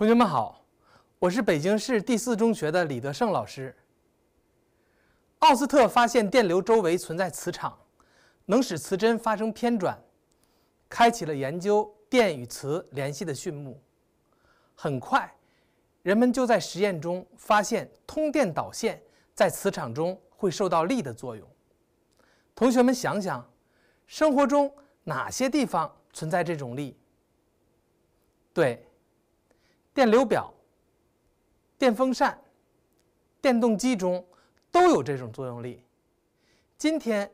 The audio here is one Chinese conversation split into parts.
同学们好，我是北京市第四中学的李德胜老师。奥斯特发现电流周围存在磁场，能使磁针发生偏转，开启了研究电与磁联系的序幕。很快，人们就在实验中发现，通电导线在磁场中会受到力的作用。同学们想想，生活中哪些地方存在这种力？对。电流表、电风扇、电动机中都有这种作用力。今天，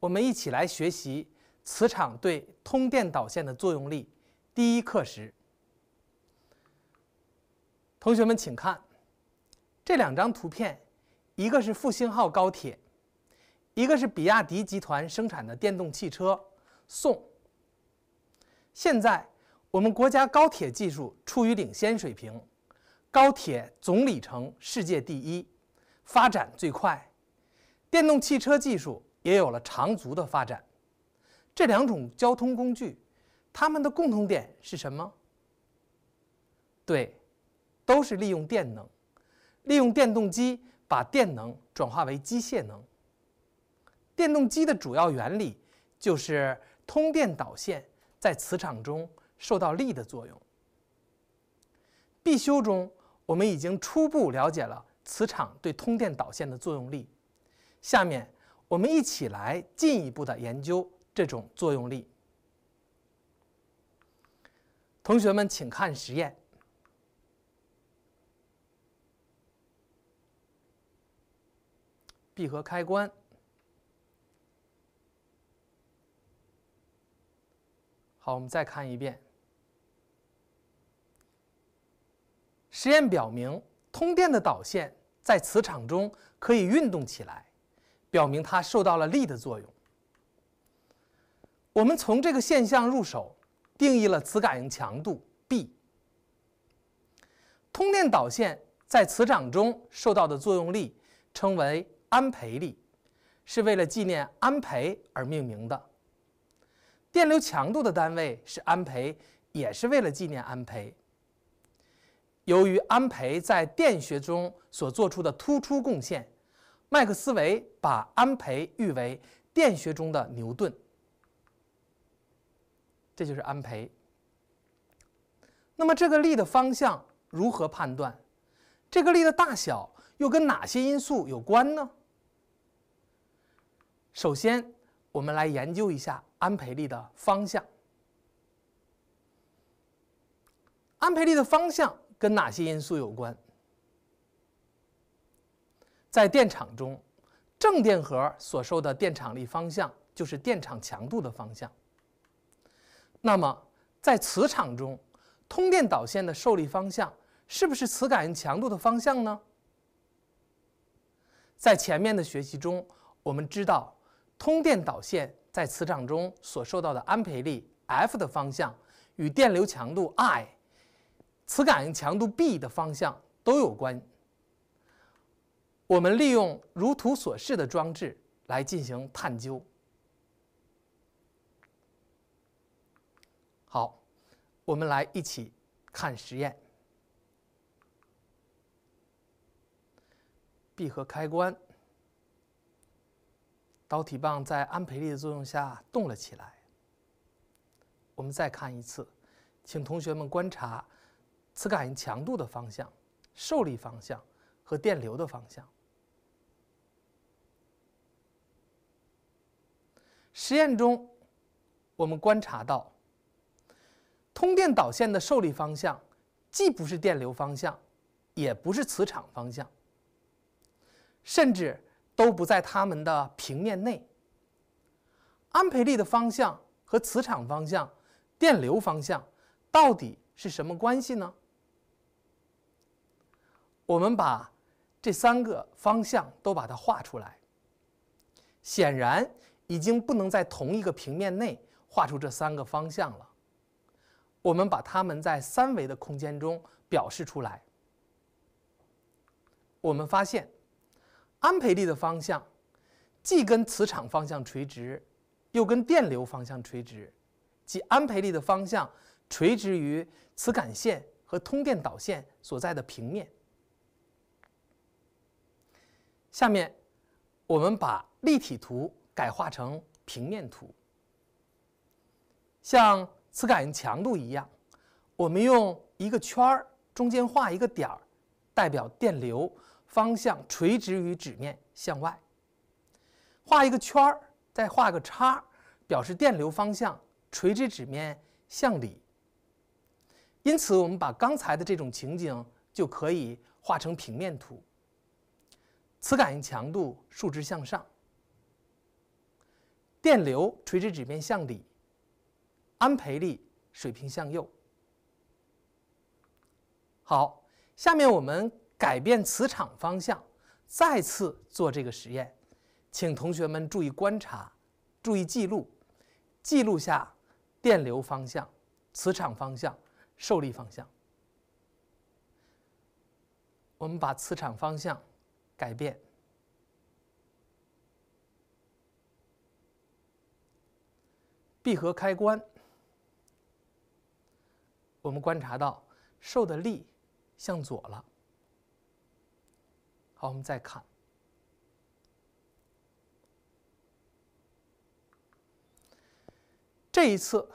我们一起来学习磁场对通电导线的作用力。第一课时，同学们，请看这两张图片，一个是复兴号高铁，一个是比亚迪集团生产的电动汽车“宋”。现在。我们国家高铁技术处于领先水平，高铁总里程世界第一，发展最快。电动汽车技术也有了长足的发展。这两种交通工具，它们的共同点是什么？对，都是利用电能，利用电动机把电能转化为机械能。电动机的主要原理就是通电导线在磁场中。受到力的作用。必修中，我们已经初步了解了磁场对通电导线的作用力。下面我们一起来进一步的研究这种作用力。同学们，请看实验。闭合开关。好，我们再看一遍。实验表明，通电的导线在磁场中可以运动起来，表明它受到了力的作用。我们从这个现象入手，定义了磁感应强度 B。通电导线在磁场中受到的作用力称为安培力，是为了纪念安培而命名的。电流强度的单位是安培，也是为了纪念安培。由于安培在电学中所做出的突出贡献，麦克斯韦把安培誉为电学中的牛顿。这就是安培。那么，这个力的方向如何判断？这个力的大小又跟哪些因素有关呢？首先，我们来研究一下安培力的方向。安培力的方向。跟哪些因素有关？在电场中，正电荷所受的电场力方向就是电场强度的方向。那么，在磁场中，通电导线的受力方向是不是磁感应强度的方向呢？在前面的学习中，我们知道，通电导线在磁场中所受到的安培力 F 的方向与电流强度 I。磁感应强度 B 的方向都有关。我们利用如图所示的装置来进行探究。好，我们来一起看实验。闭合开关，导体棒在安培力的作用下动了起来。我们再看一次，请同学们观察。磁感应强度的方向、受力方向和电流的方向。实验中，我们观察到，通电导线的受力方向既不是电流方向，也不是磁场方向，甚至都不在它们的平面内。安培力的方向和磁场方向、电流方向到底是什么关系呢？我们把这三个方向都把它画出来，显然已经不能在同一个平面内画出这三个方向了。我们把它们在三维的空间中表示出来，我们发现安培力的方向既跟磁场方向垂直，又跟电流方向垂直，即安培力的方向垂直于磁感线和通电导线所在的平面。下面，我们把立体图改画成平面图。像磁感应强度一样，我们用一个圈儿，中间画一个点儿，代表电流方向垂直于纸面向外；画一个圈儿，再画个叉，表示电流方向垂直纸面向里。因此，我们把刚才的这种情景就可以画成平面图。磁感应强度竖直向上，电流垂直纸面向里，安培力水平向右。好，下面我们改变磁场方向，再次做这个实验，请同学们注意观察，注意记录，记录下电流方向、磁场方向、受力方向。我们把磁场方向。改变闭合开关，我们观察到受的力向左了。好，我们再看这一次，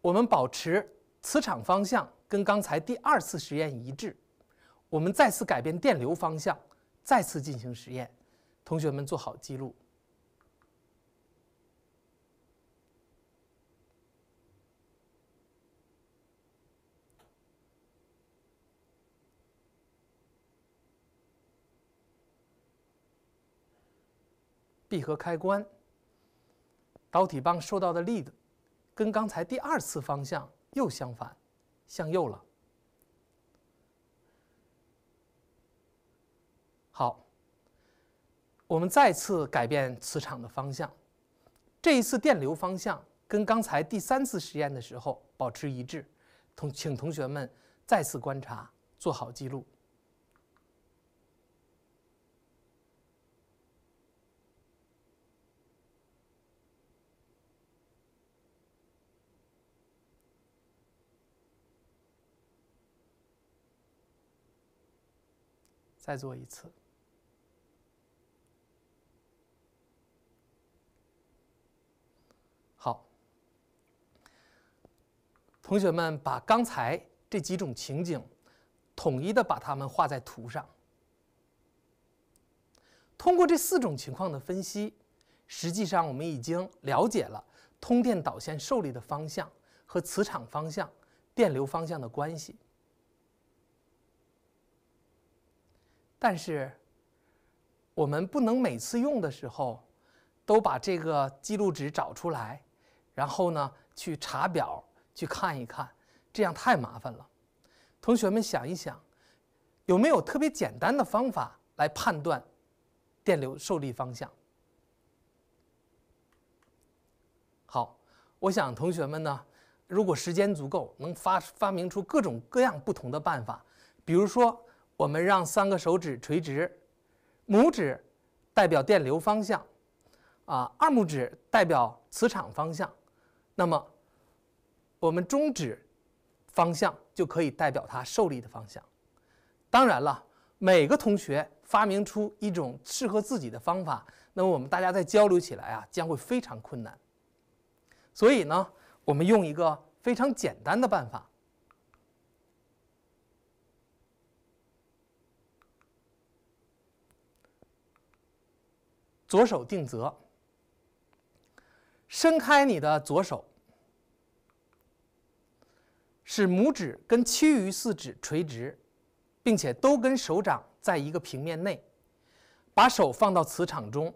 我们保持磁场方向跟刚才第二次实验一致，我们再次改变电流方向。再次进行实验，同学们做好记录。闭合开关，导体棒受到的力的跟刚才第二次方向又相反，向右了。好，我们再次改变磁场的方向，这一次电流方向跟刚才第三次实验的时候保持一致。同，请同学们再次观察，做好记录。再做一次。同学们把刚才这几种情景统一的把它们画在图上。通过这四种情况的分析，实际上我们已经了解了通电导线受力的方向和磁场方向、电流方向的关系。但是，我们不能每次用的时候都把这个记录纸找出来，然后呢去查表。去看一看，这样太麻烦了。同学们想一想，有没有特别简单的方法来判断电流受力方向？好，我想同学们呢，如果时间足够能发发明出各种各样不同的办法。比如说，我们让三个手指垂直，拇指代表电流方向，啊，二拇指代表磁场方向，那么。我们中指方向就可以代表它受力的方向。当然了，每个同学发明出一种适合自己的方法，那么我们大家在交流起来啊，将会非常困难。所以呢，我们用一个非常简单的办法：左手定则。伸开你的左手。使拇指跟其余四指垂直，并且都跟手掌在一个平面内，把手放到磁场中，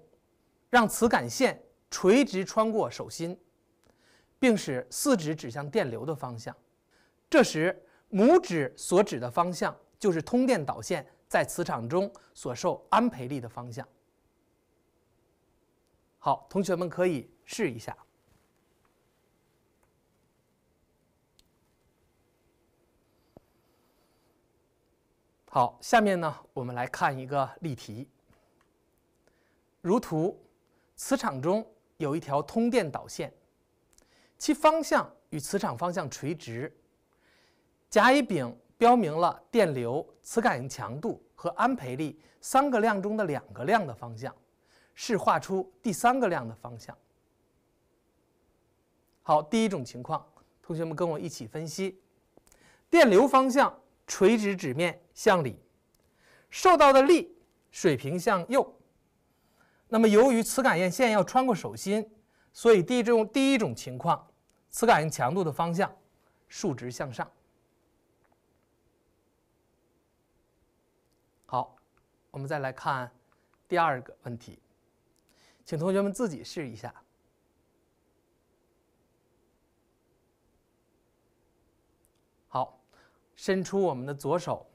让磁感线垂直穿过手心，并使四指指向电流的方向，这时拇指所指的方向就是通电导线在磁场中所受安培力的方向。好，同学们可以试一下。好，下面呢，我们来看一个例题。如图，磁场中有一条通电导线，其方向与磁场方向垂直。甲、乙、丙标明了电流、磁感应强度和安培力三个量中的两个量的方向，是画出第三个量的方向。好，第一种情况，同学们跟我一起分析，电流方向。垂直纸面向里，受到的力水平向右。那么，由于磁感应线要穿过手心，所以第一种第一种情况，磁感应强度的方向竖直向上。好，我们再来看第二个问题，请同学们自己试一下。伸出我们的左手，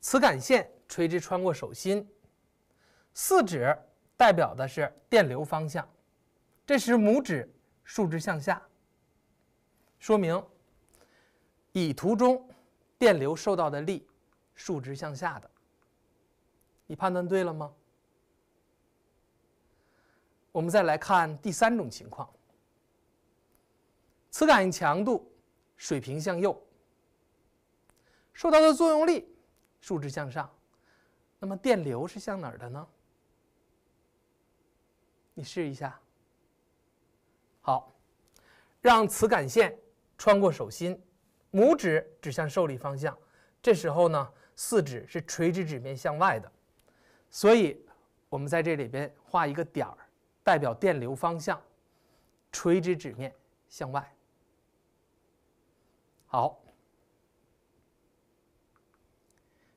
磁感线垂直穿过手心，四指代表的是电流方向，这时拇指竖直向下，说明乙图中电流受到的力竖直向下的。你判断对了吗？我们再来看第三种情况，磁感应强度水平向右。受到的作用力竖直向上，那么电流是向哪儿的呢？你试一下。好，让磁感线穿过手心，拇指指向受力方向，这时候呢，四指是垂直纸面向外的，所以我们在这里边画一个点儿，代表电流方向，垂直纸面向外。好。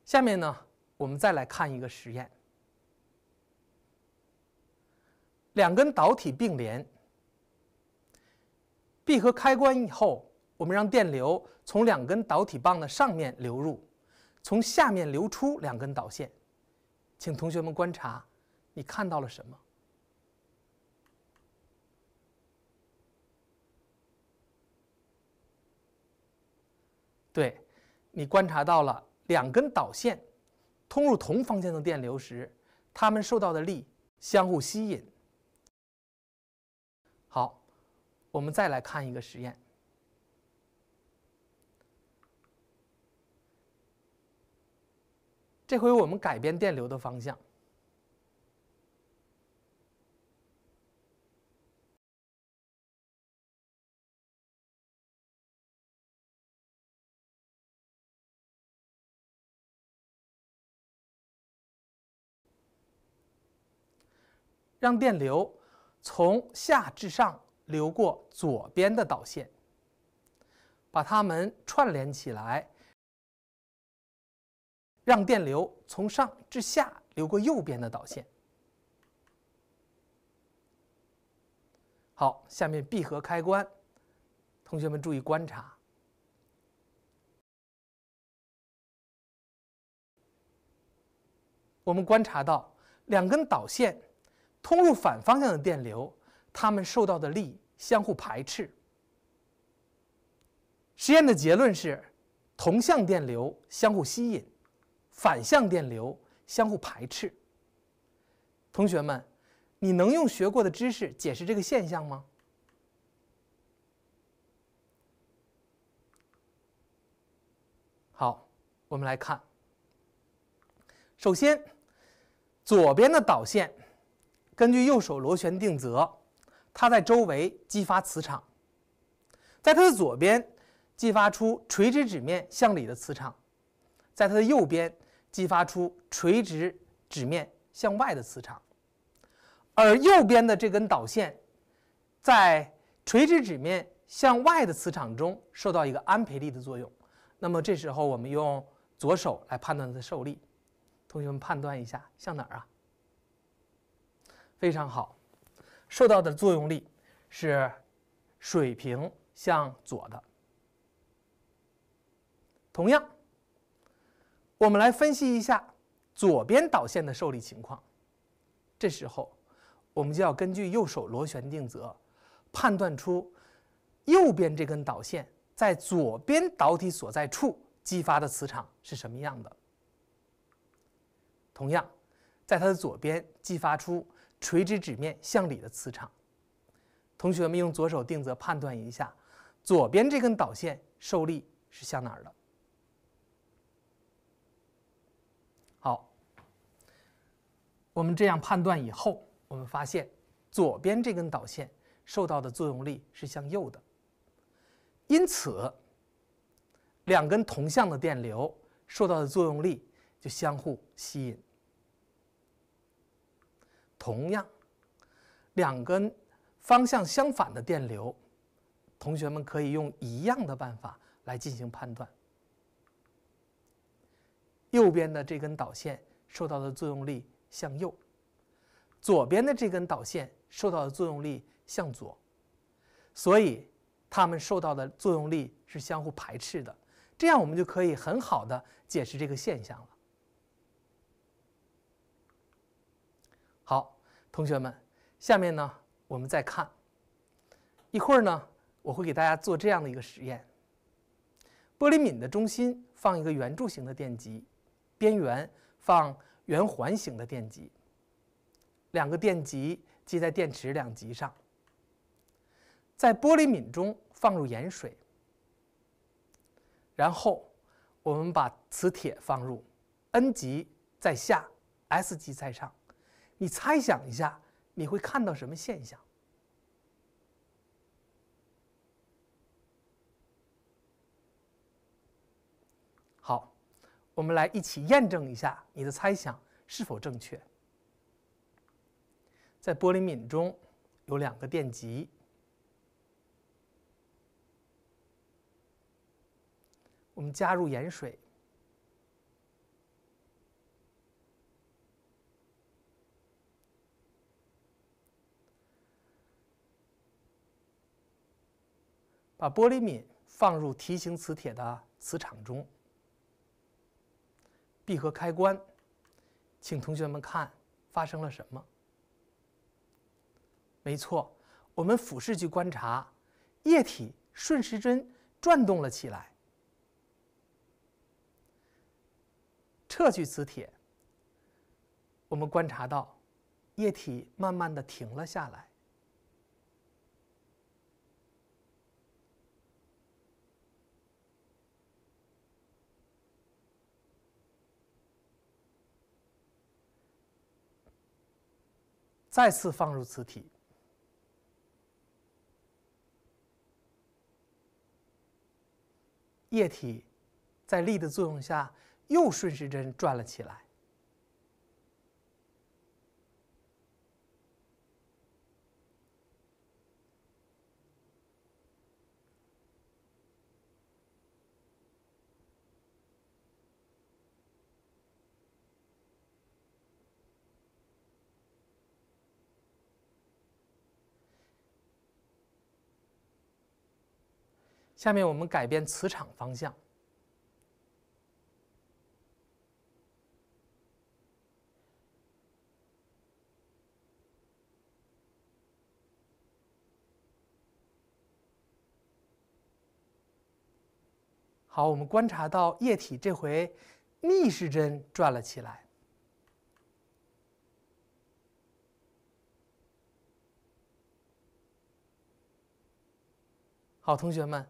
下面呢，我们再来看一个实验。两根导体并联，闭合开关以后，我们让电流从两根导体棒的上面流入，从下面流出两根导线。请同学们观察，你看到了什么？对，你观察到了。两根导线通入同方向的电流时，它们受到的力相互吸引。好，我们再来看一个实验。这回我们改变电流的方向。让电流从下至上流过左边的导线，把它们串联起来。让电流从上至下流过右边的导线。好，下面闭合开关，同学们注意观察。我们观察到两根导线。通入反方向的电流，它们受到的力相互排斥。实验的结论是：同向电流相互吸引，反向电流相互排斥。同学们，你能用学过的知识解释这个现象吗？好，我们来看。首先，左边的导线。根据右手螺旋定则，它在周围激发磁场，在它的左边激发出垂直纸面向里的磁场，在它的右边激发出垂直纸面向外的磁场，而右边的这根导线在垂直纸面向外的磁场中受到一个安培力的作用。那么这时候我们用左手来判断它的受力，同学们判断一下向哪儿啊？非常好，受到的作用力是水平向左的。同样，我们来分析一下左边导线的受力情况。这时候，我们就要根据右手螺旋定则判断出右边这根导线在左边导体所在处激发的磁场是什么样的。同样，在它的左边激发出。垂直纸面向里的磁场，同学们用左手定则判断一下，左边这根导线受力是向哪儿的？好，我们这样判断以后，我们发现左边这根导线受到的作用力是向右的，因此两根同向的电流受到的作用力就相互吸引。同样，两根方向相反的电流，同学们可以用一样的办法来进行判断。右边的这根导线受到的作用力向右，左边的这根导线受到的作用力向左，所以它们受到的作用力是相互排斥的。这样我们就可以很好的解释这个现象了。好，同学们，下面呢，我们再看。一会儿呢，我会给大家做这样的一个实验：玻璃皿的中心放一个圆柱形的电极，边缘放圆环形的电极，两个电极接在电池两极上。在玻璃皿中放入盐水，然后我们把磁铁放入，N 极在下，S 极在上。你猜想一下，你会看到什么现象？好，我们来一起验证一下你的猜想是否正确。在玻璃皿中有两个电极，我们加入盐水。把玻璃皿放入蹄形磁铁的磁场中，闭合开关，请同学们看发生了什么？没错，我们俯视去观察，液体顺时针转动了起来。撤去磁铁，我们观察到液体慢慢的停了下来。再次放入磁体，液体在力的作用下又顺时针转了起来。下面我们改变磁场方向。好，我们观察到液体这回逆时针转了起来。好，同学们。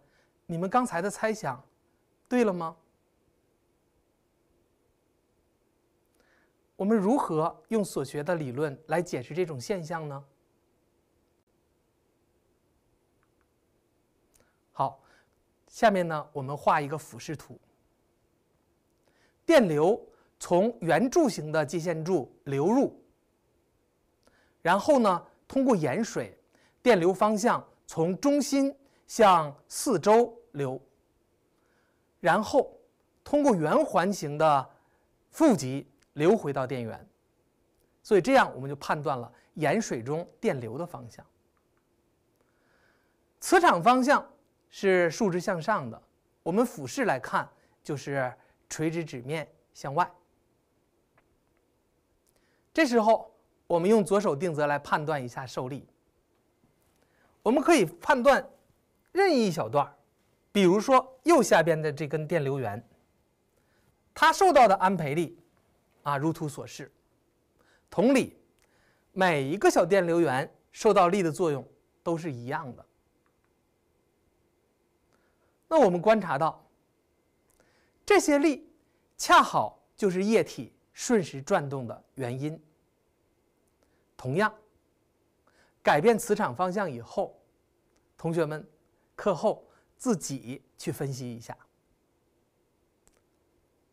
你们刚才的猜想对了吗？我们如何用所学的理论来解释这种现象呢？好，下面呢，我们画一个俯视图。电流从圆柱形的接线柱流入，然后呢，通过盐水，电流方向从中心。向四周流，然后通过圆环形的负极流回到电源，所以这样我们就判断了盐水中电流的方向。磁场方向是竖直向上的，我们俯视来看就是垂直纸面向外。这时候我们用左手定则来判断一下受力，我们可以判断。任意一小段比如说右下边的这根电流源，它受到的安培力啊，如图所示。同理，每一个小电流源受到力的作用都是一样的。那我们观察到，这些力恰好就是液体瞬时转动的原因。同样，改变磁场方向以后，同学们。课后自己去分析一下。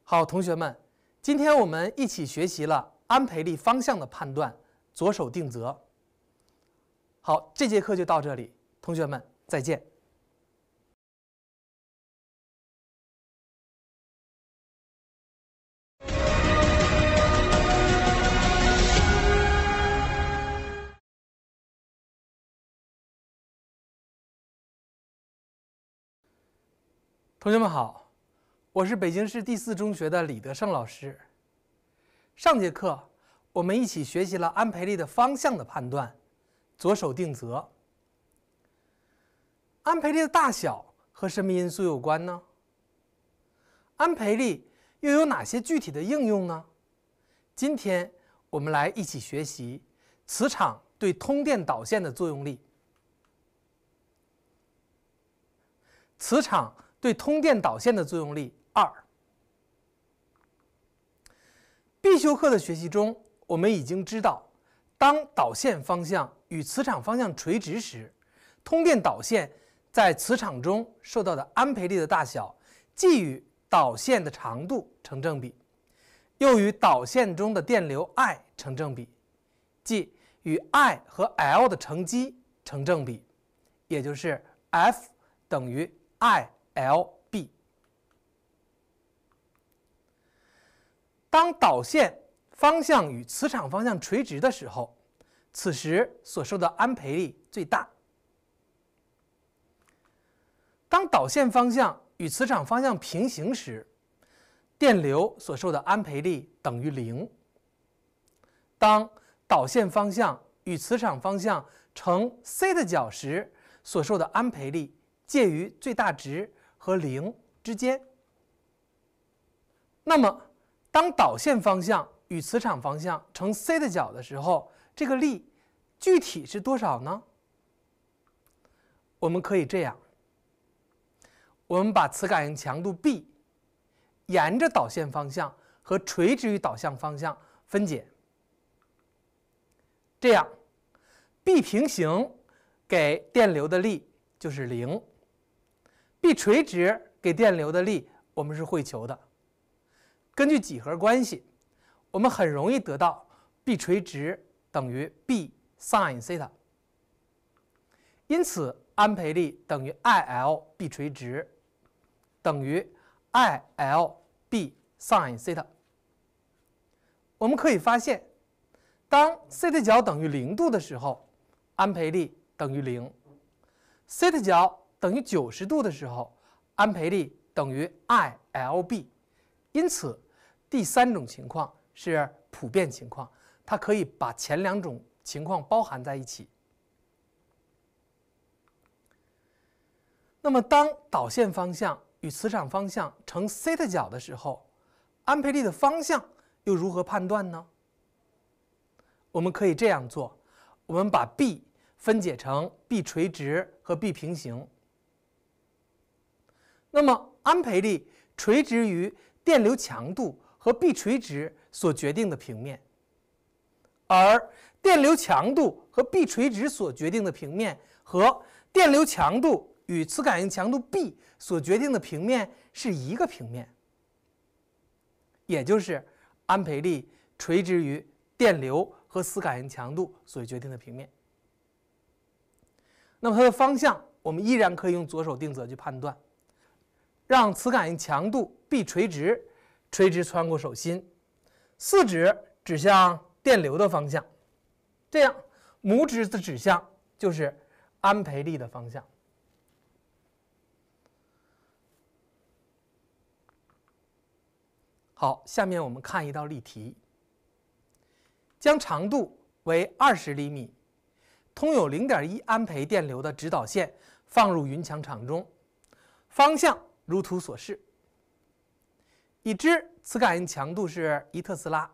好，同学们，今天我们一起学习了安培力方向的判断，左手定则。好，这节课就到这里，同学们再见。同学们好，我是北京市第四中学的李德胜老师。上节课我们一起学习了安培力的方向的判断，左手定则。安培力的大小和什么因素有关呢？安培力又有哪些具体的应用呢？今天我们来一起学习磁场对通电导线的作用力。磁场。对通电导线的作用力二。必修课的学习中，我们已经知道，当导线方向与磁场方向垂直时，通电导线在磁场中受到的安培力的大小既与导线的长度成正比，又与导线中的电流 I 成正比，即与 I 和 L 的乘积成正比，也就是 F 等于 I。L B。当导线方向与磁场方向垂直的时候，此时所受的安培力最大。当导线方向与磁场方向平行时，电流所受的安培力等于零。当导线方向与磁场方向成 c 的角时，所受的安培力介于最大值。和零之间。那么，当导线方向与磁场方向成 c 的角的时候，这个力具体是多少呢？我们可以这样：我们把磁感应强度 B 沿着导线方向和垂直于导向方向分解。这样，B 平行给电流的力就是零。B 垂直给电流的力，我们是会求的。根据几何关系，我们很容易得到 B 垂直等于 B sin 西塔。因此，安培力等于 IL B 垂直，等于 IL B sin 西塔。我们可以发现，当西塔角等于零度的时候，安培力等于零。西塔角。等于九十度的时候，安培力等于 I L B，因此第三种情况是普遍情况，它可以把前两种情况包含在一起。那么，当导线方向与磁场方向成西塔角的时候，安培力的方向又如何判断呢？我们可以这样做：我们把 B 分解成 B 垂直和 B 平行。那么，安培力垂直于电流强度和 B 垂直所决定的平面，而电流强度和 B 垂直所决定的平面和电流强度与磁感应强度 B 所决定的平面是一个平面，也就是安培力垂直于电流和磁感应强度所决定的平面。那么它的方向，我们依然可以用左手定则去判断。让磁感应强度 B 垂直、垂直穿过手心，四指指向电流的方向，这样拇指的指向就是安培力的方向。好，下面我们看一道例题：将长度为二十厘米、通有零点一安培电流的直导线放入匀强场中，方向。如图所示，已知磁感应强度是一特斯拉，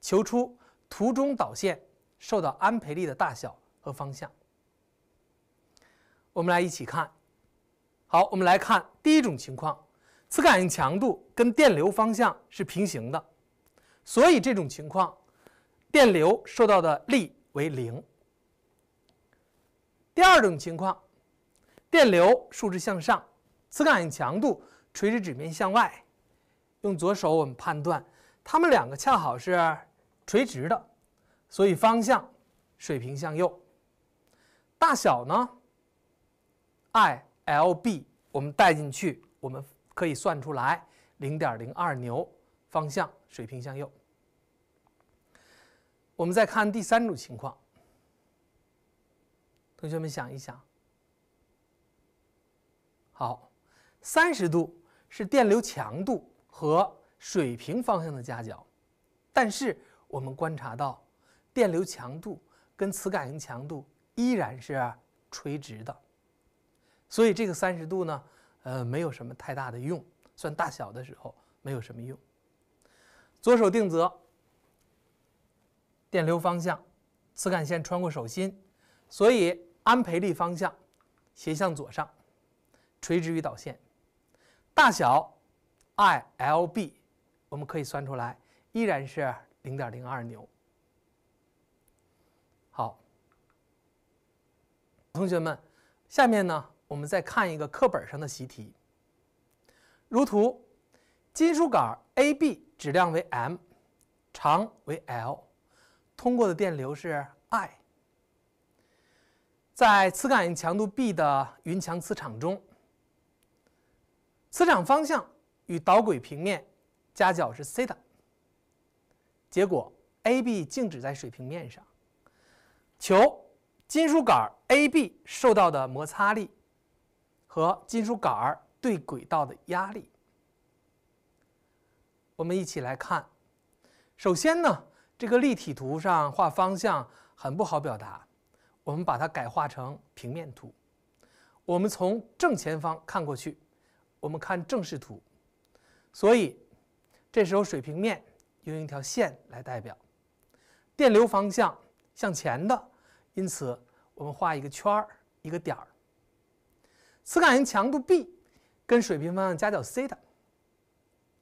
求出图中导线受到安培力的大小和方向。我们来一起看，好，我们来看第一种情况，磁感应强度跟电流方向是平行的，所以这种情况电流受到的力为零。第二种情况，电流竖直向上。磁感应强度垂直纸面向外，用左手我们判断，它们两个恰好是垂直的，所以方向水平向右。大小呢？I L B，我们带进去，我们可以算出来零点零二牛，方向水平向右。我们再看第三种情况，同学们想一想，好。三十度是电流强度和水平方向的夹角，但是我们观察到电流强度跟磁感应强度依然是垂直的，所以这个三十度呢，呃，没有什么太大的用，算大小的时候没有什么用。左手定则，电流方向，磁感线穿过手心，所以安培力方向斜向左上，垂直于导线。大小 I L B，我们可以算出来，依然是零点零二牛。好，同学们，下面呢，我们再看一个课本上的习题。如图，金属杆 AB 质量为 m，长为 L，通过的电流是 I，在磁感应强度 B 的匀强磁场中。磁场方向与导轨平面夹角是西塔，结果 AB 静止在水平面上，求金属杆 AB 受到的摩擦力和金属杆对轨道的压力。我们一起来看，首先呢，这个立体图上画方向很不好表达，我们把它改画成平面图，我们从正前方看过去。我们看正视图，所以这时候水平面用一条线来代表，电流方向向前的，因此我们画一个圈儿，一个点儿。磁感应强度 B 跟水平方向夹角的，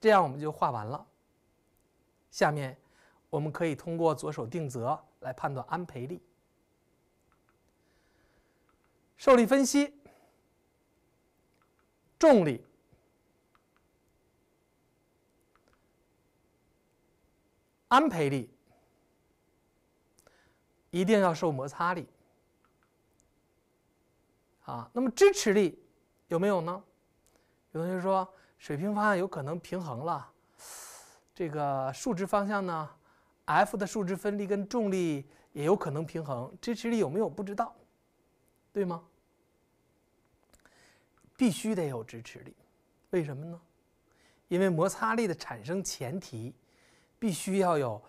这样我们就画完了。下面我们可以通过左手定则来判断安培力。受力分析：重力。安培力一定要受摩擦力啊，那么支持力有没有呢？有同学说，水平方向有可能平衡了，这个竖直方向呢，F 的竖直分力跟重力也有可能平衡，支持力有没有不知道，对吗？必须得有支持力，为什么呢？因为摩擦力的产生前提。必须要有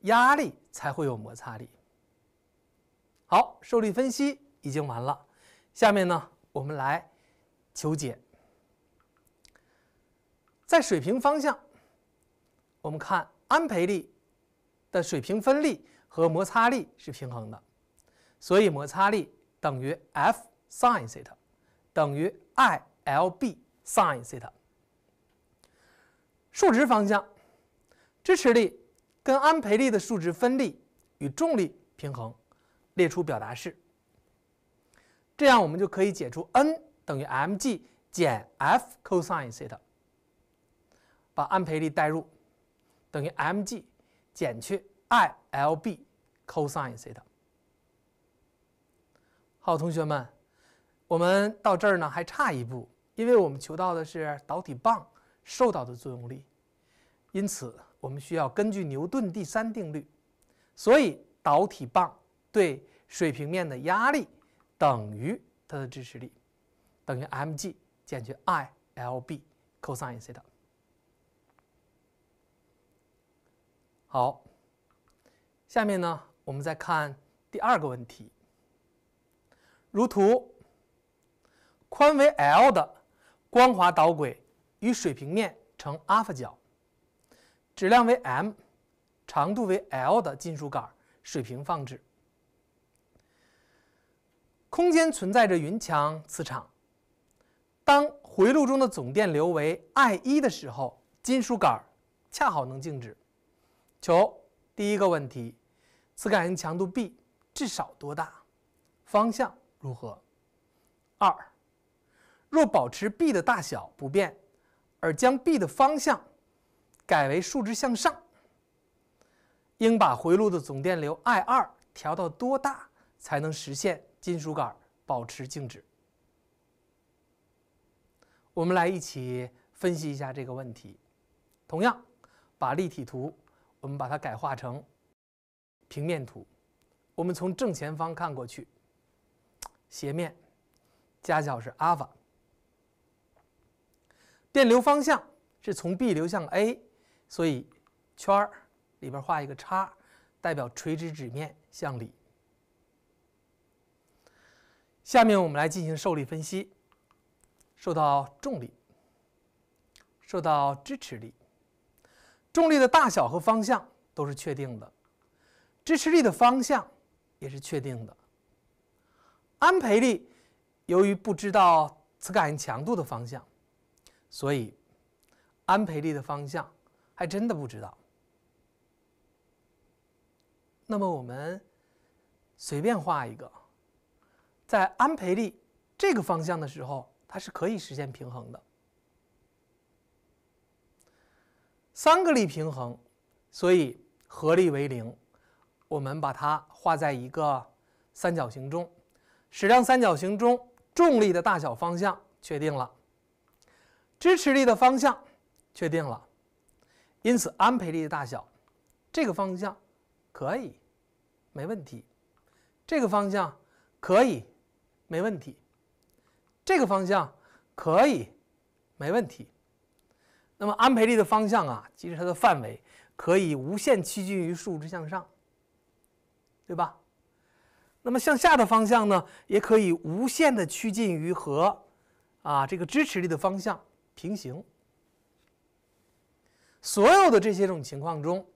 压力，才会有摩擦力。好，受力分析已经完了，下面呢，我们来求解。在水平方向，我们看安培力的水平分力和摩擦力是平衡的，所以摩擦力等于 F sin 西塔，等于 I L B sin 西塔。竖直方向。支持力跟安培力的数值分力与重力平衡，列出表达式。这样我们就可以解出 N 等于 mg 减 F cosine 西塔。把安培力代入，等于 mg 减去 ILB cosine 西塔。好，同学们，我们到这儿呢还差一步，因为我们求到的是导体棒受到的作用力，因此。我们需要根据牛顿第三定律，所以导体棒对水平面的压力等于它的支持力，等于 mg 减去 ILB cosine 西塔。好，下面呢，我们再看第二个问题。如图，宽为 l 的光滑导轨与水平面成阿尔法角。质量为 m、长度为 l 的金属杆水平放置，空间存在着匀强磁场。当回路中的总电流为 I 一的时候，金属杆恰好能静止。求第一个问题：磁感应强度 B 至少多大？方向如何？二，若保持 B 的大小不变，而将 B 的方向。改为竖直向上，应把回路的总电流 I 二调到多大才能实现金属杆保持静止？我们来一起分析一下这个问题。同样，把立体图我们把它改画成平面图，我们从正前方看过去，斜面夹角是阿尔法，电流方向是从 B 流向 A。所以圈儿里边画一个叉，代表垂直纸面向里。下面我们来进行受力分析，受到重力，受到支持力。重力的大小和方向都是确定的，支持力的方向也是确定的。安培力由于不知道磁感应强度的方向，所以安培力的方向。还真的不知道。那么我们随便画一个，在安培力这个方向的时候，它是可以实现平衡的。三个力平衡，所以合力为零。我们把它画在一个三角形中，矢量三角形中，重力的大小方向确定了，支持力的方向确定了。因此，安培力的大小，这个方向可以没问题，这个方向可以没问题，这个方向可以没问题。那么，安培力的方向啊，其实它的范围可以无限趋近于竖直向上，对吧？那么，向下的方向呢，也可以无限的趋近于和啊这个支持力的方向平行。所有的这些种情况中，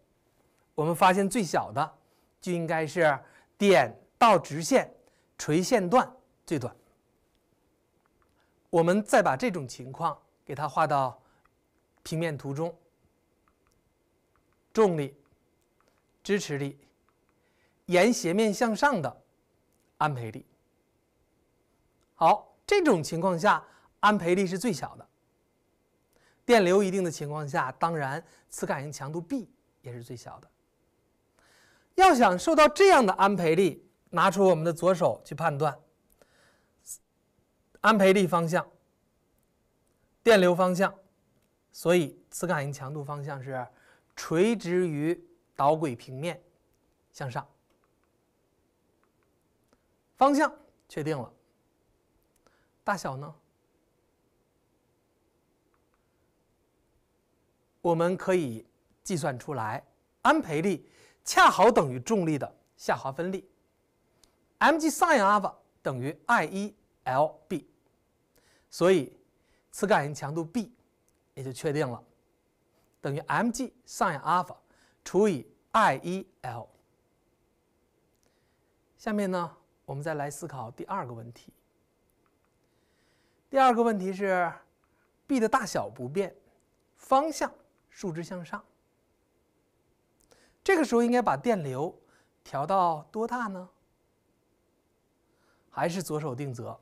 我们发现最小的就应该是点到直线垂线段最短。我们再把这种情况给它画到平面图中，重力、支持力、沿斜面向上的安培力。好，这种情况下安培力是最小的。电流一定的情况下，当然磁感应强度 B 也是最小的。要想受到这样的安培力，拿出我们的左手去判断安培力方向、电流方向，所以磁感应强度方向是垂直于导轨平面向上，方向确定了，大小呢？我们可以计算出来，安培力恰好等于重力的下滑分力，mg sin 阿法等于 I 一 L B，所以磁感应强度 B 也就确定了，等于 mg sin 阿法除以 I 一 L。下面呢，我们再来思考第二个问题。第二个问题是，B 的大小不变，方向。竖直向上，这个时候应该把电流调到多大呢？还是左手定则？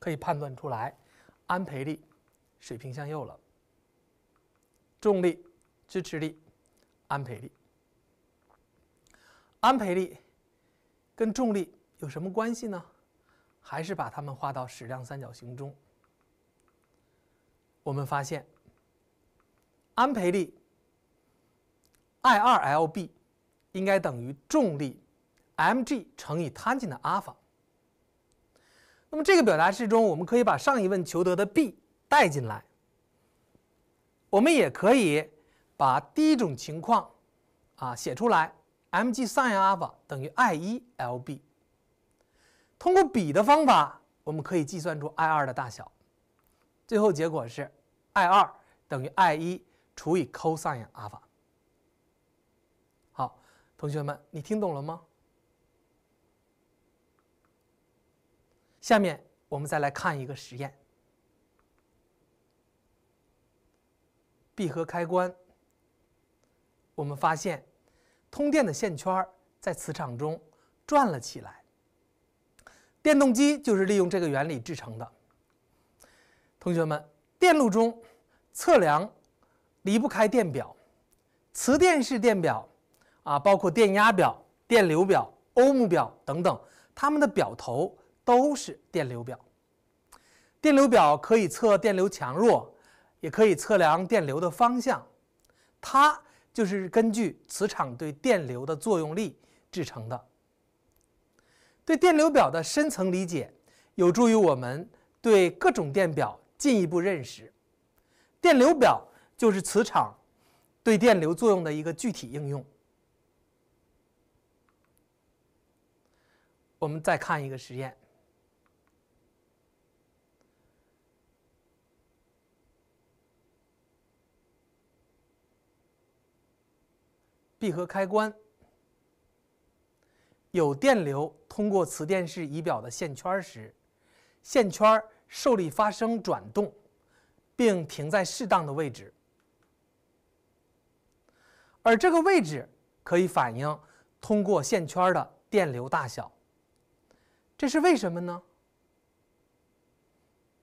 可以判断出来，安培力水平向右了。重力、支持力、安培力，安培力跟重力有什么关系呢？还是把它们画到矢量三角形中，我们发现。安培力 I 二 Lb 应该等于重力 mg 乘以 tan 的阿尔法。那么这个表达式中，我们可以把上一问求得的 b 带进来。我们也可以把第一种情况啊写出来：mg sin 阿尔法等于 I 一 Lb。通过比的方法，我们可以计算出 I 二的大小。最后结果是 I 二等于 I 一。除以 cosine 阿尔法。好，同学们，你听懂了吗？下面我们再来看一个实验。闭合开关，我们发现通电的线圈在磁场中转了起来。电动机就是利用这个原理制成的。同学们，电路中测量。离不开电表，磁电式电表啊，包括电压表、电流表、欧姆表等等，它们的表头都是电流表。电流表可以测电流强弱，也可以测量电流的方向，它就是根据磁场对电流的作用力制成的。对电流表的深层理解，有助于我们对各种电表进一步认识。电流表。就是磁场对电流作用的一个具体应用。我们再看一个实验：闭合开关，有电流通过磁电式仪表的线圈时，线圈受力发生转动，并停在适当的位置。而这个位置可以反映通过线圈的电流大小。这是为什么呢？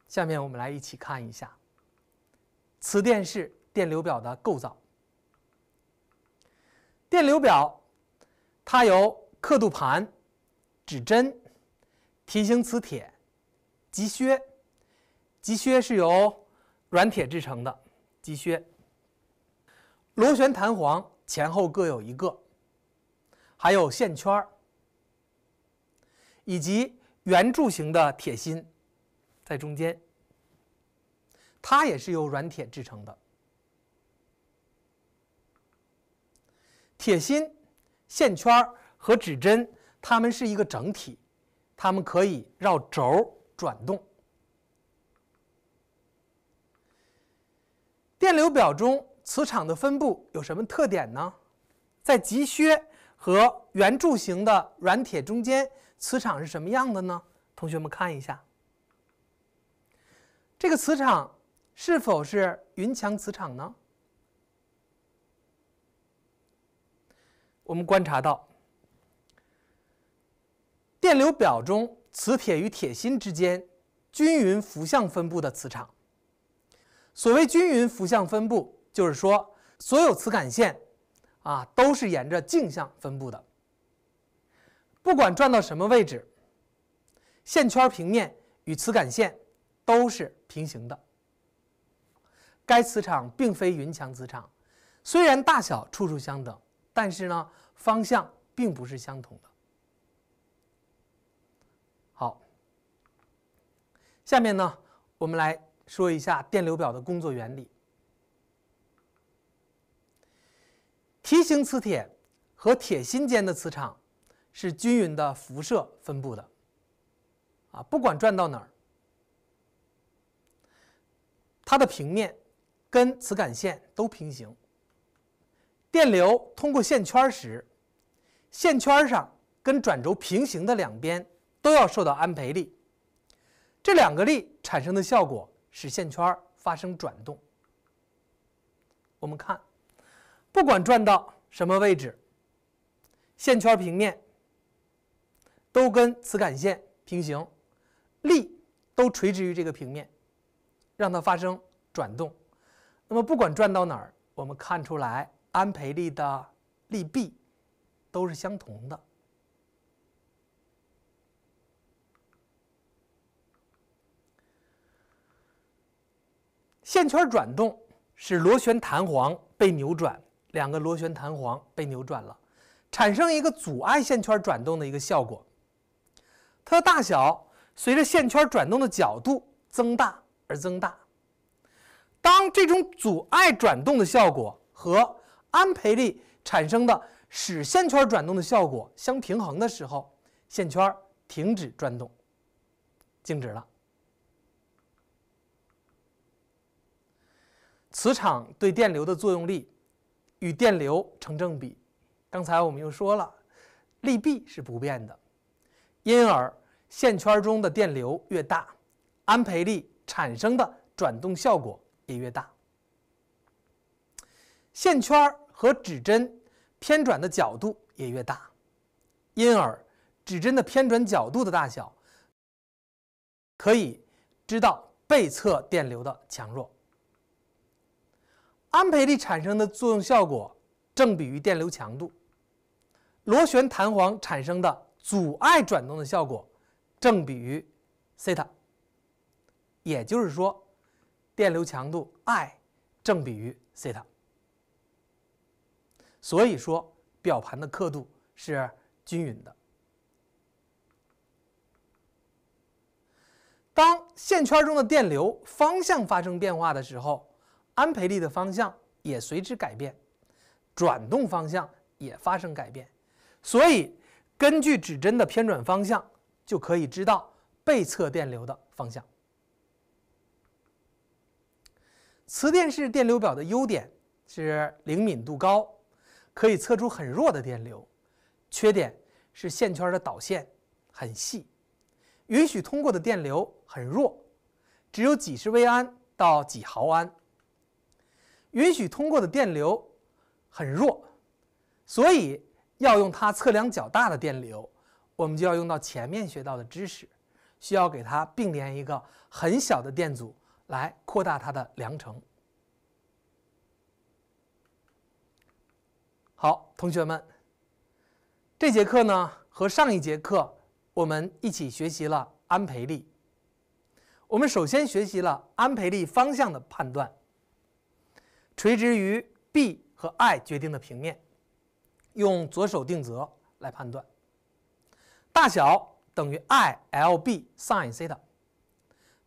下面我们来一起看一下磁电式电流表的构造。电流表它由刻度盘、指针、提形磁铁、极靴、极靴是由软铁制成的极靴、螺旋弹簧。前后各有一个，还有线圈以及圆柱形的铁芯在中间。它也是由软铁制成的。铁芯、线圈和指针，它们是一个整体，它们可以绕轴转动。电流表中。磁场的分布有什么特点呢？在极靴和圆柱形的软铁中间，磁场是什么样的呢？同学们看一下，这个磁场是否是匀强磁场呢？我们观察到，电流表中磁铁与铁芯之间均匀辐向分布的磁场。所谓均匀辐向分布。就是说，所有磁感线啊都是沿着径向分布的。不管转到什么位置，线圈平面与磁感线都是平行的。该磁场并非匀强磁场，虽然大小处处相等，但是呢方向并不是相同的。好，下面呢我们来说一下电流表的工作原理。梯形磁铁和铁心间的磁场是均匀的辐射分布的。啊，不管转到哪儿，它的平面跟磁感线都平行。电流通过线圈时，线圈上跟转轴平行的两边都要受到安培力，这两个力产生的效果使线圈发生转动。我们看。不管转到什么位置，线圈平面都跟磁感线平行，力都垂直于这个平面，让它发生转动。那么不管转到哪儿，我们看出来安培力的力臂都是相同的。线圈转动使螺旋弹簧被扭转。两个螺旋弹簧被扭转了，产生一个阻碍线圈转动的一个效果。它的大小随着线圈转动的角度增大而增大。当这种阻碍转动的效果和安培力产生的使线圈转动的效果相平衡的时候，线圈停止转动，静止了。磁场对电流的作用力。与电流成正比。刚才我们又说了，力臂是不变的，因而线圈中的电流越大，安培力产生的转动效果也越大，线圈和指针偏转的角度也越大，因而指针的偏转角度的大小可以知道被测电流的强弱。安培力产生的作用效果正比于电流强度，螺旋弹簧产生的阻碍转动的效果正比于西塔，也就是说，电流强度 I 正比于西塔，所以说表盘的刻度是均匀的。当线圈中的电流方向发生变化的时候。安培力的方向也随之改变，转动方向也发生改变，所以根据指针的偏转方向就可以知道被测电流的方向。磁电式电流表的优点是灵敏度高，可以测出很弱的电流，缺点是线圈的导线很细，允许通过的电流很弱，只有几十微安到几毫安。允许通过的电流很弱，所以要用它测量较大的电流，我们就要用到前面学到的知识，需要给它并联一个很小的电阻来扩大它的量程。好，同学们，这节课呢和上一节课我们一起学习了安培力，我们首先学习了安培力方向的判断。垂直于 B 和 I 决定的平面，用左手定则来判断。大小等于 I L B sin 西塔。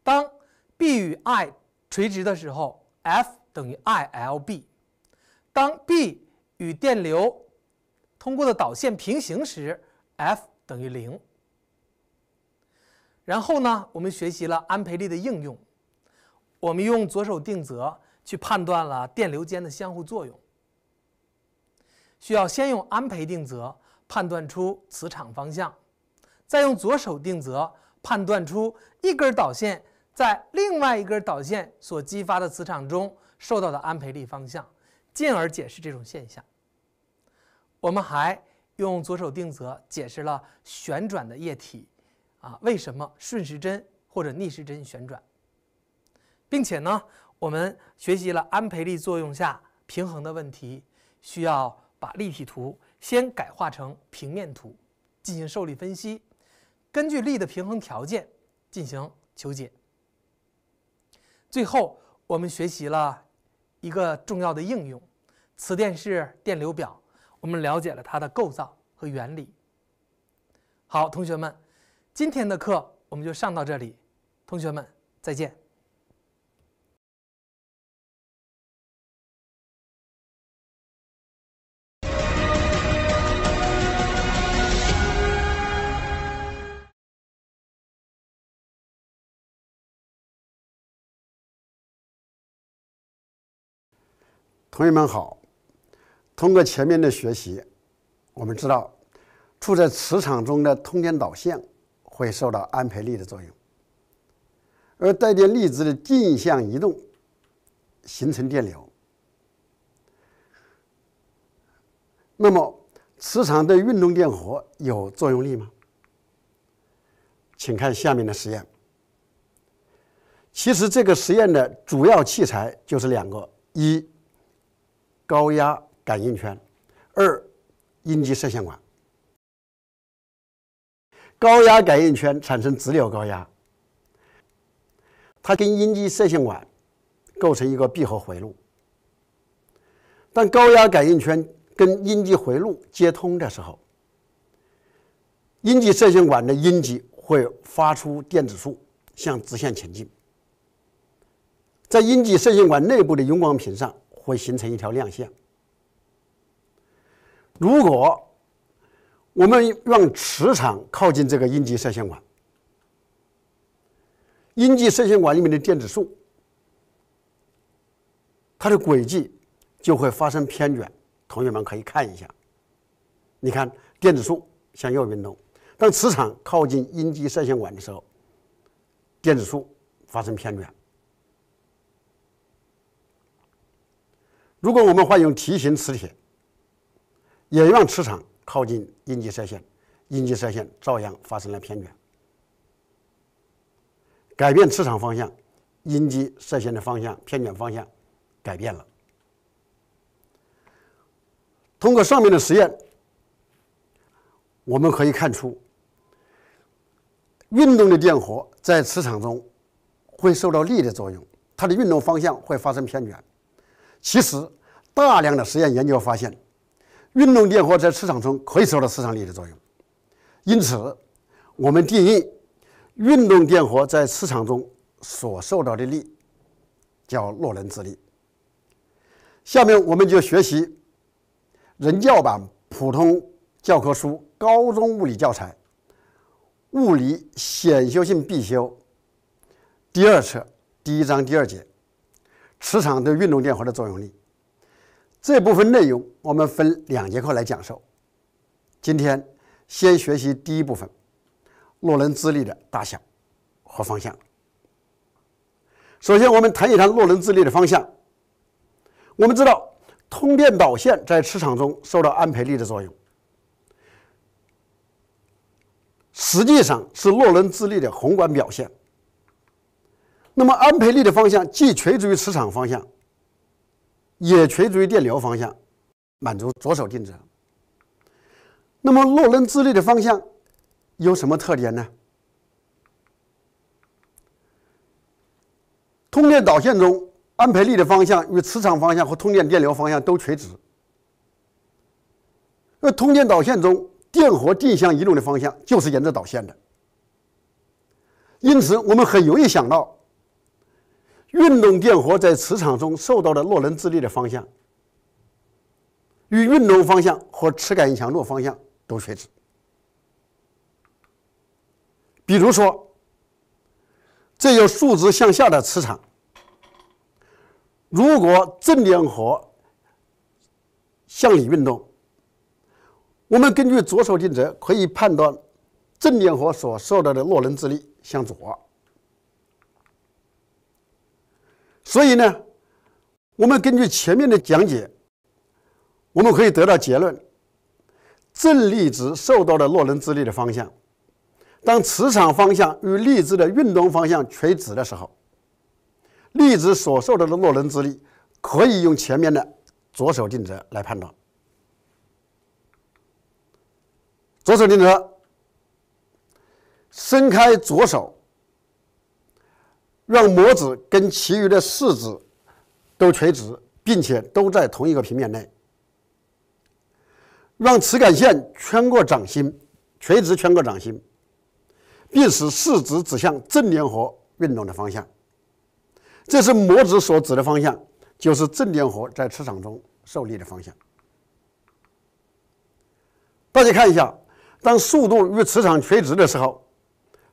当 B 与 I 垂直的时候，F 等于 I L B；当 B 与电流通过的导线平行时，F 等于零。然后呢，我们学习了安培力的应用，我们用左手定则。去判断了电流间的相互作用，需要先用安培定则判断出磁场方向，再用左手定则判断出一根导线在另外一根导线所激发的磁场中受到的安培力方向，进而解释这种现象。我们还用左手定则解释了旋转的液体，啊，为什么顺时针或者逆时针旋转，并且呢？我们学习了安培力作用下平衡的问题，需要把立体图先改化成平面图，进行受力分析，根据力的平衡条件进行求解。最后，我们学习了一个重要的应用——磁电式电流表，我们了解了它的构造和原理。好，同学们，今天的课我们就上到这里，同学们再见。同学们好，通过前面的学习，我们知道，处在磁场中的通电导线会受到安培力的作用，而带电粒子的定向移动形成电流。那么，磁场对运动电荷有作用力吗？请看下面的实验。其实这个实验的主要器材就是两个，一。高压感应圈，二阴极射线管。高压感应圈产生直流高压，它跟阴极射线管构成一个闭合回路。当高压感应圈跟阴极回路接通的时候，阴极射线管的阴极会发出电子束向直线前进，在阴极射线管内部的荧光屏上。会形成一条亮线。如果我们让磁场靠近这个阴极射线管，阴极射线管里面的电子束，它的轨迹就会发生偏转。同学们可以看一下，你看电子束向右运动，当磁场靠近阴极射线管的时候，电子束发生偏转。如果我们换用梯形磁铁，也让磁场靠近阴极射线，阴极射线照样发生了偏转。改变磁场方向，阴极射线的方向偏转方向改变了。通过上面的实验，我们可以看出，运动的电荷在磁场中会受到力的作用，它的运动方向会发生偏转。其实，大量的实验研究发现，运动电荷在磁场中可以受到磁场力的作用。因此，我们定义，运动电荷在磁场中所受到的力叫洛伦兹力。下面我们就学习人教版普通教科书《高中物理教材》物理选修性必修第二册第一章第二节。磁场对运动电荷的作用力，这部分内容我们分两节课来讲授。今天先学习第一部分，洛伦兹力的大小和方向。首先，我们谈一谈洛伦兹力的方向。我们知道，通电导线在磁场中受到安培力的作用，实际上是洛伦兹力的宏观表现。那么安培力的方向既垂直于磁场方向，也垂直于电流方向，满足左手定则。那么洛伦兹力的方向有什么特点呢？通电导线中安培力的方向与磁场方向和通电电流方向都垂直。而通电导线中电荷定向移动的方向就是沿着导线的，因此我们很容易想到。运动电荷在磁场中受到的洛伦兹力的方向，与运动方向和磁感应强度方向都垂直。比如说，这有竖直向下的磁场，如果正电荷向里运动，我们根据左手定则可以判断，正电荷所受到的洛伦兹力向左。所以呢，我们根据前面的讲解，我们可以得到结论：正粒子受到的洛伦兹力的方向，当磁场方向与粒子的运动方向垂直的时候，粒子所受到的洛伦兹力可以用前面的左手定则来判断。左手定则，伸开左手。让拇指跟其余的四指都垂直，并且都在同一个平面内。让磁感线穿过掌心，垂直穿过掌心，并使四指指向正电荷运动的方向。这是拇指所指的方向，就是正电荷在磁场中受力的方向。大家看一下，当速度与磁场垂直的时候。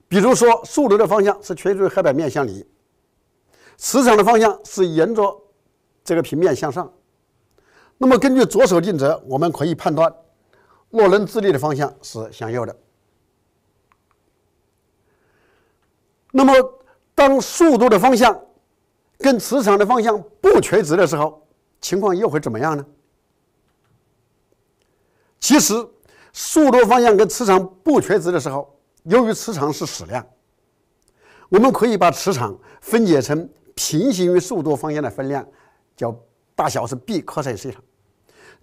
比如说，速度的方向是垂直于黑板面向里，磁场的方向是沿着这个平面向上。那么，根据左手定则，我们可以判断洛伦兹力的方向是向右的。那么，当速度的方向跟磁场的方向不垂直的时候，情况又会怎么样呢？其实，速度方向跟磁场不垂直的时候，由于磁场是矢量，我们可以把磁场分解成平行于速度方向的分量，叫大小是 Bcos 西塔；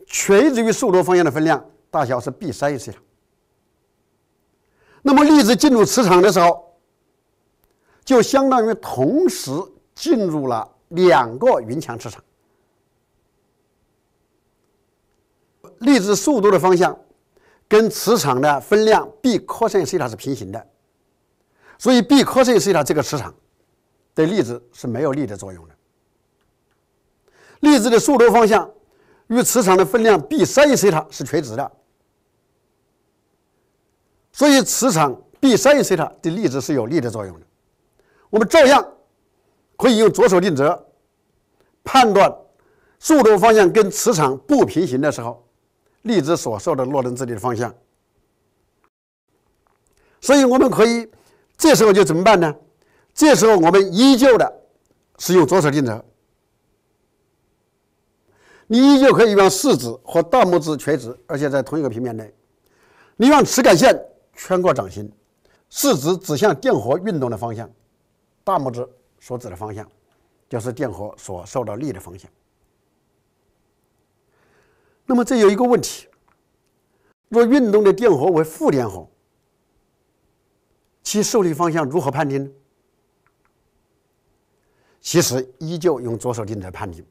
垂直于速度方向的分量，大小是 Bsin 西塔。那么粒子进入磁场的时候，就相当于同时进入了两个匀强磁场。粒子速度的方向。跟磁场的分量 B cos 西塔是平行的，所以 B cos 西塔这个磁场对粒子是没有力的作用的。粒子的速度方向与磁场的分量 B sin 西塔是垂直的，所以磁场 B sin 西塔对粒子是有力的作用的。我们照样可以用左手定则判断速度方向跟磁场不平行的时候。粒子所受的洛伦兹力的方向，所以我们可以，这时候就怎么办呢？这时候我们依旧的是用左手定则，你依旧可以让四指和大拇指垂直，而且在同一个平面内，你让磁感线穿过掌心，四指指向电荷运动的方向，大拇指所指的方向就是电荷所受到力的方向。那么这有一个问题：若运动的电荷为负电荷，其受力方向如何判定？呢？其实依旧用左手定则判定，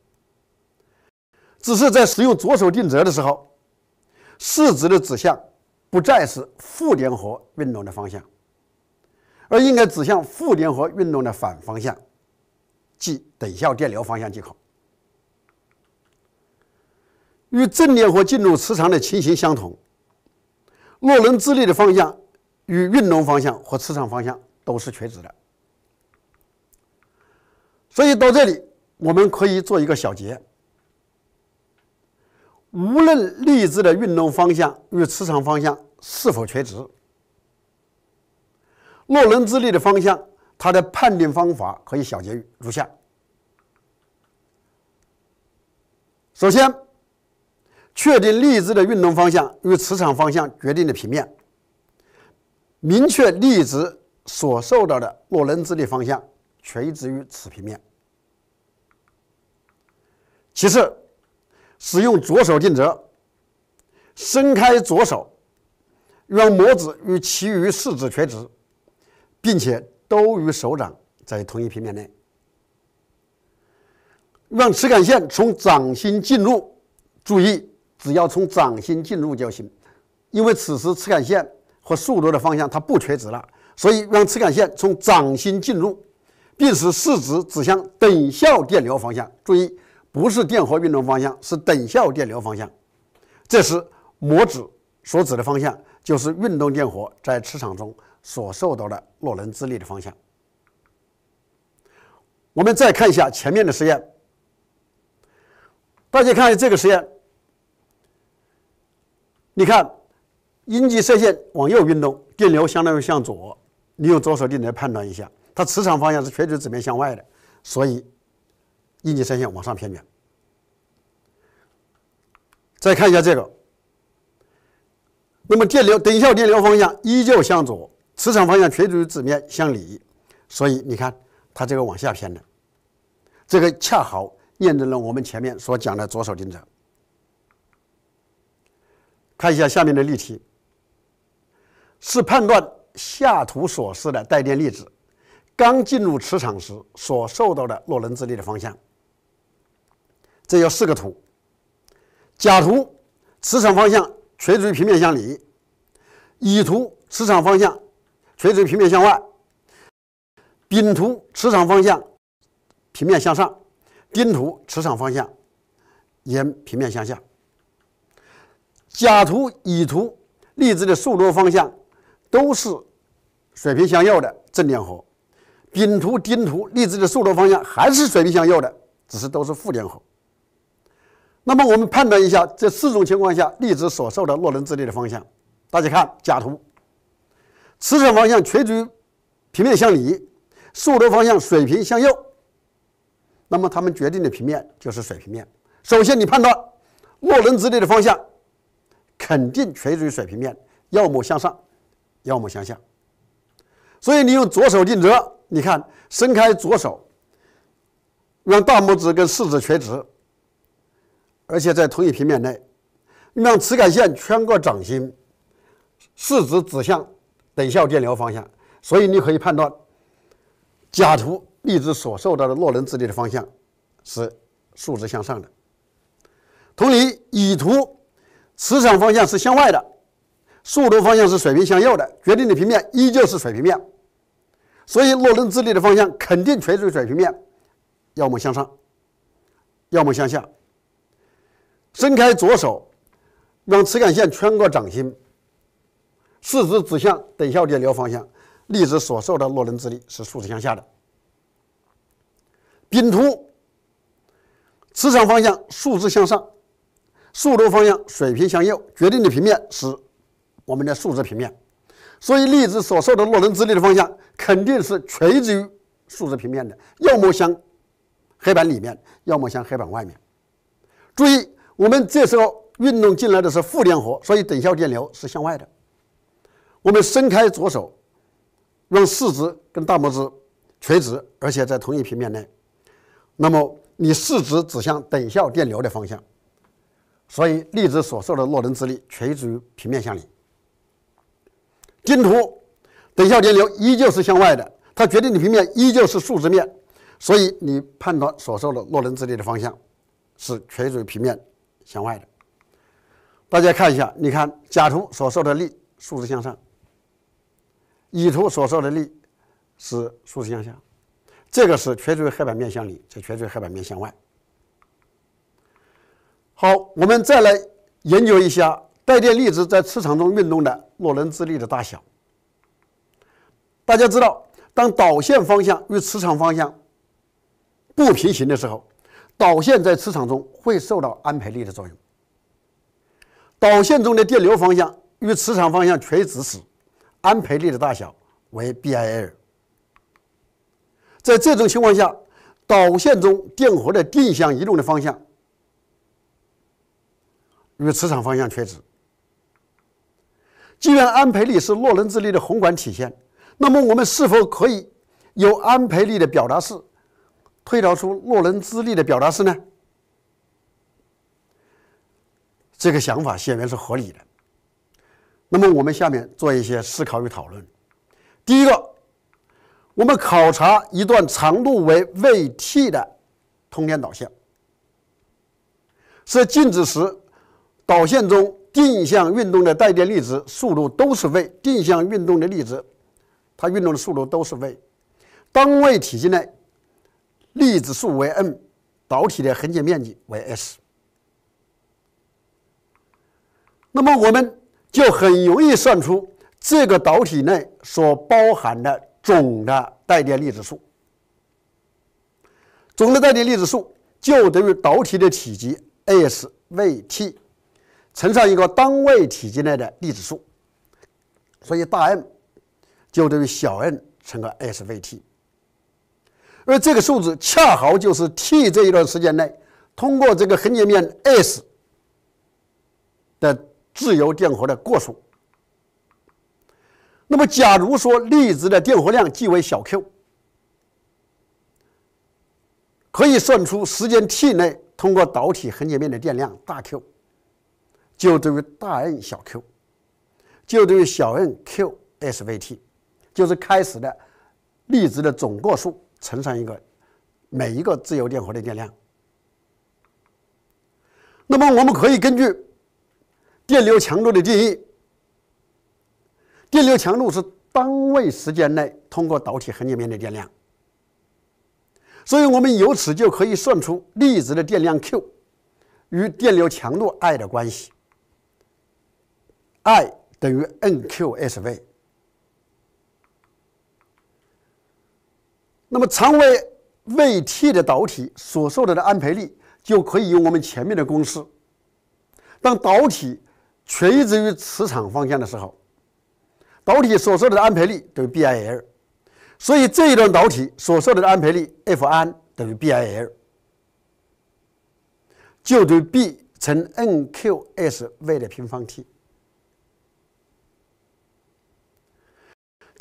只是在使用左手定则的时候，四指的指向不再是负电荷运动的方向，而应该指向负电荷运动的反方向，即等效电流方向即可。与正电荷进入磁场的情形相同，洛伦兹力的方向与运动方向和磁场方向都是垂直的。所以到这里，我们可以做一个小结：无论力质的运动方向与磁场方向是否垂直，洛伦兹力的方向，它的判定方法可以小结如下：首先。确定粒子的运动方向与磁场方向决定的平面，明确粒子所受到的洛伦兹力方向垂直于此平面。其次，使用左手定则，伸开左手，让拇指与其余四指垂直，并且都与手掌在同一平面内。让磁感线从掌心进入，注意。只要从掌心进入就行，因为此时磁感线和速度的方向它不垂直了，所以让磁感线从掌心进入，并使四指指向等效电流方向。注意，不是电荷运动方向，是等效电流方向。这时，拇指所指的方向就是运动电荷在磁场中所受到的洛伦兹力的方向。我们再看一下前面的实验，大家看这个实验。你看，阴极射线往右运动，电流相当于向左。你用左手定则判断一下，它磁场方向是垂直纸面向外的，所以阴极射线往上偏转。再看一下这个，那么电流等效电流方向依旧向左，磁场方向垂直纸面向里，所以你看它这个往下偏的，这个恰好验证了我们前面所讲的左手定则。看一下下面的例题，是判断下图所示的带电粒子刚进入磁场时所受到的洛伦兹力的方向。这有四个图：甲图磁场方向垂直于平面向里；乙图磁场方向垂直平面向外；丙图磁场方向平面向上；丁图磁场方向沿平面向下。甲图、乙图粒子的速度方向都是水平向右的正电荷。丙图、丁图粒子的速度方向还是水平向右的，只是都是负电荷。那么我们判断一下这四种情况下粒子所受的洛伦兹力的方向。大家看，甲图，磁场方向垂直平面向里，速度方向水平向右。那么它们决定的平面就是水平面。首先，你判断洛伦兹力的方向。肯定垂直于水平面，要么向上，要么向下。所以你用左手定则，你看伸开左手，让大拇指跟四指垂直，而且在同一平面内，让磁感线穿过掌心，四指指向等效电流方向。所以你可以判断，甲图粒子所受到的洛伦兹力的方向是竖直向上的。同理，乙图。磁场方向是向外的，速度方向是水平向右的，决定的平面依旧是水平面，所以洛伦兹力的方向肯定垂直于水平面，要么向上，要么向下。伸开左手，让磁感线穿过掌心，四指指向等效电流方向，粒子所受的洛伦兹力是竖直向下的。丙图，磁场方向竖直向上。速度方向水平向右，决定的平面是我们的竖直平面，所以粒子所受的洛伦兹力的方向肯定是垂直于竖直平面的，要么向黑板里面，要么向黑板外面。注意，我们这时候运动进来的是负电荷，所以等效电流是向外的。我们伸开左手，让四指跟大拇指垂直，而且在同一平面内，那么你四指指向等效电流的方向。所以粒子所受的洛伦兹力垂直于平面向里。今图等效电流依旧是向外的，它决定的平面依旧是竖直面，所以你判断所受的洛伦兹力的方向是垂直于平面向外的。大家看一下，你看甲图所受的力竖直向上，乙图所受的力是竖直向下，这个是垂直于黑板面向里，这垂直于黑板面向外。好，我们再来研究一下带电粒子在磁场中运动的洛伦兹力的大小。大家知道，当导线方向与磁场方向不平行的时候，导线在磁场中会受到安培力的作用。导线中的电流方向与磁场方向垂直时，安培力的大小为 BIL。在这种情况下，导线中电荷的定向移动的方向。与磁场方向垂直。既然安培力是洛伦兹力的宏观体现，那么我们是否可以由安培力的表达式推导出洛伦兹力的表达式呢？这个想法显然是合理的。那么我们下面做一些思考与讨论。第一个，我们考察一段长度为 vt 的通电导线，是静止时。导线中定向运动的带电粒子速度都是 v，定向运动的粒子，它运动的速度都是 v。单位体积内粒子数为 n，导体的横截面积为 s。那么我们就很容易算出这个导体内所包含的总的带电粒子数。总的带电粒子数就等于导体的体积 svt。乘上一个单位体积内的粒子数，所以大 M 就等于小 n 乘个 Svt。而这个数字恰好就是 t 这一段时间内通过这个横截面 S 的自由电荷的个数。那么，假如说粒子的电荷量记为小 q，可以算出时间 t 内通过导体横截面的电量大 Q。就等于大 N 小 q，就等于小 n q s v t，就是开始的粒子的总个数乘上一个每一个自由电荷的电量。那么我们可以根据电流强度的定义，电流强度是单位时间内通过导体横截面的电量，所以我们由此就可以算出粒子的电量 q 与电流强度 I 的关系。I 等于 nqsv，那么长为 vt 的导体所受到的安培力就可以用我们前面的公式。当导体垂直于磁场方向的时候，导体所受到的安培力等于 BIL，所以这一段导体所受到的安培力 F 安等于 BIL，就等于 B 乘 nqsv 的平方 t。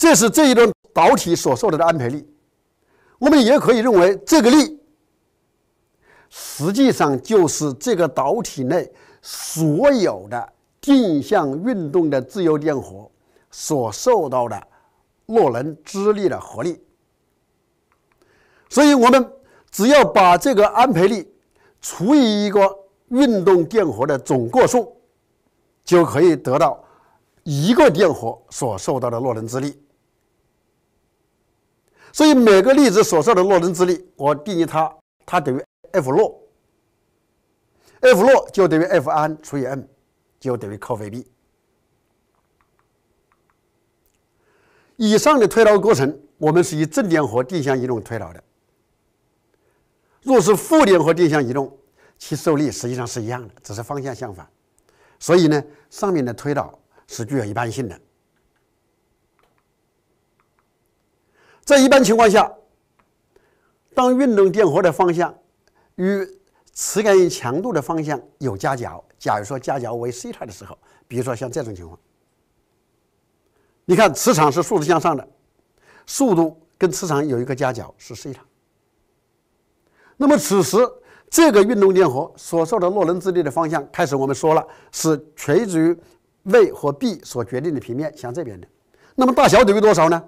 这是这一段导体所受到的安培力。我们也可以认为，这个力实际上就是这个导体内所有的定向运动的自由电荷所受到的洛伦兹力的合力。所以，我们只要把这个安培力除以一个运动电荷的总个数，就可以得到一个电荷所受到的洛伦兹力。所以每个粒子所受的洛伦兹力，我定义它，它等于 F 洛，F 洛就等于 F 安除以 m，就等于 qVB。以上的推导过程，我们是以正电荷定向移动推导的。若是负电荷定向移动，其受力实际上是一样的，只是方向相反。所以呢，上面的推导是具有一般性的。在一般情况下，当运动电荷的方向与磁感应强度的方向有夹角，假如说夹角为西塔的时候，比如说像这种情况，你看磁场是竖直向上的，速度跟磁场有一个夹角是西塔。那么此时这个运动电荷所受的洛伦兹力的方向，开始我们说了是垂直于 v 和 B 所决定的平面向这边的，那么大小等于多少呢？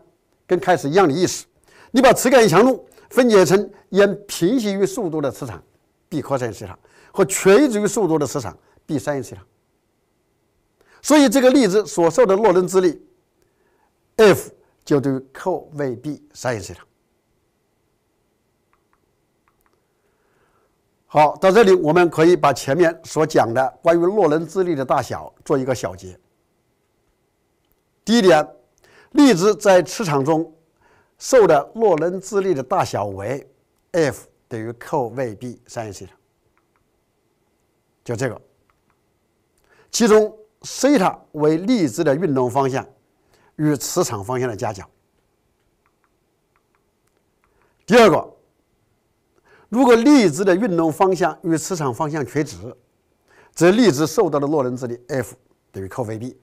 跟开始一样的意思。你把磁感应强度分解成沿平行于速度的磁场 b c o s 场和垂直于速度的磁场 b s i n 场。所以，这个粒子所受的洛伦兹力 F 就等于 q v b s i n 场。好，到这里我们可以把前面所讲的关于洛伦兹力的大小做一个小结。第一点。粒子在磁场中受的洛伦兹力的大小为 F 等于 qvB sin 西塔，就这个。其中西塔为粒子的运动方向与磁场方向的夹角。第二个，如果粒子的运动方向与磁场方向垂直，则粒子受到的洛伦兹力 F 等于 qvB。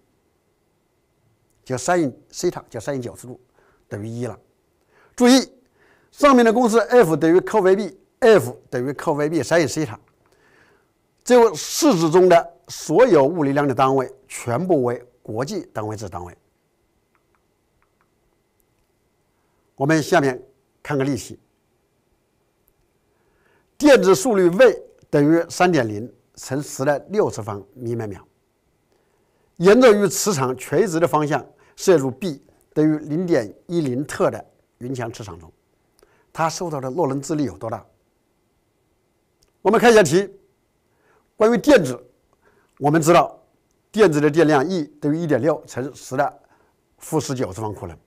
叫 sin 西塔，叫 sin 九十度等于一了。注意，上面的公式 F 等于 qvB，F 等于 qvBsin 西塔。最后式子中的所有物理量的单位全部为国际单位制单位。我们下面看个例题：电子速率 v 等于三点零乘十的六次方米每秒，沿着与磁场垂直的方向。摄入 B 等于零点一零特的匀强磁场中，它受到的洛伦兹力有多大？我们看一下题，关于电子，我们知道电子的电量 e 等于一点六乘十的负十九次方库仑。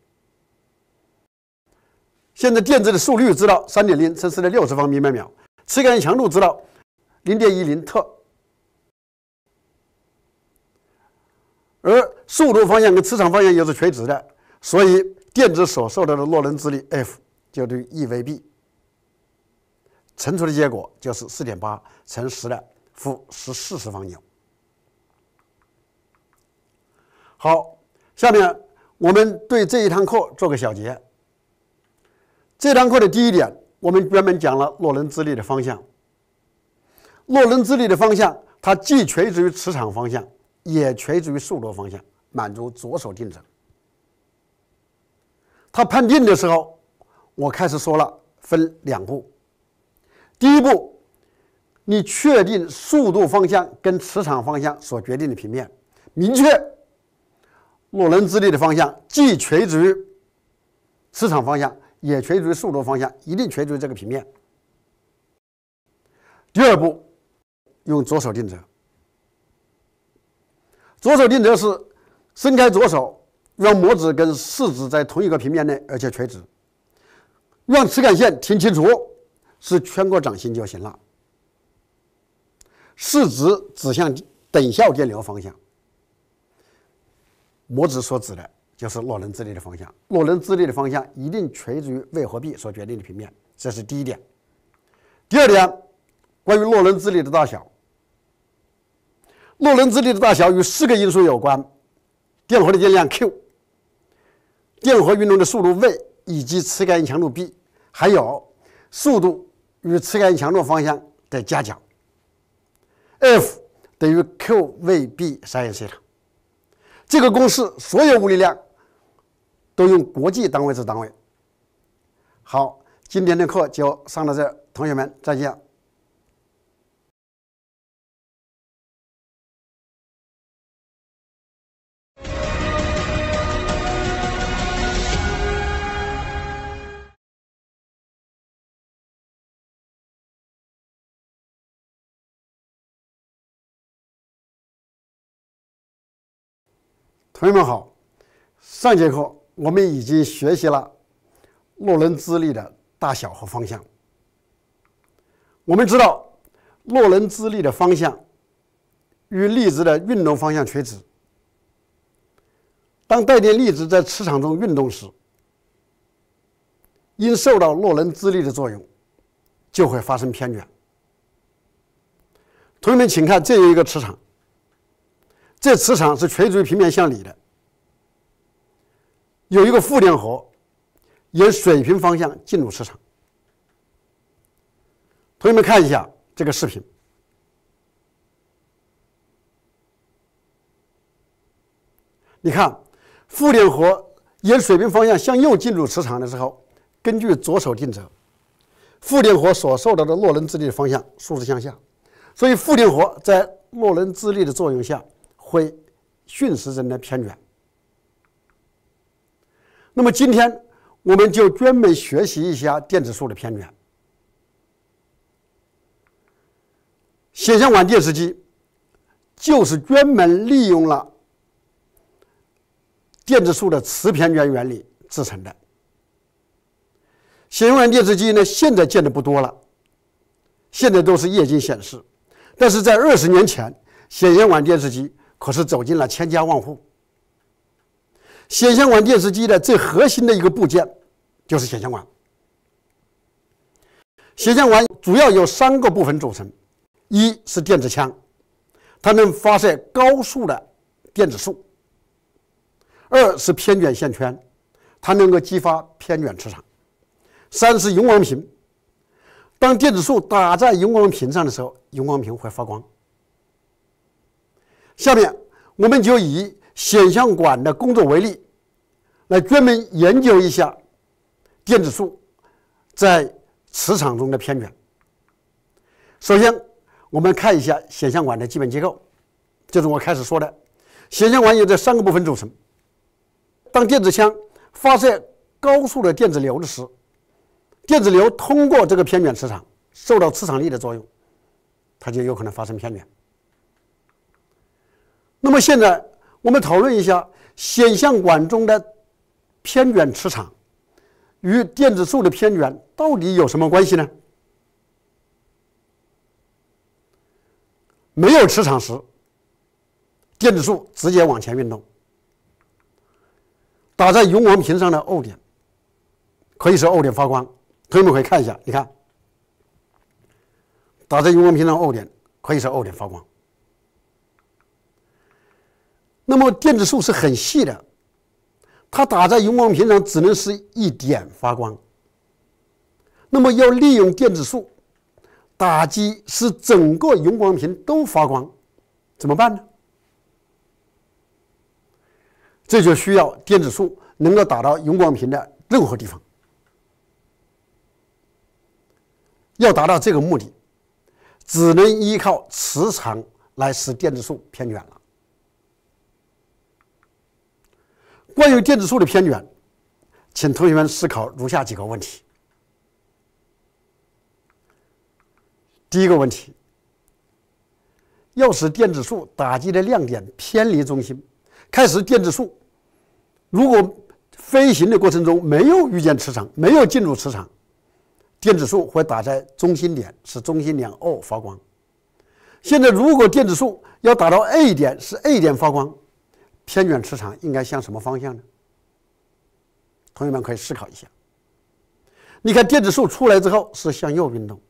现在电子的速率知道三点零乘十的六次方米每秒，磁感应强度知道零点一零特，而。速度方向跟磁场方向又是垂直的，所以电子所受到的洛伦兹力 F 就等于 eVB，乘出的结果就是四点八乘十的负十四次方牛。好，下面我们对这一堂课做个小结。这堂课的第一点，我们专门讲了洛伦兹力的方向。洛伦兹力的方向，它既垂直于磁场方向，也垂直于速度方向。满足左手定则。他判定的时候，我开始说了，分两步。第一步，你确定速度方向跟磁场方向所决定的平面，明确洛伦兹力的方向既垂直于磁场方向，也垂直于速度方向，一定垂直于这个平面。第二步，用左手定则。左手定则是。伸开左手，让拇指跟食指在同一个平面内，而且垂直，让磁感线听清楚，是穿过掌心就行了。食指指向等效电流方向，拇指所指的就是洛伦兹力的方向。洛伦兹力的方向一定垂直于 v 和臂所决定的平面，这是第一点。第二点，关于洛伦兹力的大小，洛伦兹力的大小与四个因素有关。电荷的电量 q，电荷运动的速度 v，以及磁感应强度 B，还有速度与磁感应强度方向的夹角，F 等于 q v B sinθ。这个公式所有物理量都用国际单位制单位。好，今天的课就上到这，同学们再见。同学们好，上节课我们已经学习了洛伦兹力的大小和方向。我们知道洛伦兹力的方向与粒子的运动方向垂直。当带电粒子在磁场中运动时，因受到洛伦兹力的作用，就会发生偏转。同学们，请看这有一个磁场。这磁场是垂直于平面向里的，有一个负电荷沿水平方向进入磁场。同学们看一下这个视频，你看负电荷沿水平方向向右进入磁场的时候，根据左手定则，负电荷所受到的洛伦兹力的方向竖直向下，所以负电荷在洛伦兹力的作用下。会顺时针的偏转。那么今天我们就专门学习一下电子束的偏转。显像管电视机就是专门利用了电子束的磁偏转原理制成的。显像管电视机呢，现在见的不多了，现在都是液晶显示。但是在二十年前，显像管电视机。可是走进了千家万户。显像管电视机的最核心的一个部件就是显像管。显像管主要有三个部分组成：一是电子枪，它能发射高速的电子束；二是偏转线圈，它能够激发偏转磁场；三是荧光屏。当电子束打在荧光屏上的时候，荧光屏会发光。下面我们就以显像管的工作为例，来专门研究一下电子束在磁场中的偏转。首先，我们看一下显像管的基本结构，就是我开始说的，显像管由这三个部分组成。当电子枪发射高速的电子流的时，电子流通过这个偏转磁场，受到磁场力的作用，它就有可能发生偏转。那么现在我们讨论一下显像管中的偏转磁场与电子束的偏转到底有什么关系呢？没有磁场时，电子束直接往前运动，打在荧光屏上的 O 点可以使 O 点发光。同学们可以看一下，你看，打在荧光屏上 O 点可以使 O 点发光。那么电子束是很细的，它打在荧光屏上只能是一点发光。那么要利用电子束打击使整个荧光屏都发光，怎么办呢？这就需要电子束能够打到荧光屏的任何地方。要达到这个目的，只能依靠磁场来使电子束偏远了。关于电子束的偏转，请同学们思考如下几个问题。第一个问题：要使电子束打击的亮点偏离中心，开始电子束如果飞行的过程中没有遇见磁场，没有进入磁场，电子束会打在中心点，使中心点哦发光。现在，如果电子束要打到 A 点，使 A 点发光。偏转磁场应该向什么方向呢？同学们可以思考一下。你看电子束出来之后是向右运动，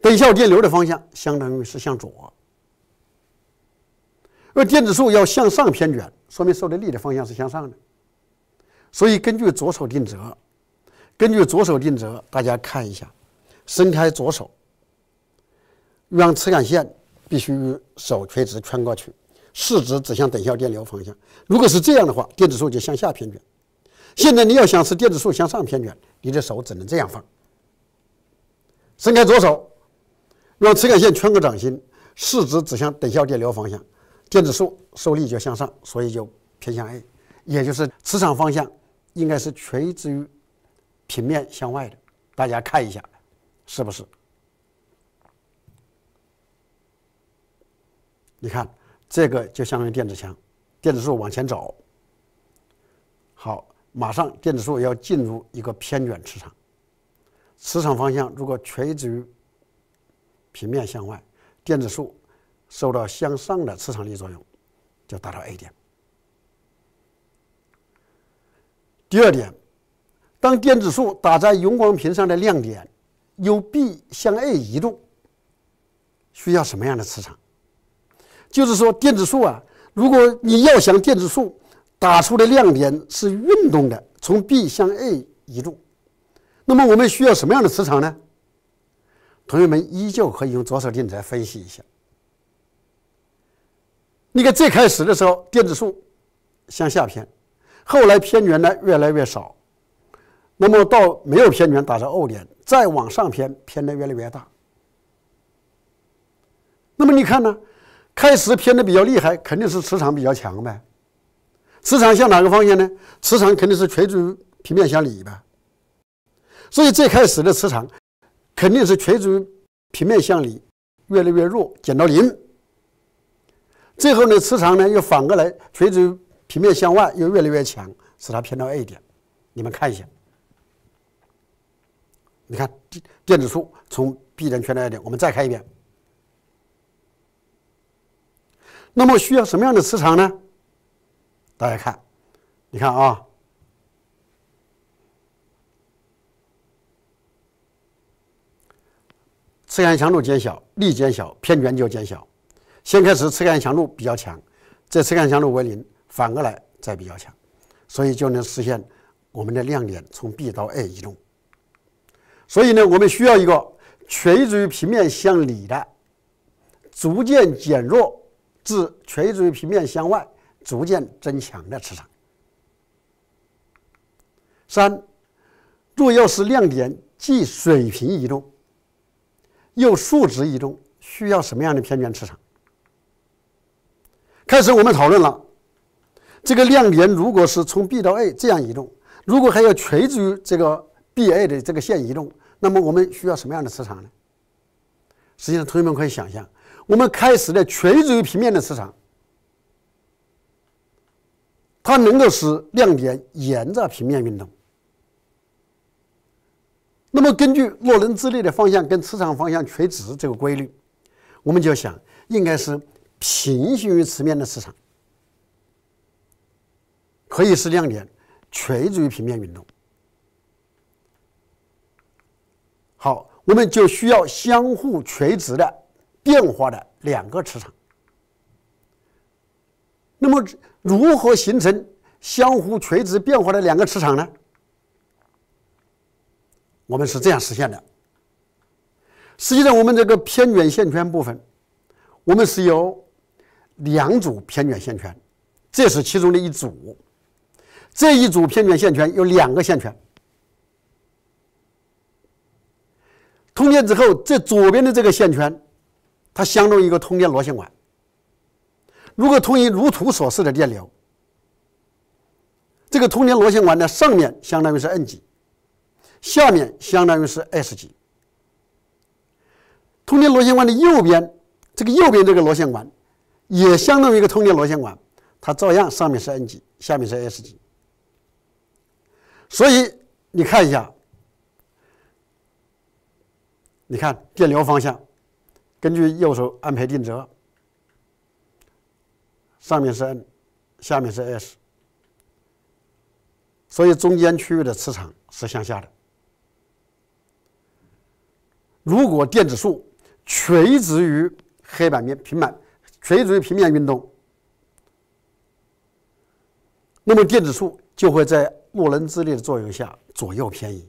等效电流的方向相当于是向左，而电子束要向上偏转，说明受的力的方向是向上的。所以根据左手定则，根据左手定则，大家看一下，伸开左手，让磁感线。必须手垂直穿过去，四指指向等效电流方向。如果是这样的话，电子束就向下偏转。现在你要想使电子束向上偏转，你的手只能这样放：伸开左手，让磁感线穿过掌心，四指指向等效电流方向，电子束受力就向上，所以就偏向 A，也就是磁场方向应该是垂直于平面向外的。大家看一下，是不是？你看，这个就相当于电子枪，电子束往前走。好，马上电子束要进入一个偏转磁场，磁场方向如果垂直于平面向外，电子束受到向上的磁场力作用，就达到 A 点。第二点，当电子束打在荧光屏上的亮点由 B 向 A 移动，需要什么样的磁场？就是说，电子束啊，如果你要想电子束打出的亮点是运动的，从 B 向 A 移动，那么我们需要什么样的磁场呢？同学们依旧可以用左手定则分析一下。你看，最开始的时候，电子束向下偏，后来偏转呢越来越少，那么到没有偏转，打成 O 点，再往上偏，偏的越来越大。那么你看呢？开始偏的比较厉害，肯定是磁场比较强呗。磁场向哪个方向呢？磁场肯定是垂直于平面向里呗。所以最开始的磁场肯定是垂直于平面向里，越来越弱，减到零。最后呢，磁场呢又反过来垂直于平面向外，又越来越强，使它偏到 A 点。你们看一下，你看电电子束从 B 点偏到 A 点，我们再看一遍。那么需要什么样的磁场呢？大家看，你看啊，磁感强度减小，力减小，偏转就减小。先开始磁感强度比较强，这磁感强度为零，反过来再比较强，所以就能实现我们的亮点从 B 到 A 移动。所以呢，我们需要一个垂直于平面向里的、逐渐减弱。自垂直于平面向外逐渐增强的磁场。三，若要使亮点既水平移动又竖直移动，需要什么样的偏转磁场？开始我们讨论了，这个亮点如果是从 B 到 A 这样移动，如果还要垂直于这个 BA 的这个线移动，那么我们需要什么样的磁场呢？实际上，同学们可以想象。我们开始的垂直于平面的磁场，它能够使亮点沿着平面运动。那么，根据洛伦兹力的方向跟磁场方向垂直这个规律，我们就想应该是平行于磁面的磁场，可以使亮点垂直于平面运动。好，我们就需要相互垂直的。变化的两个磁场。那么，如何形成相互垂直变化的两个磁场呢？我们是这样实现的。实际上，我们这个偏远线圈部分，我们是由两组偏远线圈，这是其中的一组。这一组偏远线圈有两个线圈，通电之后，这左边的这个线圈。它相当于一个通电螺线管。如果通一如图所示的电流，这个通电螺线管的上面相当于是 N 极，下面相当于是 S 极。通电螺线管的右边，这个右边这个螺线管也相当于一个通电螺线管，它照样上面是 N 极，下面是 S 极。所以你看一下，你看电流方向。根据右手安排定则，上面是 N，下面是 S，所以中间区域的磁场是向下的。如果电子束垂直于黑板面、平板垂直于平面运动，那么电子束就会在木轮之力的作用下左右偏移。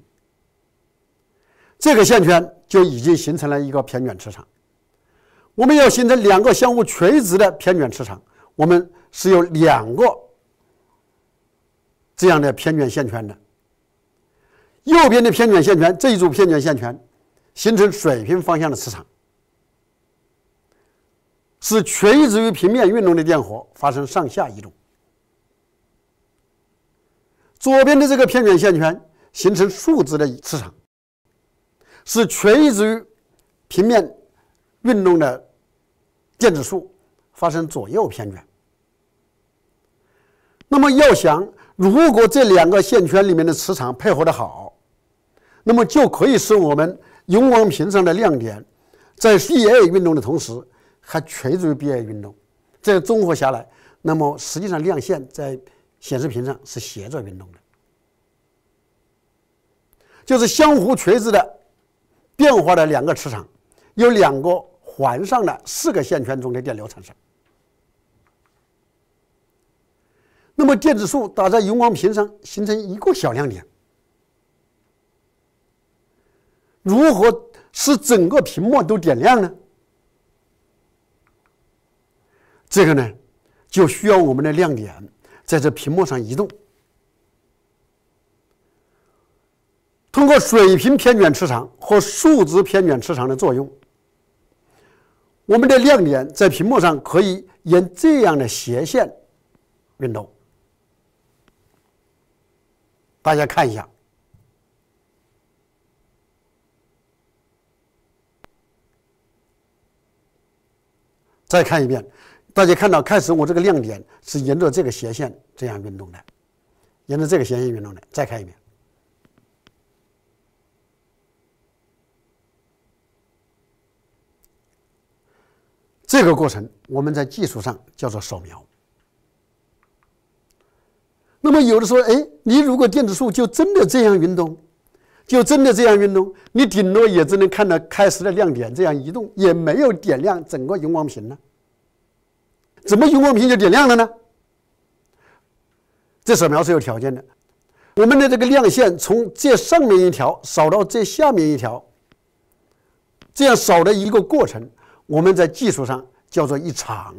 这个线圈就已经形成了一个偏转磁场。我们要形成两个相互垂直的偏转磁场，我们是有两个这样的偏转线圈的。右边的偏转线圈这一组偏转线圈形成水平方向的磁场，使垂直于平面运动的电荷发生上下移动。左边的这个偏转线圈形成竖直的磁场，使垂直于平面运动的。电子束发生左右偏转。那么要想，如果这两个线圈里面的磁场配合的好，那么就可以使我们荧光屏上的亮点在 B a 运动的同时，还垂直于 B a 运动。这综合下来，那么实际上亮线在显示屏上是斜着运动的，就是相互垂直的变化的两个磁场，有两个。环上的四个线圈中的电流产生，那么电子束打在荧光屏上形成一个小亮点。如何使整个屏幕都点亮呢？这个呢，就需要我们的亮点在这屏幕上移动，通过水平偏转磁场和竖直偏转磁场的作用。我们的亮点在屏幕上可以沿这样的斜线运动，大家看一下。再看一遍，大家看到开始我这个亮点是沿着这个斜线这样运动的，沿着这个斜线运动的。再看一遍。这个过程我们在技术上叫做扫描。那么有的时候，哎，你如果电子束就真的这样运动，就真的这样运动，你顶多也只能看到开始的亮点这样移动，也没有点亮整个荧光屏呢。怎么荧光屏就点亮了呢？这扫描是有条件的，我们的这个亮线从这上面一条扫到这下面一条，这样扫的一个过程。我们在技术上叫做一场，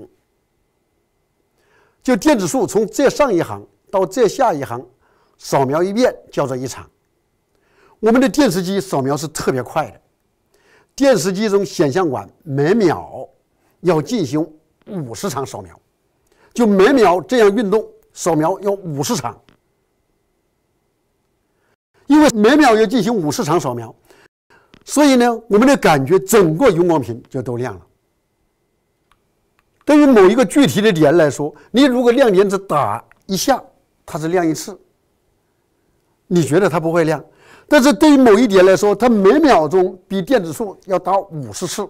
就电子束从这上一行到这下一行扫描一遍叫做一场。我们的电视机扫描是特别快的，电视机中显像管每秒要进行五十场扫描，就每秒这样运动扫描要五十场，因为每秒要进行五十场扫描。所以呢，我们的感觉整个荧光屏就都亮了。对于某一个具体的点来说，你如果亮点只打一下，它是亮一次。你觉得它不会亮，但是对于某一点来说，它每秒钟比电子数要打五十次，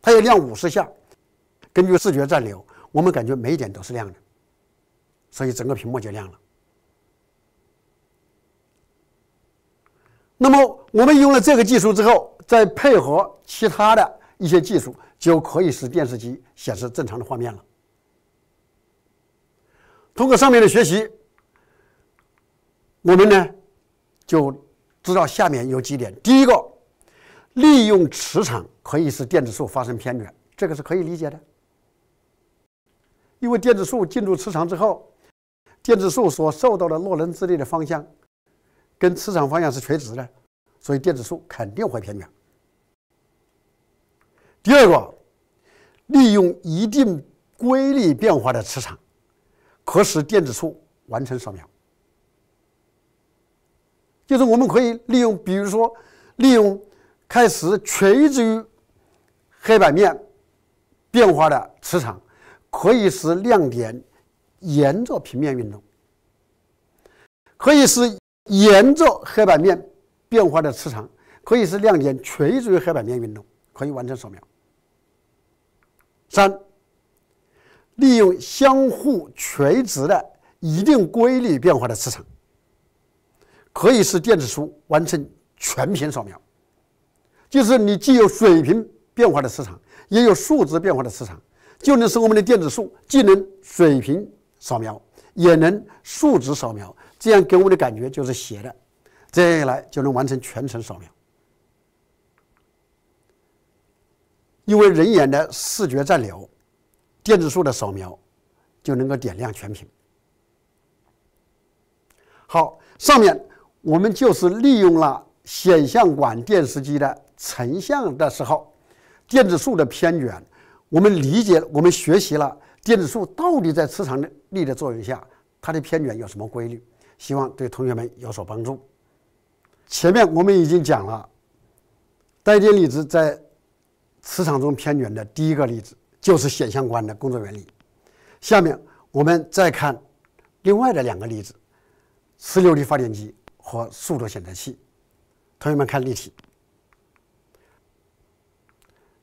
它要亮五十下。根据视觉暂留，我们感觉每一点都是亮的，所以整个屏幕就亮了。那么我们用了这个技术之后。再配合其他的一些技术，就可以使电视机显示正常的画面了。通过上面的学习，我们呢就知道下面有几点：第一个，利用磁场可以使电子束发生偏转，这个是可以理解的。因为电子束进入磁场之后，电子束所受到的洛伦兹力的方向跟磁场方向是垂直的，所以电子束肯定会偏转。第二个，利用一定规律变化的磁场，可使电子束完成扫描。就是我们可以利用，比如说，利用开始垂直于黑板面变化的磁场，可以使亮点沿着平面运动；可以是沿着黑板面变化的磁场，可以使亮点垂直于黑板面运动，可以完成扫描。三，利用相互垂直的一定规律变化的磁场，可以使电子书完成全屏扫描。就是你既有水平变化的磁场，也有数值变化的磁场，就能使我们的电子书既能水平扫描，也能数值扫描。这样给我们的感觉就是斜的，这样一来就能完成全程扫描。因为人眼的视觉暂留，电子束的扫描就能够点亮全屏。好，上面我们就是利用了显像管电视机的成像的时候，电子束的偏转，我们理解，我们学习了电子束到底在磁场力的作用下，它的偏转有什么规律？希望对同学们有所帮助。前面我们已经讲了，带电粒子在磁场中偏转的第一个例子就是显像管的工作原理。下面我们再看另外的两个例子：磁流体发电机和速度选择器。同学们看例题。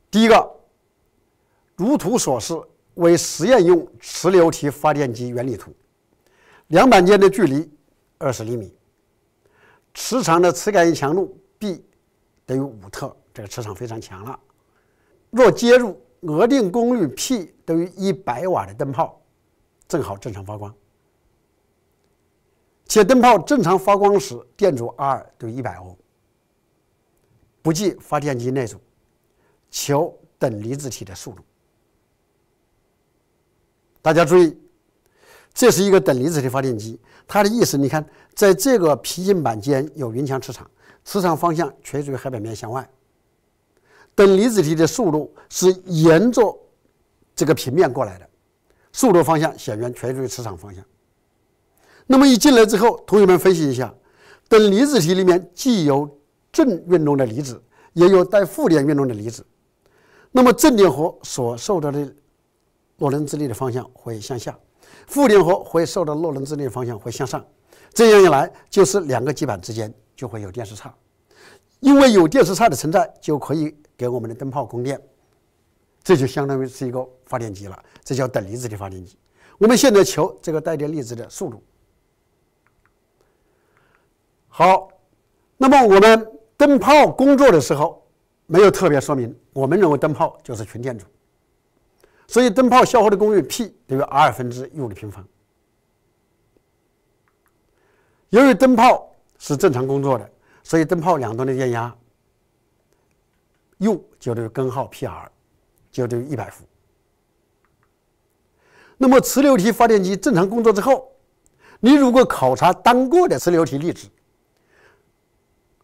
第一个，如图所示为实验用磁流体发电机原理图。两板间的距离二十厘米，磁场的磁感应强度 B 等于五特，这个磁场非常强了。若接入额定功率 P 等于一百瓦的灯泡，正好正常发光。且灯泡正常发光时，电阻 R 等于一百欧。不计发电机内阻，求等离子体的速度。大家注意，这是一个等离子体发电机，它的意思你看，在这个皮筋板间有匀强磁场，磁场方向垂直于黑板面向外。等离子体的速度是沿着这个平面过来的，速度方向显然垂直于磁场方向。那么一进来之后，同学们分析一下，等离子体里面既有正运动的离子，也有带负电运动的离子。那么正电荷所受到的洛伦兹力的方向会向下，负电荷会受到洛伦兹力的方向会向上。这样一来，就是两个极板之间就会有电势差。因为有电势差的存在，就可以。给我们的灯泡供电，这就相当于是一个发电机了，这叫等离子的发电机。我们现在求这个带电粒子的速度。好，那么我们灯泡工作的时候，没有特别说明，我们认为灯泡就是纯电阻，所以灯泡消耗的功率 P 等于 R 分之 U 的平方。由于灯泡是正常工作的，所以灯泡两端的电压。U 就等于根号 PR，就等于一百伏。那么磁流体发电机正常工作之后，你如果考察单个的磁流体粒子，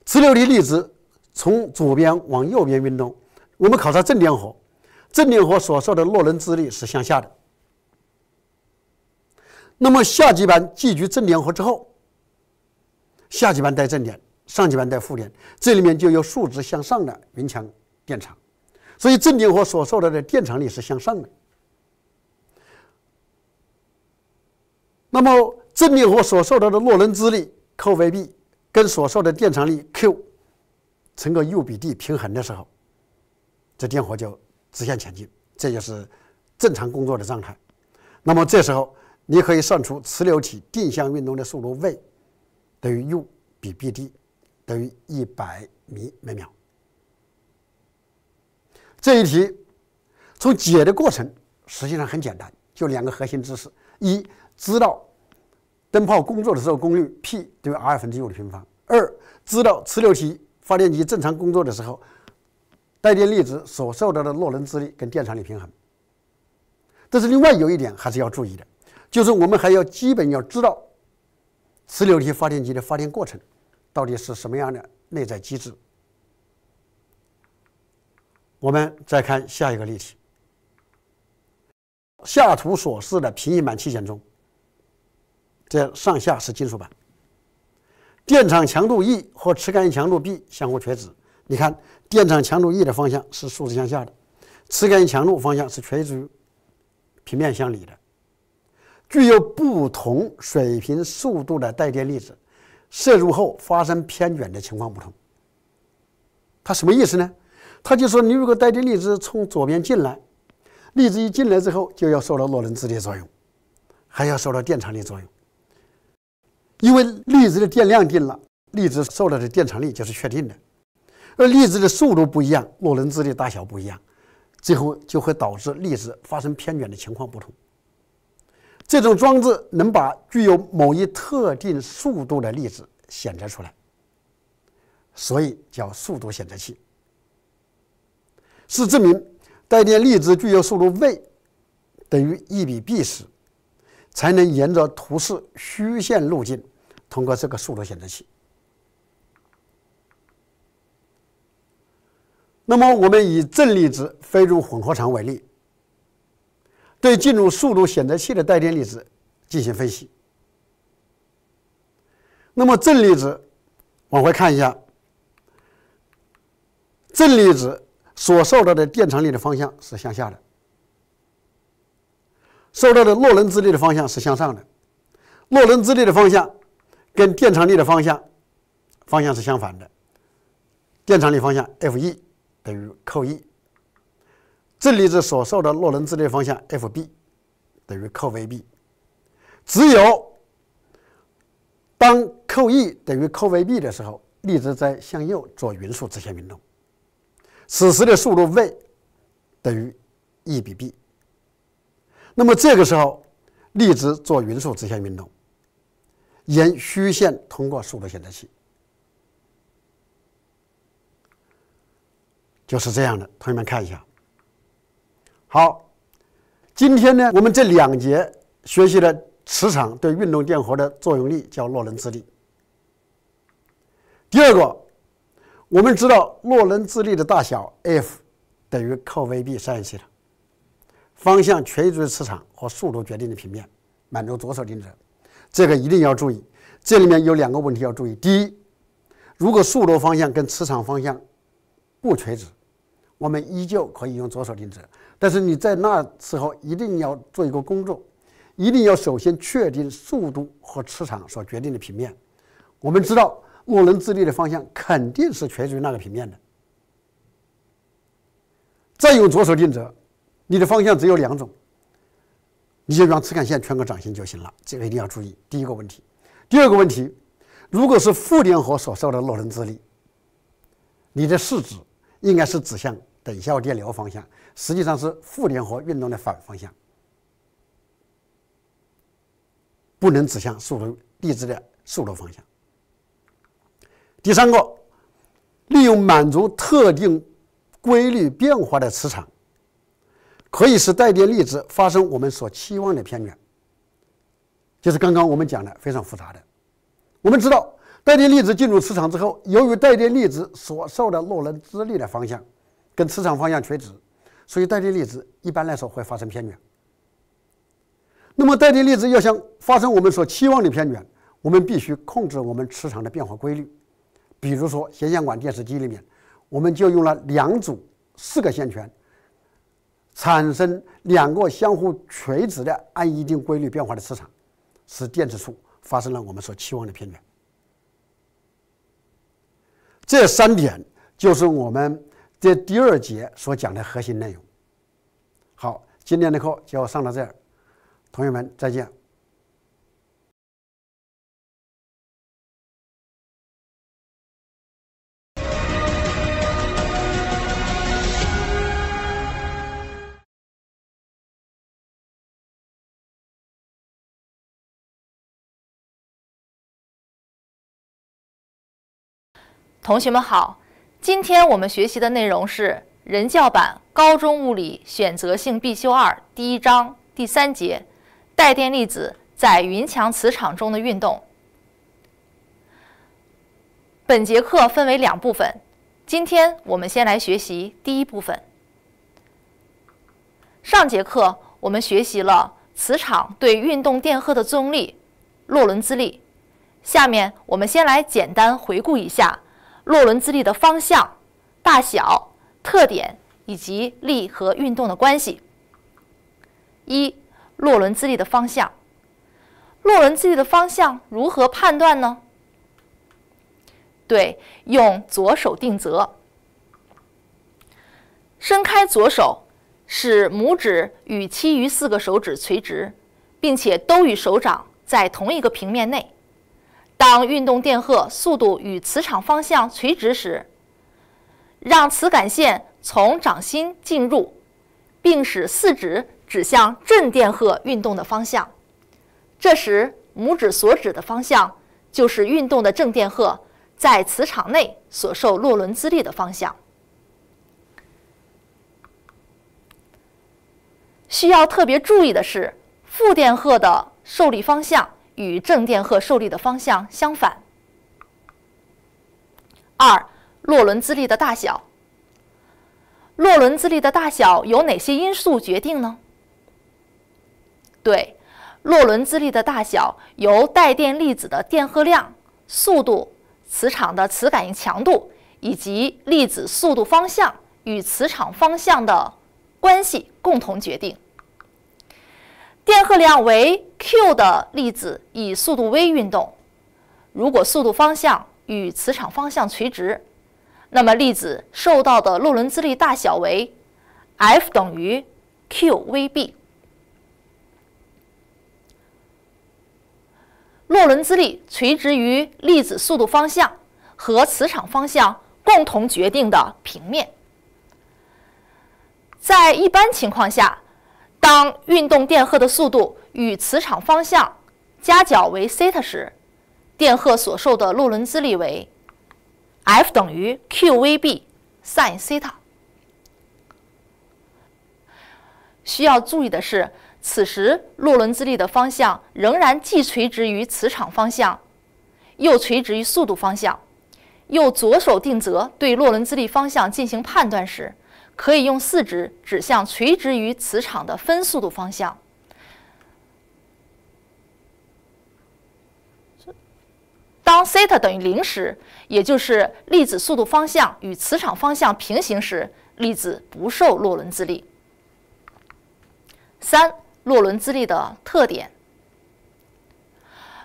磁流体粒子从左边往右边运动，我们考察正电荷，正电荷所受的洛伦兹力是向下的。那么下极板聚集正电荷之后，下极板带正电，上极板带负电，这里面就有竖直向上的云墙。电场，所以正电荷所受到的电场力是向上的。那么正电荷所受到的洛伦兹力 qvb 跟所受的电场力 q 乘个 u 比 d 平衡的时候，这电荷就直线前进，这就是正常工作的状态。那么这时候你可以算出磁流体定向运动的速度 v 等于 u 比 bd 等于一百米每秒。这一题从解的过程实际上很简单，就两个核心知识：一、知道灯泡工作的时候功率 P 等于 R 分之 U 的平方；二、知道磁流体发电机正常工作的时候，带电粒子所受到的洛伦兹力跟电场力平衡。但是另外有一点还是要注意的，就是我们还要基本要知道磁流体发电机的发电过程到底是什么样的内在机制。我们再看下一个例题。下图所示的平行板器件中，这上下是金属板。电场强度 E 和磁感应强度 B 相互垂直。你看，电场强度 E 的方向是竖直向下的，磁感应强度方向是垂直平面向里的。具有不同水平速度的带电粒子射入后，发生偏转的情况不同。它什么意思呢？他就说：“你如果带着粒子从左边进来，粒子一进来之后，就要受到洛伦兹力作用，还要受到电场力作用。因为粒子的电量定了，粒子受到的电场力就是确定的，而粒子的速度不一样，洛伦兹力大小不一样，最后就会导致粒子发生偏转的情况不同。这种装置能把具有某一特定速度的粒子选择出来，所以叫速度选择器。”是证明带电粒子具有速度 v 等于一比 b 时，才能沿着图示虚线路径通过这个速度选择器。那么，我们以正粒子飞入混合场为例，对进入速度选择器的带电粒子进行分析。那么，正粒子，往回看一下，正粒子。所受到的电场力的方向是向下的，受到的洛伦兹力的方向是向上的，洛伦兹力的方向跟电场力的方向方向是相反的。电场力方向 F_e 等于 qE，这粒子所受的洛伦兹力方向 F_b 等于 qv_b，只有当 qE 等于 qv_b 的时候，粒子在向右做匀速直线运动。此时的速度 v 等于 e 比 b，那么这个时候粒子做匀速直线运动，沿虚线通过速度选择器，就是这样的。同学们看一下。好，今天呢，我们这两节学习了磁场对运动电荷的作用力叫洛伦兹力。第二个。我们知道洛伦兹力的大小 F 等于 qVB 乘以系统方向垂直磁场和速度决定的平面，满足左手定则，这个一定要注意。这里面有两个问题要注意：第一，如果速度方向跟磁场方向不垂直，我们依旧可以用左手定则，但是你在那时候一定要做一个工作，一定要首先确定速度和磁场所决定的平面。我们知道。洛伦兹力的方向肯定是垂直于那个平面的。再用左手定则，你的方向只有两种，你就让磁感线穿过掌心就行了。这个一定要注意。第一个问题，第二个问题，如果是负电荷所受的洛伦兹力，你的四指应该是指向等效电流方向，实际上是负电荷运动的反方向，不能指向速度粒子的速度方向。第三个，利用满足特定规律变化的磁场，可以使带电粒子发生我们所期望的偏转。就是刚刚我们讲的非常复杂的。我们知道，带电粒子进入磁场之后，由于带电粒子所受的洛伦兹力的方向跟磁场方向垂直，所以带电粒子一般来说会发生偏转。那么，带电粒子要想发生我们所期望的偏转，我们必须控制我们磁场的变化规律。比如说，显像管电视机里面，我们就用了两组四个线圈，产生两个相互垂直的、按一定规律变化的磁场，使电子束发生了我们所期望的偏转。这三点就是我们这第二节所讲的核心内容。好，今天的课就上到这儿，同学们再见。同学们好，今天我们学习的内容是人教版高中物理选择性必修二第一章第三节，带电粒子在匀强磁场中的运动。本节课分为两部分，今天我们先来学习第一部分。上节课我们学习了磁场对运动电荷的作用力——洛伦兹力，下面我们先来简单回顾一下。洛伦兹力的方向、大小、特点以及力和运动的关系。一洛伦兹力的方向，洛伦兹力的方向如何判断呢？对，用左手定则。伸开左手，使拇指与其余四个手指垂直，并且都与手掌在同一个平面内。当运动电荷速度与磁场方向垂直时，让磁感线从掌心进入，并使四指指向正电荷运动的方向，这时拇指所指的方向就是运动的正电荷在磁场内所受洛伦兹力的方向。需要特别注意的是，负电荷的受力方向。与正电荷受力的方向相反。二，洛伦兹力的大小。洛伦兹力的大小由哪些因素决定呢？对，洛伦兹力的大小由带电粒子的电荷量、速度、磁场的磁感应强度以及粒子速度方向与磁场方向的关系共同决定。电荷量为 q 的粒子以速度 v 运动，如果速度方向与磁场方向垂直，那么粒子受到的洛伦兹力大小为 F 等于 q v B。洛伦兹力垂直于粒子速度方向和磁场方向共同决定的平面。在一般情况下。当运动电荷的速度与磁场方向夹角为西塔时，电荷所受的洛伦兹力为 F 等于 qvb sin 西塔。需要注意的是，此时洛伦兹力的方向仍然既垂直于磁场方向，又垂直于速度方向。用左手定则对洛伦兹力方向进行判断时。可以用四指指向垂直于磁场的分速度方向。当西塔等于零时，也就是粒子速度方向与磁场方向平行时，粒子不受洛伦兹力。三、洛伦兹力的特点：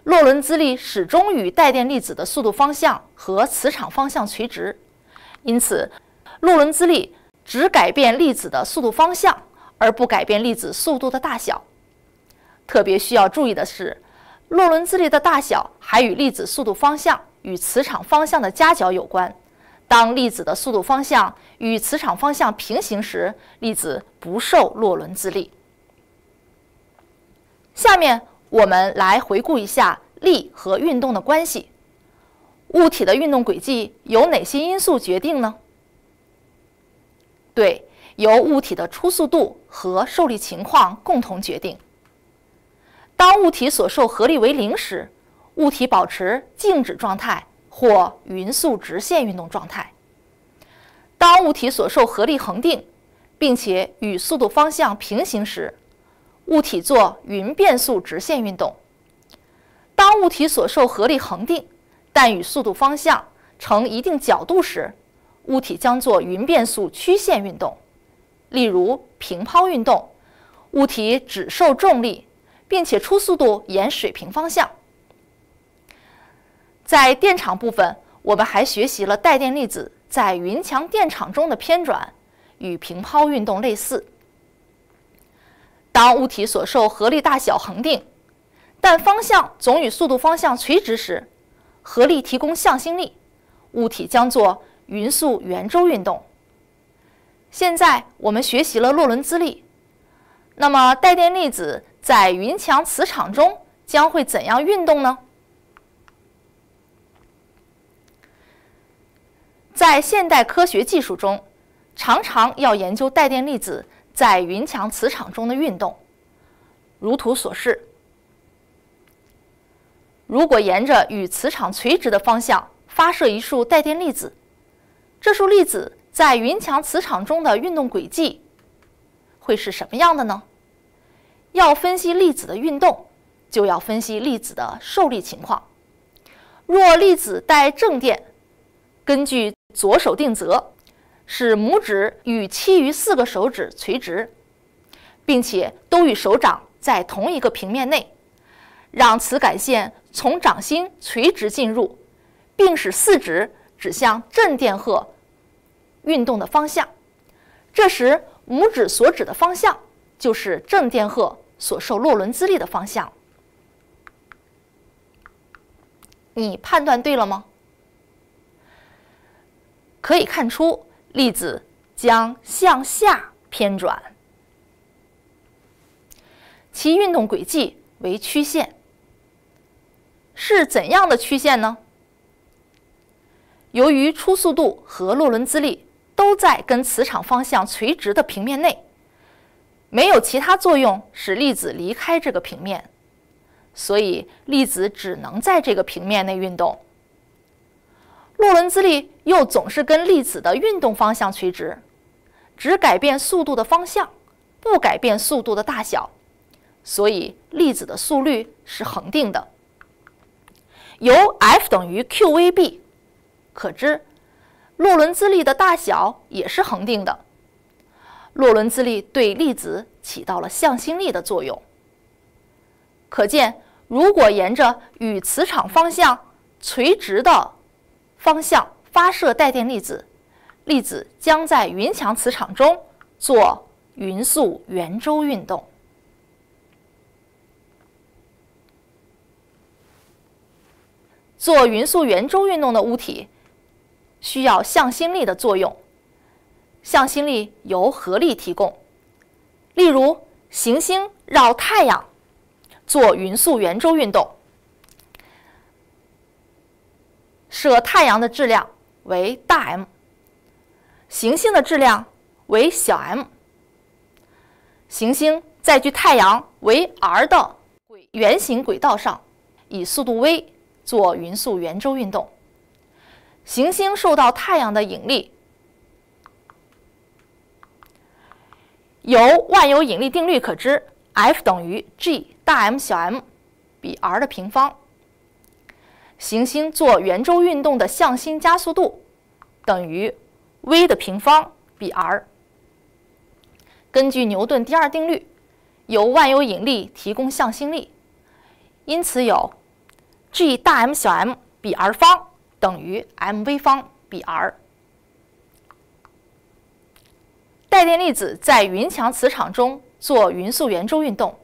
洛伦兹力始终与带电粒子的速度方向和磁场方向垂直，因此洛伦兹力。只改变粒子的速度方向，而不改变粒子速度的大小。特别需要注意的是，洛伦兹力的大小还与粒子速度方向与磁场方向的夹角有关。当粒子的速度方向与磁场方向平行时，粒子不受洛伦兹力。下面我们来回顾一下力和运动的关系。物体的运动轨迹由哪些因素决定呢？对，由物体的初速度和受力情况共同决定。当物体所受合力为零时，物体保持静止状态或匀速直线运动状态。当物体所受合力恒定，并且与速度方向平行时，物体做匀变速直线运动。当物体所受合力恒定，但与速度方向成一定角度时，物体将做匀变速曲线运动，例如平抛运动。物体只受重力，并且初速度沿水平方向。在电场部分，我们还学习了带电粒子在匀强电场中的偏转，与平抛运动类似。当物体所受合力大小恒定，但方向总与速度方向垂直时，合力提供向心力，物体将做。匀速圆周运动。现在我们学习了洛伦兹力，那么带电粒子在匀强磁场中将会怎样运动呢？在现代科学技术中，常常要研究带电粒子在匀强磁场中的运动。如图所示，如果沿着与磁场垂直的方向发射一束带电粒子。这束粒子在匀强磁场中的运动轨迹会是什么样的呢？要分析粒子的运动，就要分析粒子的受力情况。若粒子带正电，根据左手定则，使拇指与其余四个手指垂直，并且都与手掌在同一个平面内，让磁感线从掌心垂直进入，并使四指指向正电荷。运动的方向，这时拇指所指的方向就是正电荷所受洛伦兹力的方向。你判断对了吗？可以看出，粒子将向下偏转，其运动轨迹为曲线。是怎样的曲线呢？由于初速度和洛伦兹力。都在跟磁场方向垂直的平面内，没有其他作用使粒子离开这个平面，所以粒子只能在这个平面内运动。洛伦兹力又总是跟粒子的运动方向垂直，只改变速度的方向，不改变速度的大小，所以粒子的速率是恒定的。由 F 等于 qVB 可知。洛伦兹力的大小也是恒定的。洛伦兹力对粒子起到了向心力的作用。可见，如果沿着与磁场方向垂直的方向发射带电粒子，粒子将在匀强磁场中做匀速圆周运动。做匀速圆周运动的物体。需要向心力的作用，向心力由合力提供。例如，行星绕太阳做匀速圆周运动，设太阳的质量为大 M，行星的质量为小 m，行星在距太阳为 r 的圆形轨道上，以速度 v 做匀速圆周运动。行星受到太阳的引力，由万有引力定律可知，F 等于 G 大 M 小 m 比 r 的平方。行星做圆周运动的向心加速度等于 v 的平方比 r。根据牛顿第二定律，由万有引力提供向心力，因此有 G 大 M 小 m 比 r 方。等于 m v 方比 r。带电粒子在匀强磁场中做匀速圆周运动，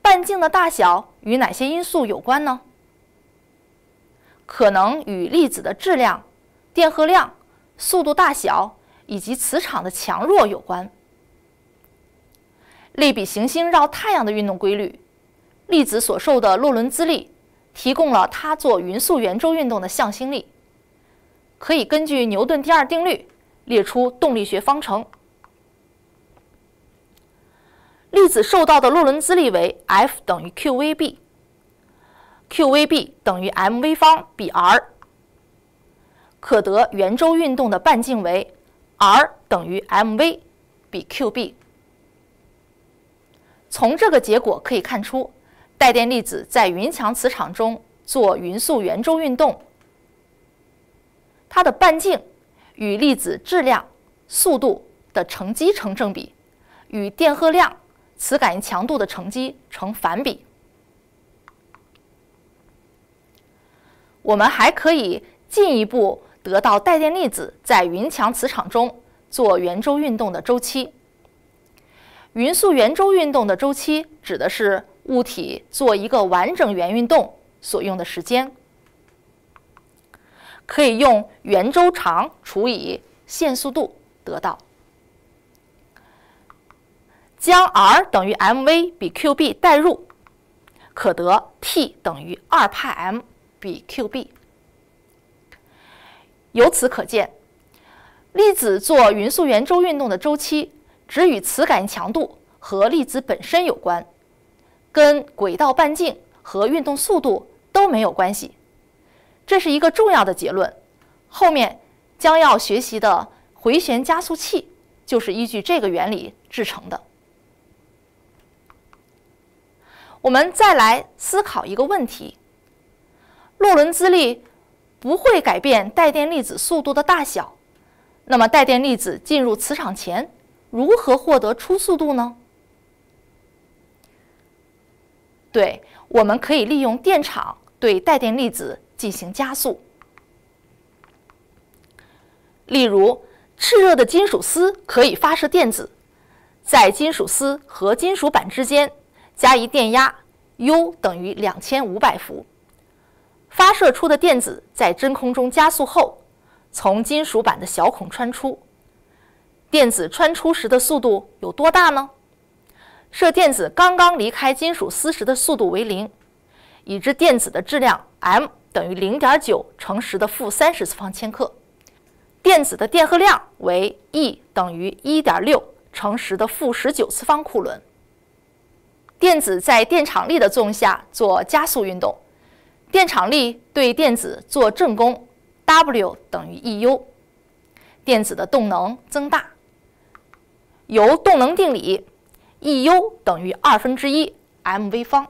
半径的大小与哪些因素有关呢？可能与粒子的质量、电荷量、速度大小以及磁场的强弱有关。类比行星绕太阳的运动规律，粒子所受的洛伦兹力。提供了它做匀速圆周运动的向心力，可以根据牛顿第二定律列出动力学方程。粒子受到的洛伦兹力为 F 等于 qvb，qvb 等于 mv 方比 r，可得圆周运动的半径为 r 等于 mv 比 qb。从这个结果可以看出。带电粒子在匀强磁场中做匀速圆周运动，它的半径与粒子质量、速度的乘积成正比，与电荷量、磁感应强度的乘积成反比。我们还可以进一步得到带电粒子在匀强磁场中做圆周运动的周期。匀速圆周运动的周期指的是。物体做一个完整圆运动所用的时间，可以用圆周长除以线速度得到。将 r 等于 m v 比 q b 代入，可得 t 等于二派 m 比 q b。由此可见，粒子做匀速圆周运动的周期只与磁感应强度和粒子本身有关。跟轨道半径和运动速度都没有关系，这是一个重要的结论。后面将要学习的回旋加速器就是依据这个原理制成的。我们再来思考一个问题：洛伦兹力不会改变带电粒子速度的大小，那么带电粒子进入磁场前如何获得初速度呢？对，我们可以利用电场对带电粒子进行加速。例如，炽热的金属丝可以发射电子，在金属丝和金属板之间加一电压 U 等于2500伏，发射出的电子在真空中加速后，从金属板的小孔穿出。电子穿出时的速度有多大呢？设电子刚刚离开金属丝时的速度为零，已知电子的质量 m 等于零点九乘十的负三十次方千克，电子的电荷量为 e 等于一点六乘十的负十九次方库仑。电子在电场力的作用下做加速运动，电场力对电子做正功 W 等于 eU，电子的动能增大。由动能定理。E U 等于二分之一 m v 方，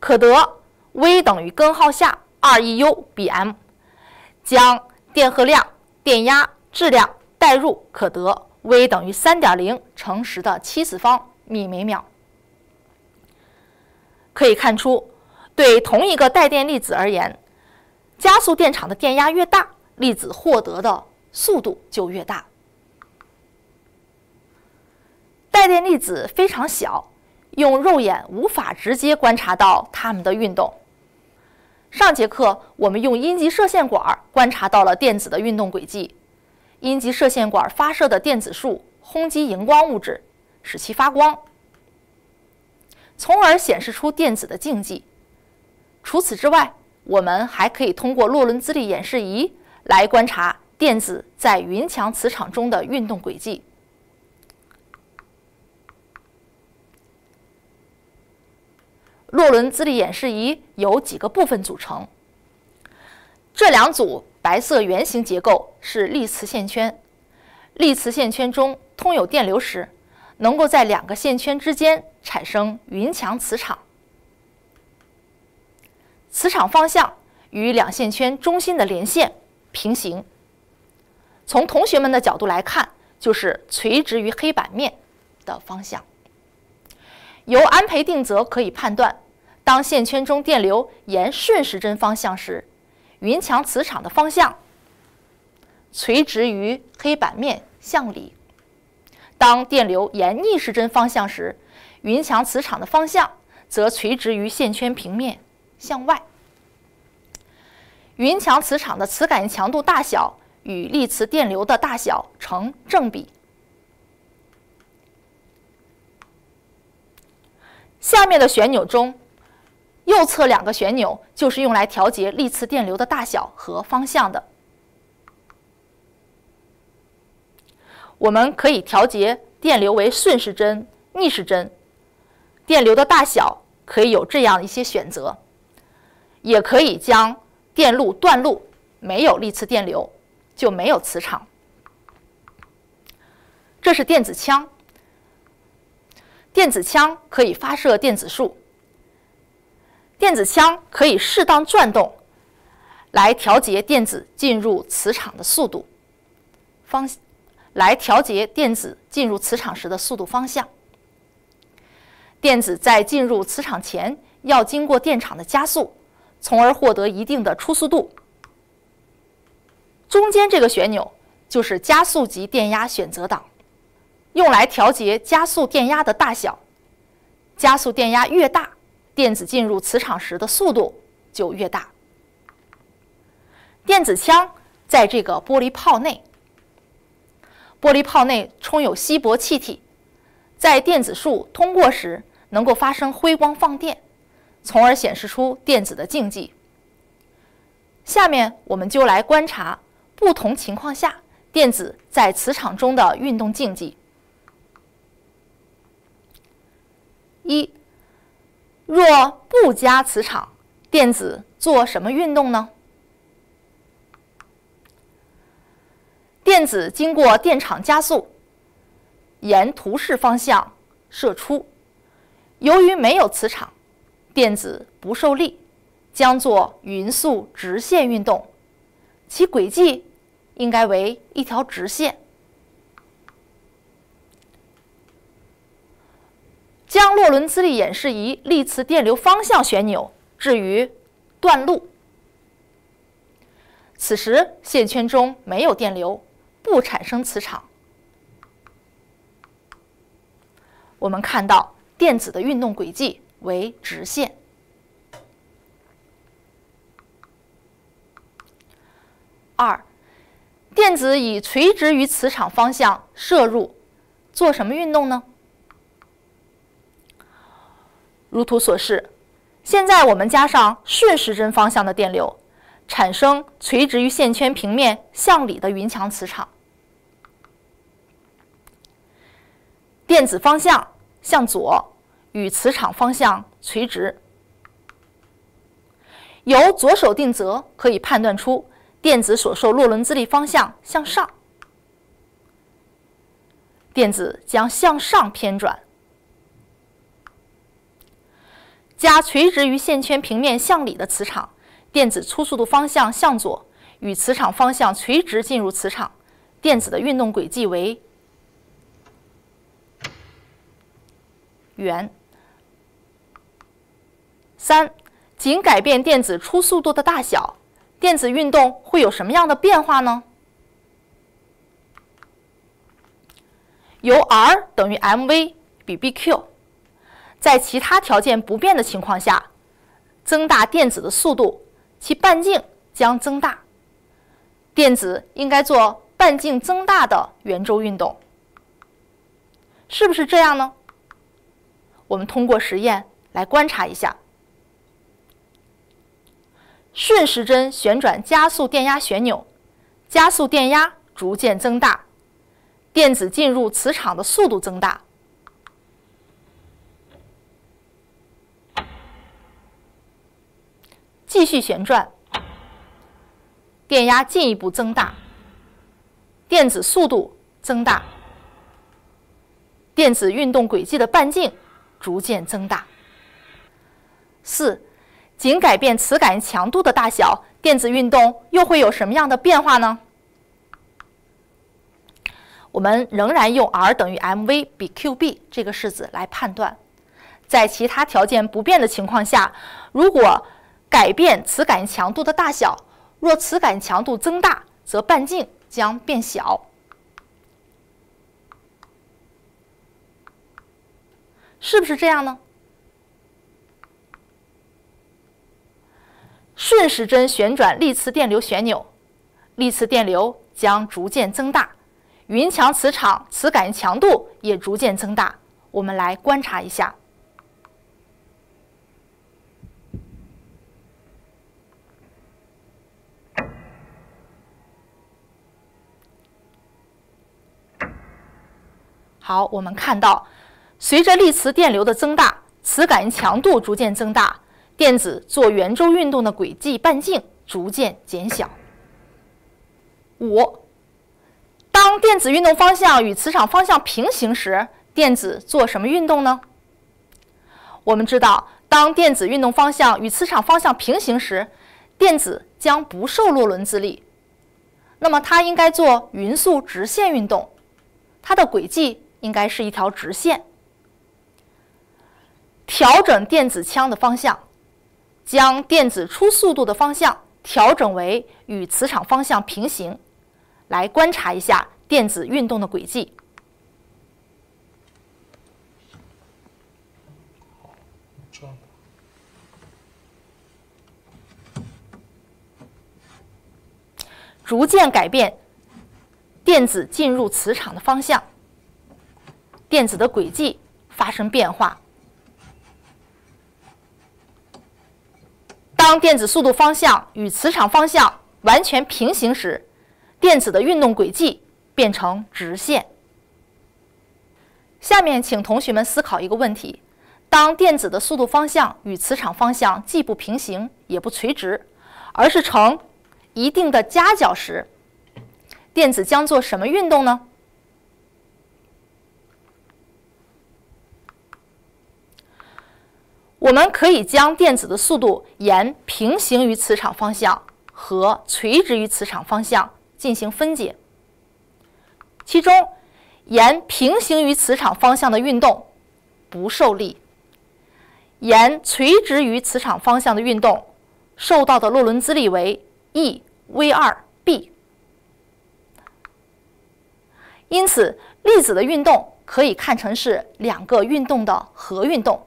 可得 v 等于根号下二 E U 比 m。将电荷量、电压、质量代入，可得 v 等于三点零乘十的七次方米每秒。可以看出，对同一个带电粒子而言，加速电场的电压越大，粒子获得的速度就越大。带电粒子非常小，用肉眼无法直接观察到它们的运动。上节课我们用阴极射线管观察到了电子的运动轨迹。阴极射线管发射的电子束轰击荧光物质，使其发光，从而显示出电子的竞技。除此之外，我们还可以通过洛伦兹力演示仪来观察电子在匀强磁场中的运动轨迹。洛伦兹力演示仪由几个部分组成。这两组白色圆形结构是励磁线圈，励磁线圈中通有电流时，能够在两个线圈之间产生匀强磁场，磁场方向与两线圈中心的连线平行。从同学们的角度来看，就是垂直于黑板面的方向。由安培定则可以判断。当线圈中电流沿顺时针方向时，匀强磁场的方向垂直于黑板面向里；当电流沿逆时针方向时，匀强磁场的方向则垂直于线圈平面向外。匀强磁场的磁感应强度大小与励磁电流的大小成正比。下面的旋钮中。右侧两个旋钮就是用来调节励磁电流的大小和方向的。我们可以调节电流为顺时针、逆时针，电流的大小可以有这样一些选择，也可以将电路断路，没有励磁电流就没有磁场。这是电子枪，电子枪可以发射电子束。电子枪可以适当转动，来调节电子进入磁场的速度方，来调节电子进入磁场时的速度方向。电子在进入磁场前要经过电场的加速，从而获得一定的初速度。中间这个旋钮就是加速级电压选择档，用来调节加速电压的大小。加速电压越大。电子进入磁场时的速度就越大。电子枪在这个玻璃泡内，玻璃泡内充有稀薄气体，在电子束通过时能够发生辉光放电，从而显示出电子的竞技。下面我们就来观察不同情况下电子在磁场中的运动竞技。一。若不加磁场，电子做什么运动呢？电子经过电场加速，沿图示方向射出。由于没有磁场，电子不受力，将做匀速直线运动，其轨迹应该为一条直线。将洛伦兹力演示仪励磁电流方向旋钮置于断路，此时线圈中没有电流，不产生磁场。我们看到电子的运动轨迹为直线。二，电子以垂直于磁场方向射入，做什么运动呢？如图所示，现在我们加上顺时针方向的电流，产生垂直于线圈平面向里的匀强磁场。电子方向向左，与磁场方向垂直。由左手定则可以判断出，电子所受洛伦兹力方向向上，电子将向上偏转。加垂直于线圈平面向里的磁场，电子初速度方向向左，与磁场方向垂直进入磁场，电子的运动轨迹为圆。三，仅改变电子初速度的大小，电子运动会有什么样的变化呢？由 r 等于 m v 比 b q。在其他条件不变的情况下，增大电子的速度，其半径将增大。电子应该做半径增大的圆周运动，是不是这样呢？我们通过实验来观察一下。顺时针旋转加速电压旋钮，加速电压逐渐增大，电子进入磁场的速度增大。继续旋转，电压进一步增大，电子速度增大，电子运动轨迹的半径逐渐增大。四，仅改变磁感应强度的大小，电子运动又会有什么样的变化呢？我们仍然用 r 等于 m v 比 q b 这个式子来判断，在其他条件不变的情况下，如果改变磁感应强度的大小，若磁感应强度增大，则半径将变小，是不是这样呢？顺时针旋转励磁电流旋钮，励磁电流将逐渐增大，匀强磁场磁感应强度也逐渐增大。我们来观察一下。好，我们看到，随着粒磁电流的增大，磁感应强度逐渐增大，电子做圆周运动的轨迹半径逐渐减小。五，当电子运动方向与磁场方向平行时，电子做什么运动呢？我们知道，当电子运动方向与磁场方向平行时，电子将不受洛伦兹力，那么它应该做匀速直线运动，它的轨迹。应该是一条直线。调整电子枪的方向，将电子初速度的方向调整为与磁场方向平行，来观察一下电子运动的轨迹。逐渐改变电子进入磁场的方向。电子的轨迹发生变化。当电子速度方向与磁场方向完全平行时，电子的运动轨迹变成直线。下面请同学们思考一个问题：当电子的速度方向与磁场方向既不平行也不垂直，而是成一定的夹角时，电子将做什么运动呢？我们可以将电子的速度沿平行于磁场方向和垂直于磁场方向进行分解。其中，沿平行于磁场方向的运动不受力；沿垂直于磁场方向的运动受到的洛伦兹力为 E v 二 B。因此，粒子的运动可以看成是两个运动的合运动。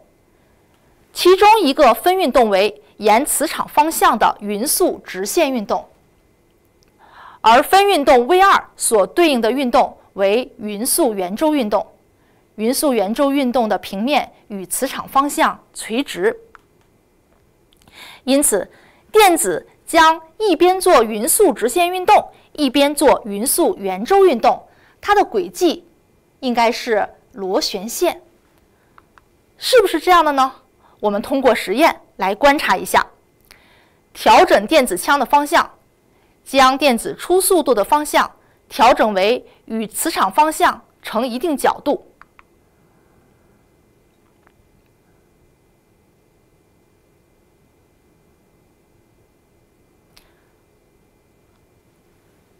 其中一个分运动为沿磁场方向的匀速直线运动，而分运动 v2 所对应的运动为匀速圆周运动，匀速圆周运动的平面与磁场方向垂直。因此，电子将一边做匀速直线运动，一边做匀速圆周运动，它的轨迹应该是螺旋线。是不是这样的呢？我们通过实验来观察一下，调整电子枪的方向，将电子初速度的方向调整为与磁场方向成一定角度。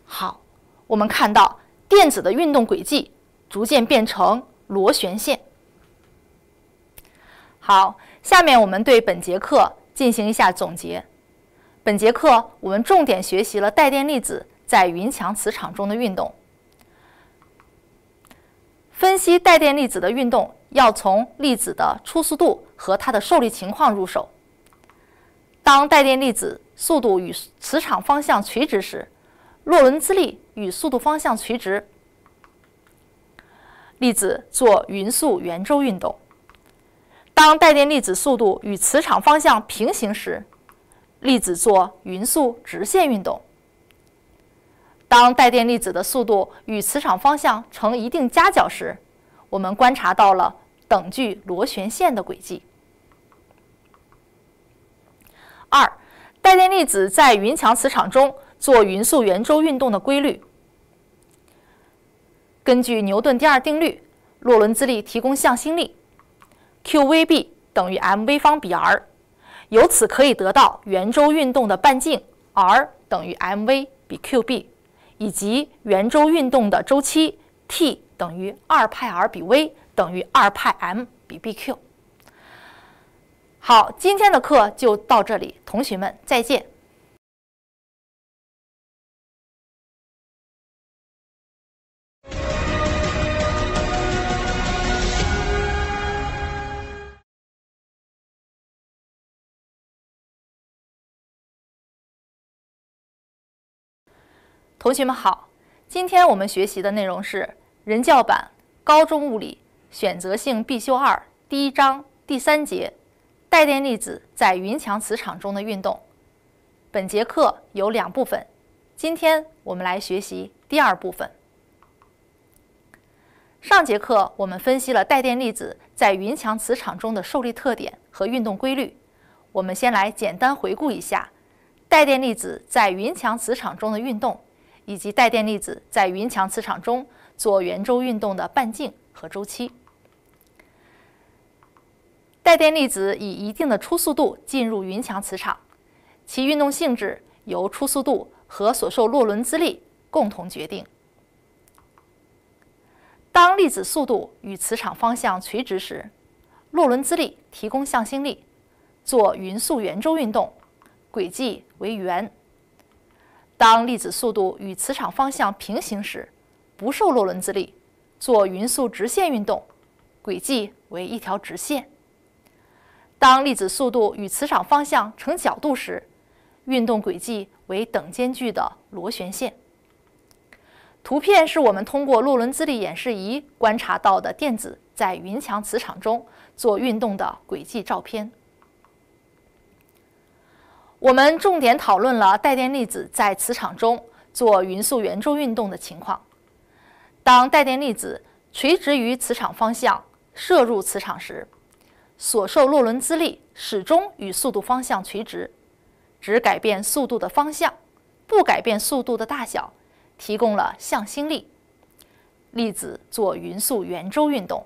好，我们看到电子的运动轨迹逐渐变成螺旋线。好。下面我们对本节课进行一下总结。本节课我们重点学习了带电粒子在匀强磁场中的运动。分析带电粒子的运动，要从粒子的初速度和它的受力情况入手。当带电粒子速度与磁场方向垂直时，洛伦兹力与速度方向垂直，粒子做匀速圆周运动。当带电粒子速度与磁场方向平行时，粒子做匀速直线运动。当带电粒子的速度与磁场方向成一定夹角时，我们观察到了等距螺旋线的轨迹。二，带电粒子在匀强磁场中做匀速圆周运动的规律。根据牛顿第二定律，洛伦兹力提供向心力。q v b 等于 m v 方比 r，由此可以得到圆周运动的半径 r 等于 m v 比 q b，以及圆周运动的周期 t 等于2派 r 比 v 等于2派 m 比 b q。好，今天的课就到这里，同学们再见。同学们好，今天我们学习的内容是人教版高中物理选择性必修二第一章第三节，带电粒子在匀强磁场中的运动。本节课有两部分，今天我们来学习第二部分。上节课我们分析了带电粒子在匀强磁场中的受力特点和运动规律。我们先来简单回顾一下带电粒子在匀强磁场中的运动。以及带电粒子在匀强磁场中做圆周运动的半径和周期。带电粒子以一定的初速度进入匀强磁场，其运动性质由初速度和所受洛伦兹力共同决定。当粒子速度与磁场方向垂直时，洛伦兹力提供向心力，做匀速圆周运动，轨迹为圆。当粒子速度与磁场方向平行时，不受洛伦兹力，做匀速直线运动，轨迹为一条直线。当粒子速度与磁场方向成角度时，运动轨迹为等间距的螺旋线。图片是我们通过洛伦兹力演示仪观察到的电子在匀强磁场中做运动的轨迹照片。我们重点讨论了带电粒子在磁场中做匀速圆周运动的情况。当带电粒子垂直于磁场方向射入磁场时，所受洛伦兹力始终与速度方向垂直，只改变速度的方向，不改变速度的大小，提供了向心力，粒子做匀速圆周运动。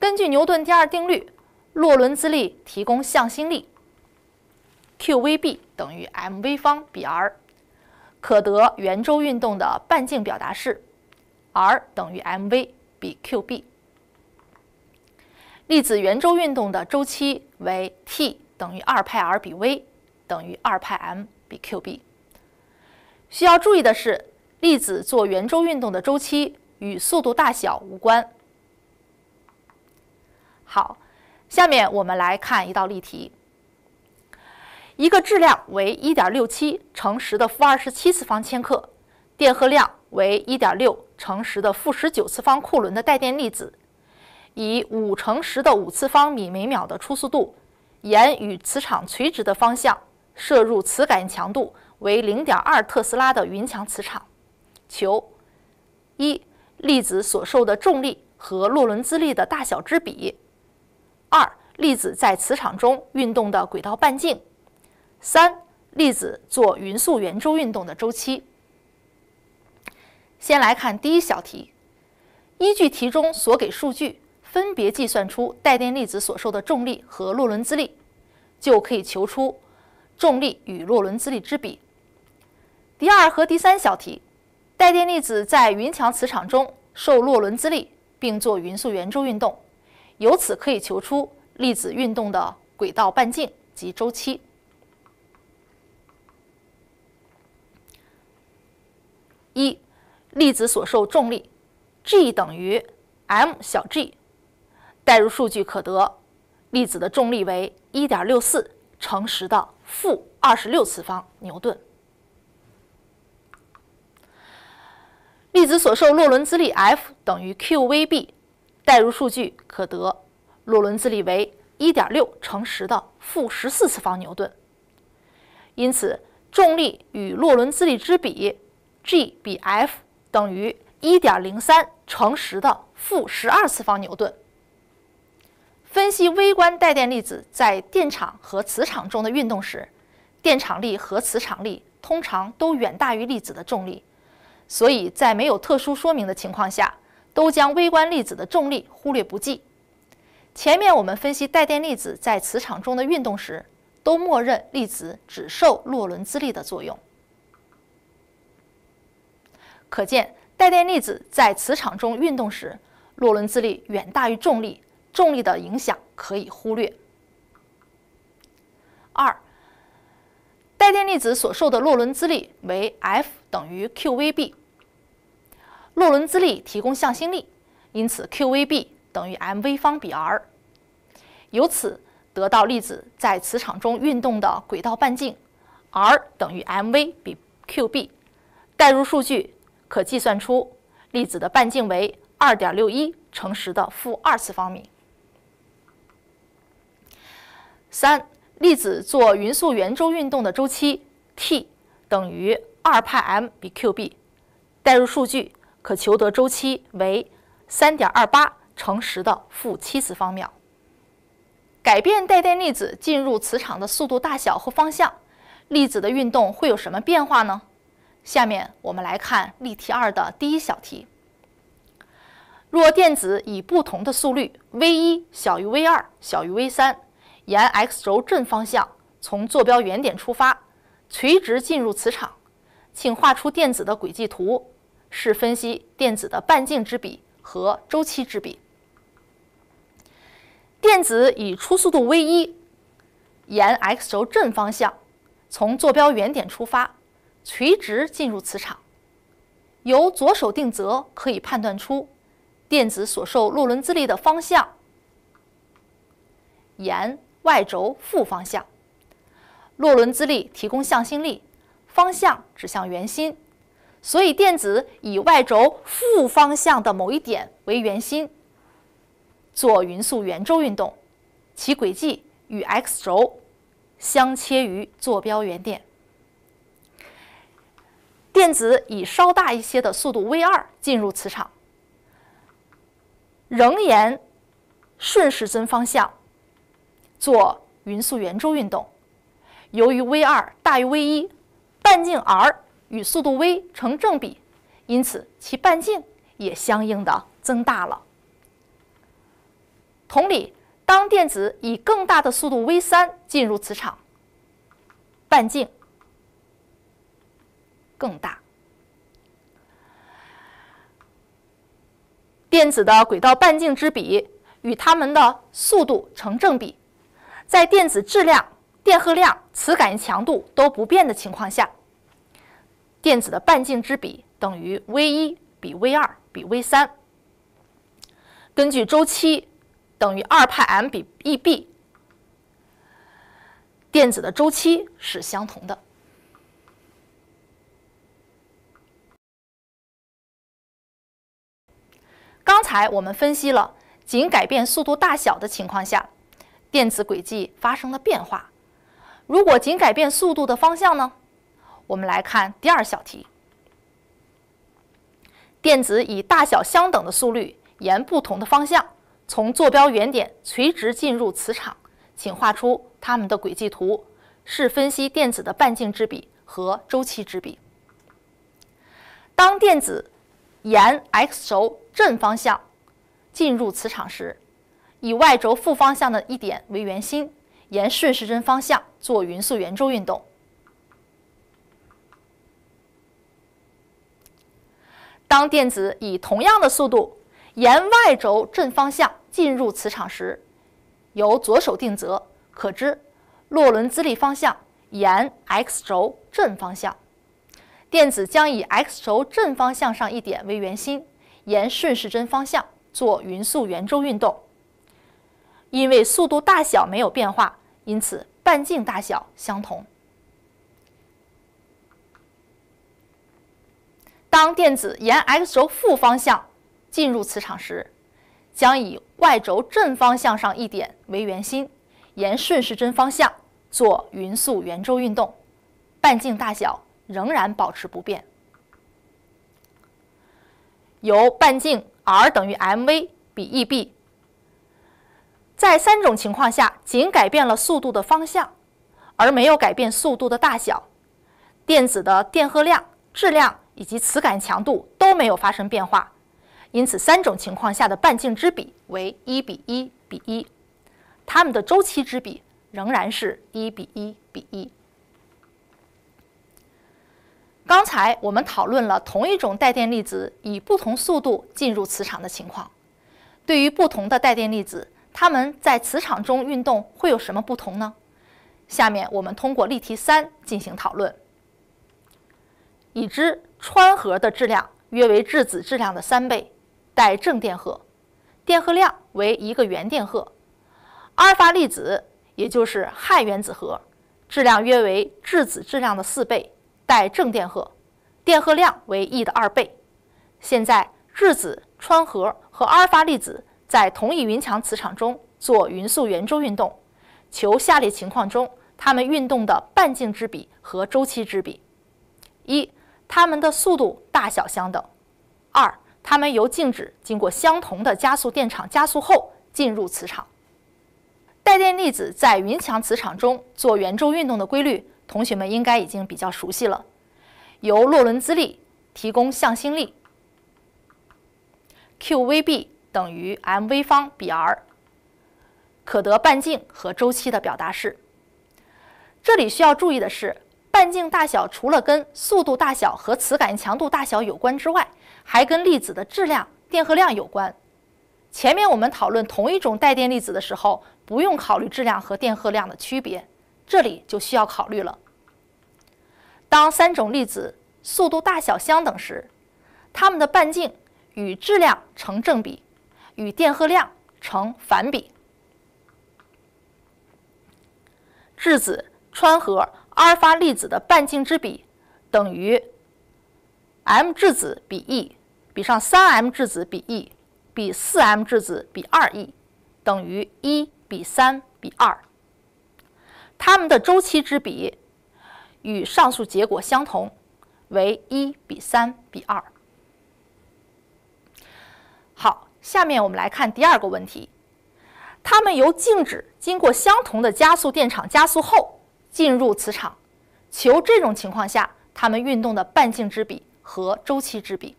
根据牛顿第二定律，洛伦兹力提供向心力。q v b 等于 m v 方比 r，可得圆周运动的半径表达式 r 等于 m v 比 q b。粒子圆周运动的周期为 t 等于2派 r 比 v 等于2派 m 比 q b。需要注意的是，粒子做圆周运动的周期与速度大小无关。好，下面我们来看一道例题。一个质量为1.67乘十的负27次方千克、电荷量为1.6乘十的负19次方库仑的带电粒子，以5乘十的5次方米每秒的初速度，沿与磁场垂直的方向射入磁感应强度为0.2特斯拉的匀强磁场，求：一、粒子所受的重力和洛伦兹力的大小之比；二、粒子在磁场中运动的轨道半径。三粒子做匀速圆周运动的周期。先来看第一小题，依据题中所给数据，分别计算出带电粒子所受的重力和洛伦兹力，就可以求出重力与洛伦兹力之比。第二和第三小题，带电粒子在匀强磁场中受洛伦兹力，并做匀速圆周运动，由此可以求出粒子运动的轨道半径及周期。一粒子所受重力，G 等于 m 小 g，代入数据可得，粒子的重力为1.64乘10的负26次方牛顿。粒子所受洛伦兹力 F 等于 qvb，代入数据可得，洛伦兹力为1.6乘10的负14次方牛顿。因此，重力与洛伦兹力之比。G 比 F 等于1.03乘10的负12次方牛顿。分析微观带电粒子在电场和磁场中的运动时，电场力和磁场力通常都远大于粒子的重力，所以在没有特殊说明的情况下，都将微观粒子的重力忽略不计。前面我们分析带电粒子在磁场中的运动时，都默认粒子只受洛伦兹力的作用。可见，带电粒子在磁场中运动时，洛伦兹力远大于重力，重力的影响可以忽略。二，带电粒子所受的洛伦兹力为 F 等于 qvb，洛伦兹力提供向心力，因此 qvb 等于 mv 方比 r，由此得到粒子在磁场中运动的轨道半径 r 等于 mv 比 qb，代入数据。可计算出粒子的半径为二点六一乘十的负二次方米。三粒子做匀速圆周运动的周期 T 等于二派 m 比 qB，代入数据可求得周期为三点二八乘十的负七次方秒。改变带电粒子进入磁场的速度大小和方向，粒子的运动会有什么变化呢？下面我们来看例题二的第一小题。若电子以不同的速率 v 一小于 v 二小于 v 三，沿 x 轴正方向从坐标原点出发，垂直进入磁场，请画出电子的轨迹图，试分析电子的半径之比和周期之比。电子以初速度 v 一沿 x 轴正方向从坐标原点出发。垂直进入磁场，由左手定则可以判断出电子所受洛伦兹力的方向沿 y 轴负方向。洛伦兹力提供向心力，方向指向圆心，所以电子以 y 轴负方向的某一点为圆心做匀速圆周运动，其轨迹与 x 轴相切于坐标原点。电子以稍大一些的速度 v 二进入磁场，仍沿顺时针方向做匀速圆周运动。由于 v 二大于 v 一，半径 r 与速度 v 成正比，因此其半径也相应的增大了。同理，当电子以更大的速度 v 三进入磁场，半径。更大，电子的轨道半径之比与它们的速度成正比。在电子质量、电荷量、磁感应强度都不变的情况下，电子的半径之比等于 v 一比 v 二比 v 三。根据周期等于二派 m 比 eB，电子的周期是相同的。刚才我们分析了，仅改变速度大小的情况下，电子轨迹发生了变化。如果仅改变速度的方向呢？我们来看第二小题：电子以大小相等的速率，沿不同的方向，从坐标原点垂直进入磁场，请画出它们的轨迹图，是分析电子的半径之比和周期之比。当电子沿 x 轴。正方向进入磁场时，以 y 轴负方向的一点为圆心，沿顺时针方向做匀速圆周运动。当电子以同样的速度沿 y 轴正方向进入磁场时，由左手定则可知，洛伦兹力方向沿 x 轴正方向，电子将以 x 轴正方向上一点为圆心。沿顺时针方向做匀速圆周运动，因为速度大小没有变化，因此半径大小相同。当电子沿 x 轴负方向进入磁场时，将以 y 轴正方向上一点为圆心，沿顺时针方向做匀速圆周运动，半径大小仍然保持不变。由半径 r 等于 mv 比 eB，在三种情况下，仅改变了速度的方向，而没有改变速度的大小，电子的电荷量、质量以及磁感强度都没有发生变化，因此三种情况下的半径之比为一比一比一，它们的周期之比仍然是一比一比一。刚才我们讨论了同一种带电粒子以不同速度进入磁场的情况。对于不同的带电粒子，它们在磁场中运动会有什么不同呢？下面我们通过例题三进行讨论。已知氚核的质量约为质子质量的三倍，带正电荷，电荷量为一个原电荷。阿尔法粒子，也就是氦原子核，质量约为质子质量的四倍。带正电荷，电荷量为 e 的二倍。现在质子、氚核和阿尔法粒子在同一匀强磁场中做匀速圆周运动，求下列情况中它们运动的半径之比和周期之比：一、它们的速度大小相等；二、它们由静止经过相同的加速电场加速后进入磁场。带电粒子在匀强磁场中做圆周运动的规律。同学们应该已经比较熟悉了，由洛伦兹力提供向心力，q v B 等于 m v 方比 r，可得半径和周期的表达式。这里需要注意的是，半径大小除了跟速度大小和磁感应强度大小有关之外，还跟粒子的质量、电荷量有关。前面我们讨论同一种带电粒子的时候，不用考虑质量和电荷量的区别。这里就需要考虑了。当三种粒子速度大小相等时，它们的半径与质量成正比，与电荷量成反比。质子、氚核、阿尔法粒子的半径之比等于 m 质子比 e 比上 3m 质子比 e 比 4m 质子比 2e，等于1比3比2。它们的周期之比与上述结果相同，为一比三比二。好，下面我们来看第二个问题：它们由静止经过相同的加速电场加速后进入磁场，求这种情况下它们运动的半径之比和周期之比。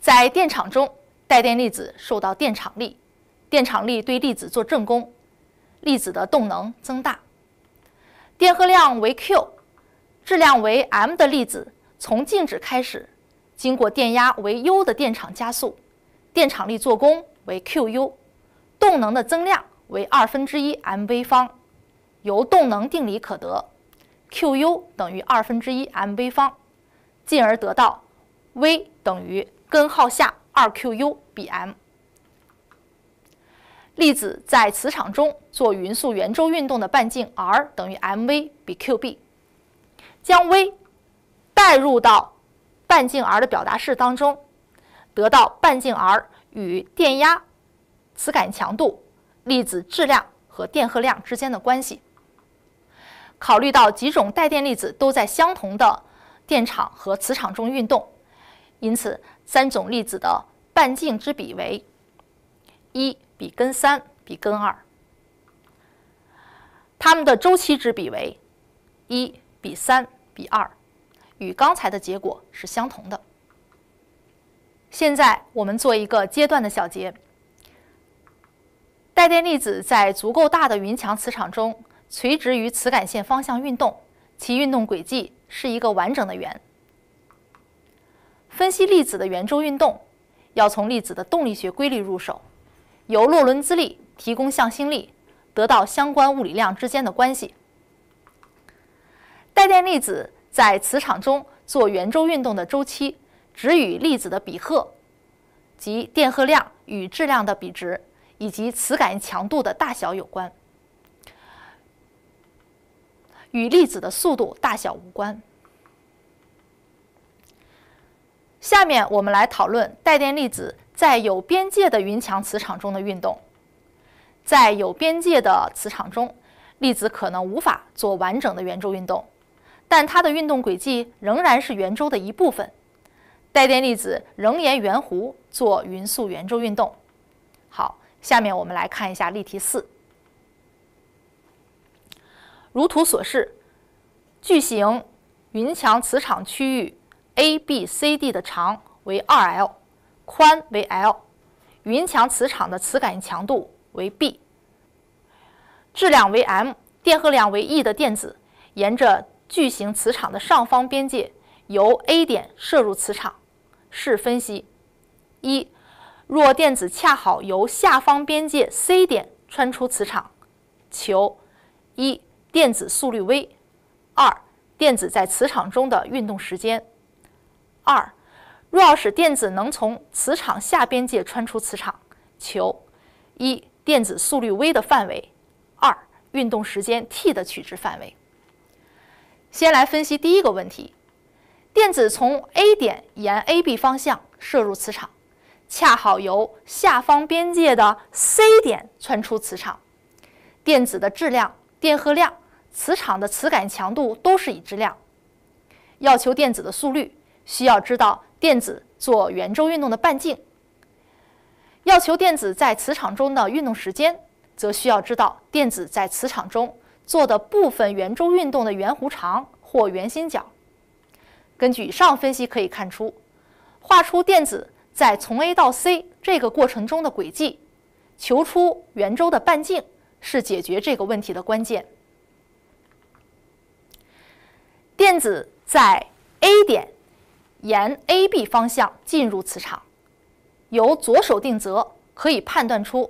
在电场中，带电粒子受到电场力，电场力对粒子做正功。粒子的动能增大，电荷量为 q、质量为 m 的粒子从静止开始，经过电压为 U 的电场加速，电场力做功为 qU，动能的增量为二分之一 mv 方。由动能定理可得，qU 等于二分之一 mv 方，进而得到 v 等于根号下二 qU 比 m。粒子在磁场中做匀速圆周运动的半径 r 等于 mv 比 qB，将 v 带入到半径 r 的表达式当中，得到半径 r 与电压、磁感强度、粒子质量和电荷量之间的关系。考虑到几种带电粒子都在相同的电场和磁场中运动，因此三种粒子的半径之比为。一比根三比根二，它们的周期之比为一比三比二，与刚才的结果是相同的。现在我们做一个阶段的小结：带电粒子在足够大的匀强磁场中，垂直于磁感线方向运动，其运动轨迹是一个完整的圆。分析粒子的圆周运动，要从粒子的动力学规律入手。由洛伦兹力提供向心力，得到相关物理量之间的关系。带电粒子在磁场中做圆周运动的周期只与粒子的比荷，即电荷量与质量的比值，以及磁感应强度的大小有关，与粒子的速度大小无关。下面我们来讨论带电粒子。在有边界的匀强磁场中的运动，在有边界的磁场中，粒子可能无法做完整的圆周运动，但它的运动轨迹仍然是圆周的一部分。带电粒子仍沿圆弧做匀速圆周运动。好，下面我们来看一下例题四。如图所示，矩形匀强磁场区域 ABCD 的长为 2L。宽为 l，匀强磁场的磁感应强度为 B，质量为 m，电荷量为 e 的电子沿着矩形磁场的上方边界由 A 点射入磁场。试分析：一，若电子恰好由下方边界 C 点穿出磁场，求：一，电子速率 v；二，电子在磁场中的运动时间。二。若要使电子能从磁场下边界穿出磁场，求：一、电子速率 v 的范围；二、运动时间 t 的取值范围。先来分析第一个问题：电子从 A 点沿 AB 方向射入磁场，恰好由下方边界的 C 点穿出磁场。电子的质量、电荷量、磁场的磁感强度都是已知量。要求电子的速率，需要知道。电子做圆周运动的半径，要求电子在磁场中的运动时间，则需要知道电子在磁场中做的部分圆周运动的圆弧长或圆心角。根据以上分析可以看出，画出电子在从 A 到 C 这个过程中的轨迹，求出圆周的半径是解决这个问题的关键。电子在 A 点。沿 AB 方向进入磁场，由左手定则可以判断出，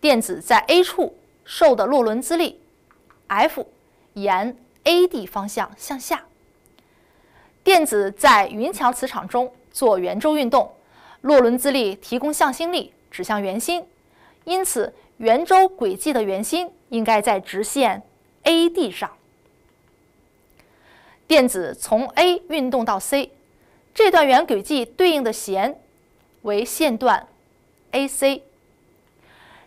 电子在 A 处受的洛伦兹力 F 沿 AD 方向向下。电子在匀强磁场中做圆周运动，洛伦兹力提供向心力，指向圆心，因此圆周轨迹的圆心应该在直线 AD 上。电子从 A 运动到 C。这段圆轨迹对应的弦为线段 AC，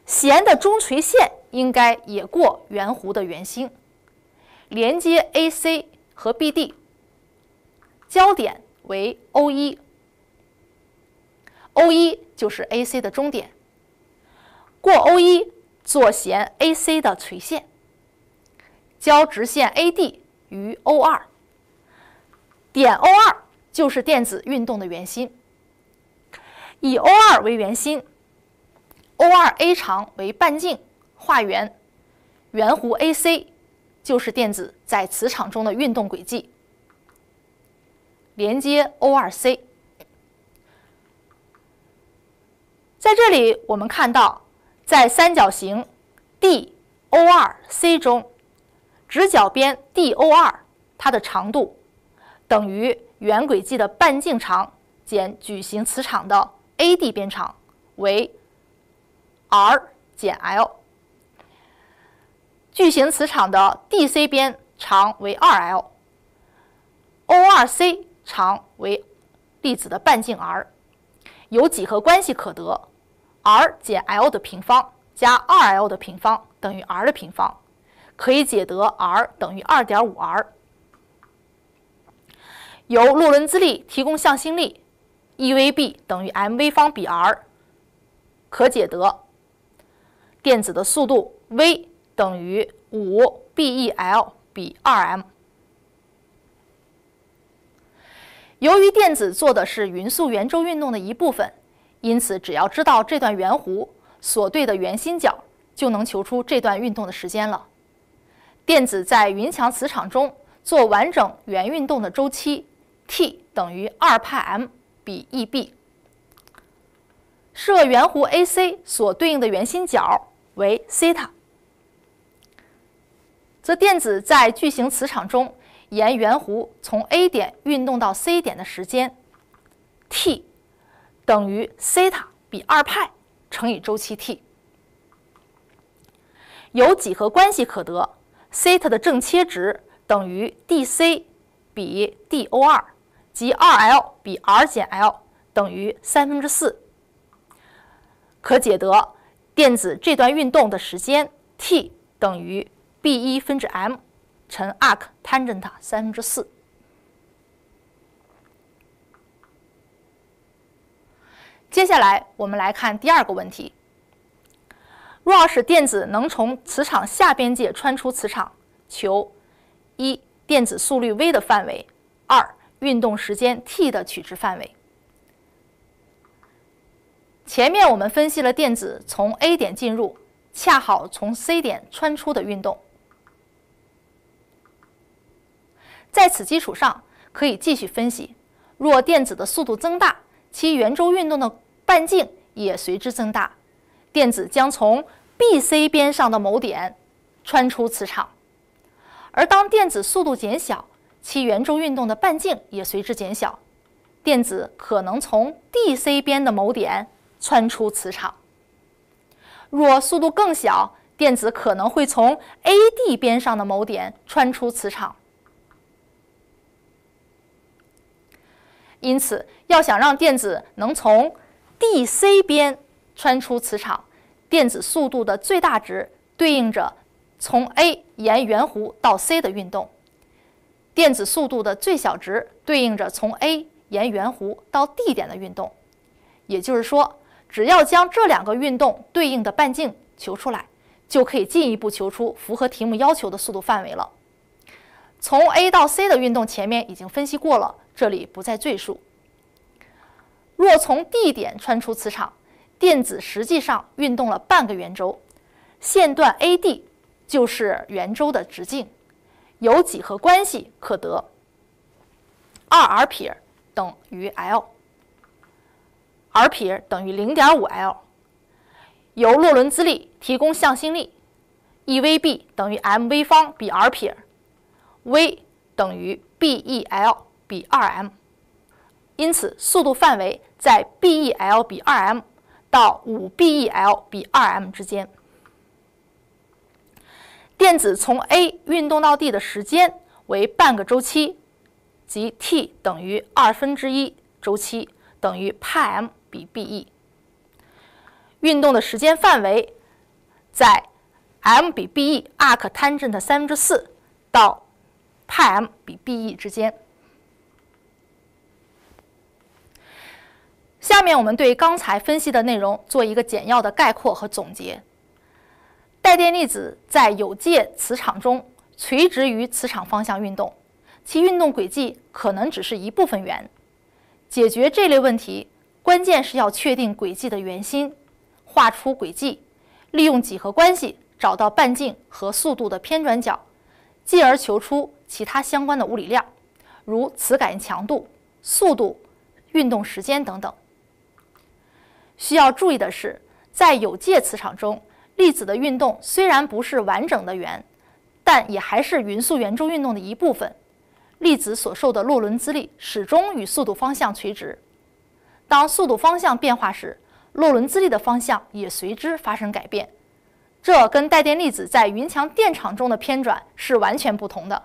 弦的中垂线应该也过圆弧的圆心。连接 AC 和 BD，交点为 O 一，O 一就是 AC 的中点。过 O 一做弦 AC 的垂线，交直线 AD 于 O 二，点 O 二。就是电子运动的圆心，以 O2 为圆心，O2A 长为半径画圆，圆弧 AC 就是电子在磁场中的运动轨迹。连接 O2C，在这里我们看到，在三角形 DO2C 中，直角边 DO2 它的长度等于。圆轨迹的半径长减矩形磁场的 AD 边长为 r 减 l，矩形磁场的 DC 边长为 2l，O2C 长为粒子的半径 r，有几何关系可得 r 减 l 的平方加 2l 的平方等于 r 的平方，可以解得 r 等于 2.5r。由洛伦兹力提供向心力，EVB 等于 mV 方比 r，可解得电子的速度 v 等于五 BEl 比2 m。由于电子做的是匀速圆周运动的一部分，因此只要知道这段圆弧所对的圆心角，就能求出这段运动的时间了。电子在匀强磁场中做完整圆运动的周期。T 等于二派 m 比 eB。设圆弧 AC 所对应的圆心角为西塔，则电子在矩形磁场中沿圆弧从 A 点运动到 C 点的时间 t 等于西塔比二派乘以周期 T。由几何关系可得，西塔的正切值等于 DC 比 DO 二。即 2l 比 r 减 l 等于3分之四。可解得电子这段运动的时间 t 等于 b1 分之 m 乘 arc tangent 3分之四。接下来我们来看第二个问题：若要使电子能从磁场下边界穿出磁场，求一电子速率 v 的范围；二。运动时间 t 的取值范围。前面我们分析了电子从 A 点进入，恰好从 C 点穿出的运动。在此基础上，可以继续分析：若电子的速度增大，其圆周运动的半径也随之增大，电子将从 BC 边上的某点穿出磁场；而当电子速度减小，其圆周运动的半径也随之减小，电子可能从 DC 边的某点穿出磁场。若速度更小，电子可能会从 AD 边上的某点穿出磁场。因此，要想让电子能从 DC 边穿出磁场，电子速度的最大值对应着从 A 沿圆弧到 C 的运动。电子速度的最小值对应着从 A 沿圆弧到 D 点的运动，也就是说，只要将这两个运动对应的半径求出来，就可以进一步求出符合题目要求的速度范围了。从 A 到 C 的运动前面已经分析过了，这里不再赘述。若从 D 点穿出磁场，电子实际上运动了半个圆周，线段 AD 就是圆周的直径。由几何关系可得，2r 撇等于 l，r 撇等于 0.5l。由洛伦兹力提供向心力，evb 等于 mv 方比 r 撇，v 等于 bEl 比 2m，因此速度范围在 bEl 比 2m 到 5bEl 比 2m 之间。电子从 A 运动到 D 的时间为半个周期，即 t 等于二分之一周期，等于派 m 比 be。运动的时间范围在 m 比 be arctangent 三分之四到派 m 比 be 之间。下面我们对刚才分析的内容做一个简要的概括和总结。带电粒子在有界磁场中垂直于磁场方向运动，其运动轨迹可能只是一部分圆。解决这类问题，关键是要确定轨迹的圆心，画出轨迹，利用几何关系找到半径和速度的偏转角，继而求出其他相关的物理量，如磁感应强度、速度、运动时间等等。需要注意的是，在有界磁场中。粒子的运动虽然不是完整的圆，但也还是匀速圆周运动的一部分。粒子所受的洛伦兹力始终与速度方向垂直。当速度方向变化时，洛伦兹力的方向也随之发生改变。这跟带电粒子在匀强电场中的偏转是完全不同的。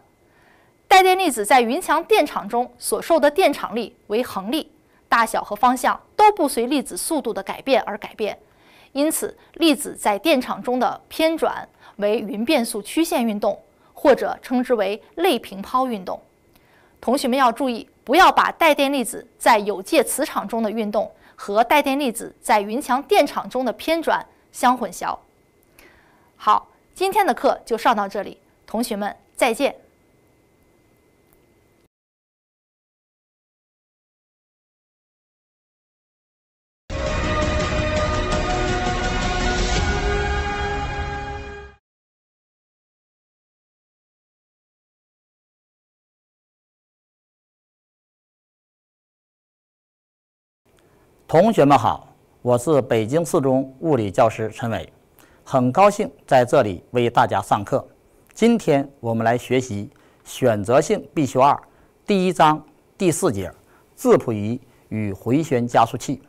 带电粒子在匀强电场中所受的电场力为恒力，大小和方向都不随粒子速度的改变而改变。因此，粒子在电场中的偏转为匀变速曲线运动，或者称之为类平抛运动。同学们要注意，不要把带电粒子在有界磁场中的运动和带电粒子在匀强电场中的偏转相混淆。好，今天的课就上到这里，同学们再见。同学们好，我是北京四中物理教师陈伟，很高兴在这里为大家上课。今天我们来学习选择性必修二第一章第四节质谱仪与回旋加速器。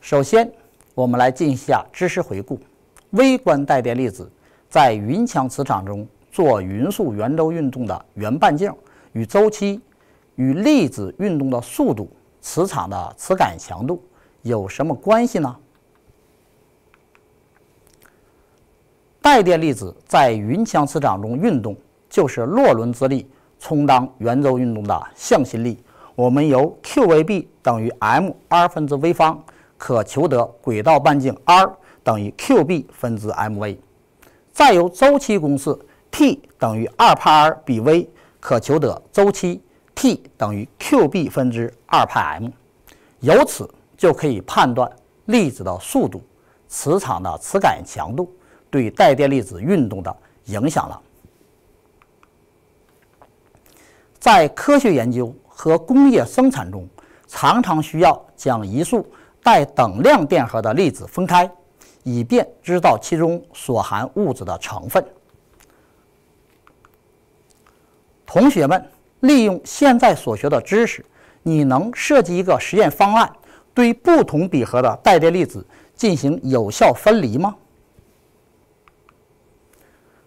首先，我们来进行一下知识回顾：微观带电粒子在匀强磁场中做匀速圆周运动的圆半径与周期与粒子运动的速度。磁场的磁感强度有什么关系呢？带电粒子在匀强磁场中运动，就是洛伦兹力充当圆周运动的向心力。我们由 qvB 等于 m r 分之 v 方，可求得轨道半径 r 等于 qB 分之 mv。再由周期公式 T 等于二派 r 比 v，可求得周期。T 等于 qB 分之二派 m，由此就可以判断粒子的速度、磁场的磁感强度对带电粒子运动的影响了。在科学研究和工业生产中，常常需要将一束带等量电荷的粒子分开，以便知道其中所含物质的成分。同学们。利用现在所学的知识，你能设计一个实验方案，对不同比荷的带电粒子进行有效分离吗？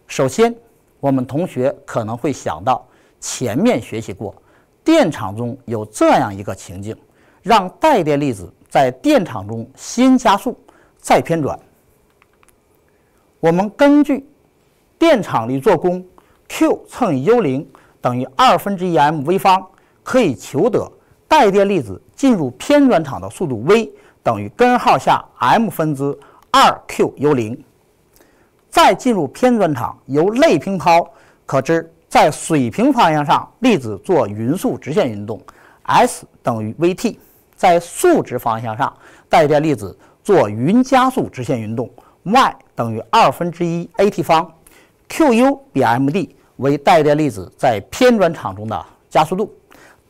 首先，我们同学可能会想到前面学习过，电场中有这样一个情境：让带电粒子在电场中先加速，再偏转。我们根据电场力做功 q 乘以 U 零。等于二分之一 m v 方，可以求得带电粒子进入偏转场的速度 v 等于根号下 m 分之二 q U 零。再进入偏转场，由类平抛可知，在水平方向上，粒子做匀速直线运动，s 等于 v t；在竖直方向上，带电粒子做匀加速直线运动，y 等于二分之一 a t 方，q U 比 m d。为带电粒子在偏转场中的加速度，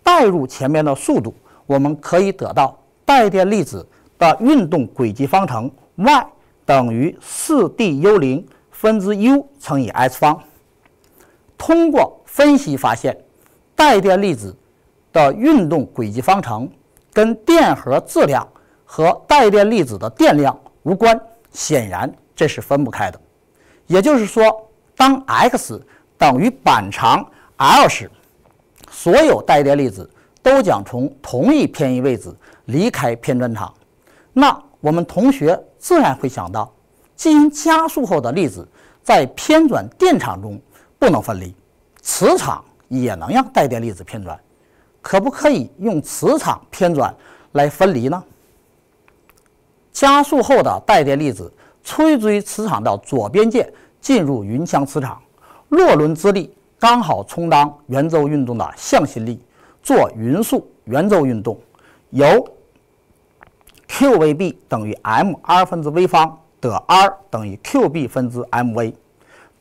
代入前面的速度，我们可以得到带电粒子的运动轨迹方程 y 等于四 d u 零分之 u 乘以 x 方。通过分析发现，带电粒子的运动轨迹方程跟电荷质量和带电粒子的电量无关，显然这是分不开的。也就是说，当 x 等于板长 l 时，所有带电粒子都将从同一偏移位置离开偏转场。那我们同学自然会想到，进行加速后的粒子在偏转电场中不能分离，磁场也能让带电粒子偏转，可不可以用磁场偏转来分离呢？加速后的带电粒子垂直磁场的左边界进入匀强磁场。洛伦兹力刚好充当圆周运动的向心力，做匀速圆周运动，由 qvB 等于 mR 分之 v 方，得 R 等于 qB 分之 mv，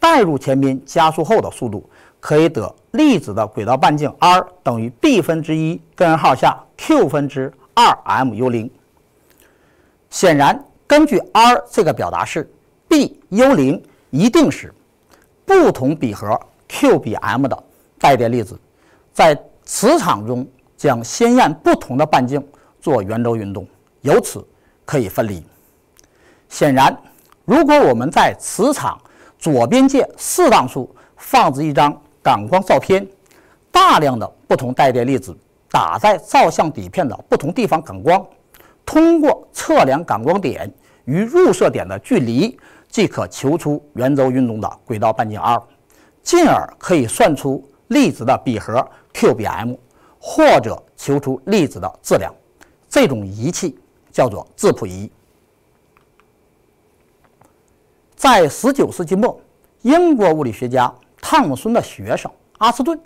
代入前边加速后的速度，可以得粒子的轨道半径 R 等于 B 分之一根号下 q 分之 2mU 零。显然，根据 R 这个表达式，BU 零一定是。不同比和 q 比 m 的带电粒子，在磁场中将先沿不同的半径做圆周运动，由此可以分离。显然，如果我们在磁场左边界适当处放置一张感光照片，大量的不同带电粒子打在照相底片的不同地方感光，通过测量感光点与入射点的距离。即可求出圆周运动的轨道半径 r，进而可以算出粒子的比和 q 比 m，或者求出粒子的质量。这种仪器叫做质谱仪。在十九世纪末，英国物理学家汤姆孙的学生阿斯顿，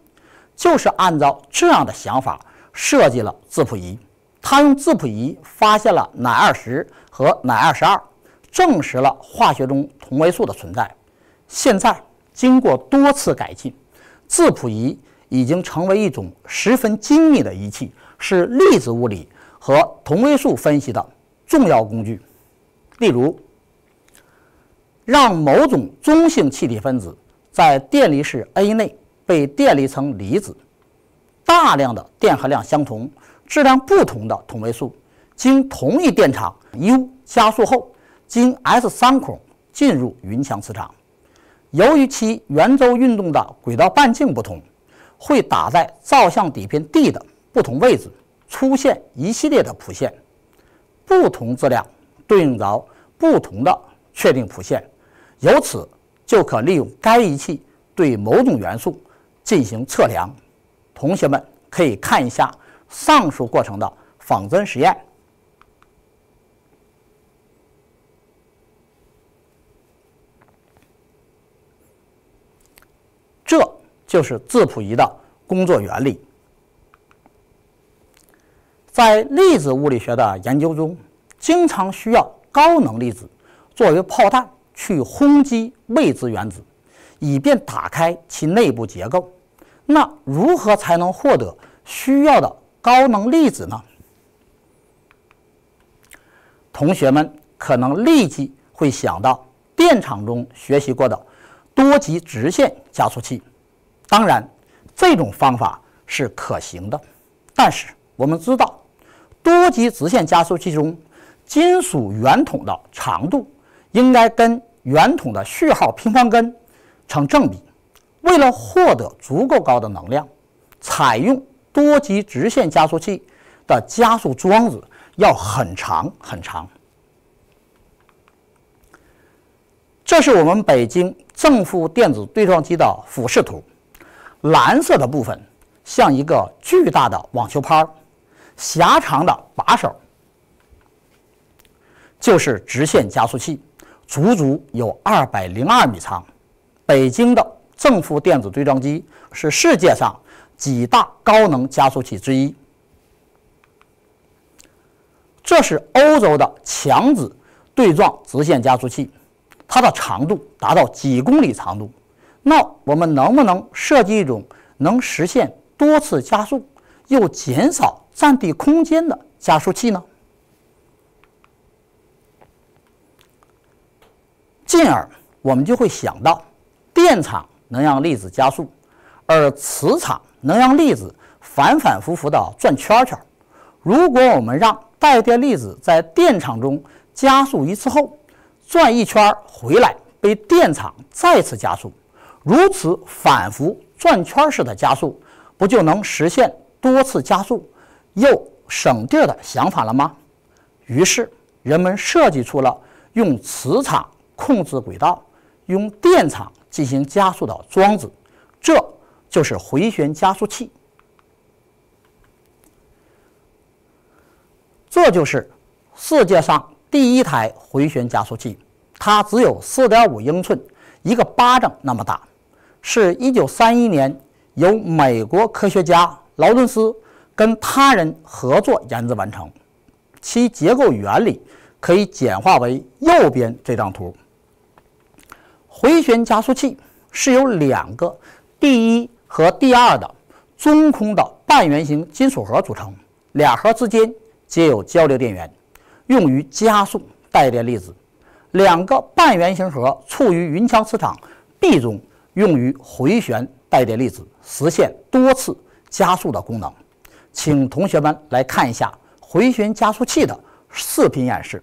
就是按照这样的想法设计了质谱仪。他用质谱仪发现了氖二十和氖二十二。证实了化学中同位素的存在。现在，经过多次改进，质谱仪已经成为一种十分精密的仪器，是粒子物理和同位素分析的重要工具。例如，让某种中性气体分子在电离室 A 内被电离成离子，大量的电荷量相同、质量不同的同位素，经同一电场 U 加速后。经 S 三孔进入匀强磁场，由于其圆周运动的轨道半径不同，会打在照相底片 D 的不同位置，出现一系列的谱线。不同质量对应着不同的确定谱线，由此就可利用该仪器对某种元素进行测量。同学们可以看一下上述过程的仿真实验。这就是质谱仪的工作原理。在粒子物理学的研究中，经常需要高能粒子作为炮弹去轰击未知原子，以便打开其内部结构。那如何才能获得需要的高能粒子呢？同学们可能立即会想到电场中学习过的。多级直线加速器，当然，这种方法是可行的。但是，我们知道，多级直线加速器中金属圆筒的长度应该跟圆筒的序号平方根成正比。为了获得足够高的能量，采用多级直线加速器的加速装置要很长很长。这是我们北京正负电子对撞机的俯视图，蓝色的部分像一个巨大的网球拍狭长的把手就是直线加速器，足足有二百零二米长。北京的正负电子对撞机是世界上几大高能加速器之一。这是欧洲的强子对撞直线加速器。它的长度达到几公里长度，那我们能不能设计一种能实现多次加速又减少占地空间的加速器呢？进而，我们就会想到，电场能让粒子加速，而磁场能让粒子反反复复的转圈圈。如果我们让带电粒子在电场中加速一次后，转一圈儿回来，被电场再次加速，如此反复转圈式的加速，不就能实现多次加速又省地儿的想法了吗？于是人们设计出了用磁场控制轨道，用电场进行加速的装置，这就是回旋加速器。这就是世界上。第一台回旋加速器，它只有4.5英寸，一个巴掌那么大，是1931年由美国科学家劳顿斯跟他人合作研制完成。其结构原理可以简化为右边这张图。回旋加速器是由两个第一和第二的中空的半圆形金属盒组成，两盒之间皆有交流电源。用于加速带电粒子，两个半圆形盒处于云桥磁场 B 中，用于回旋带电粒子，实现多次加速的功能。请同学们来看一下回旋加速器的视频演示。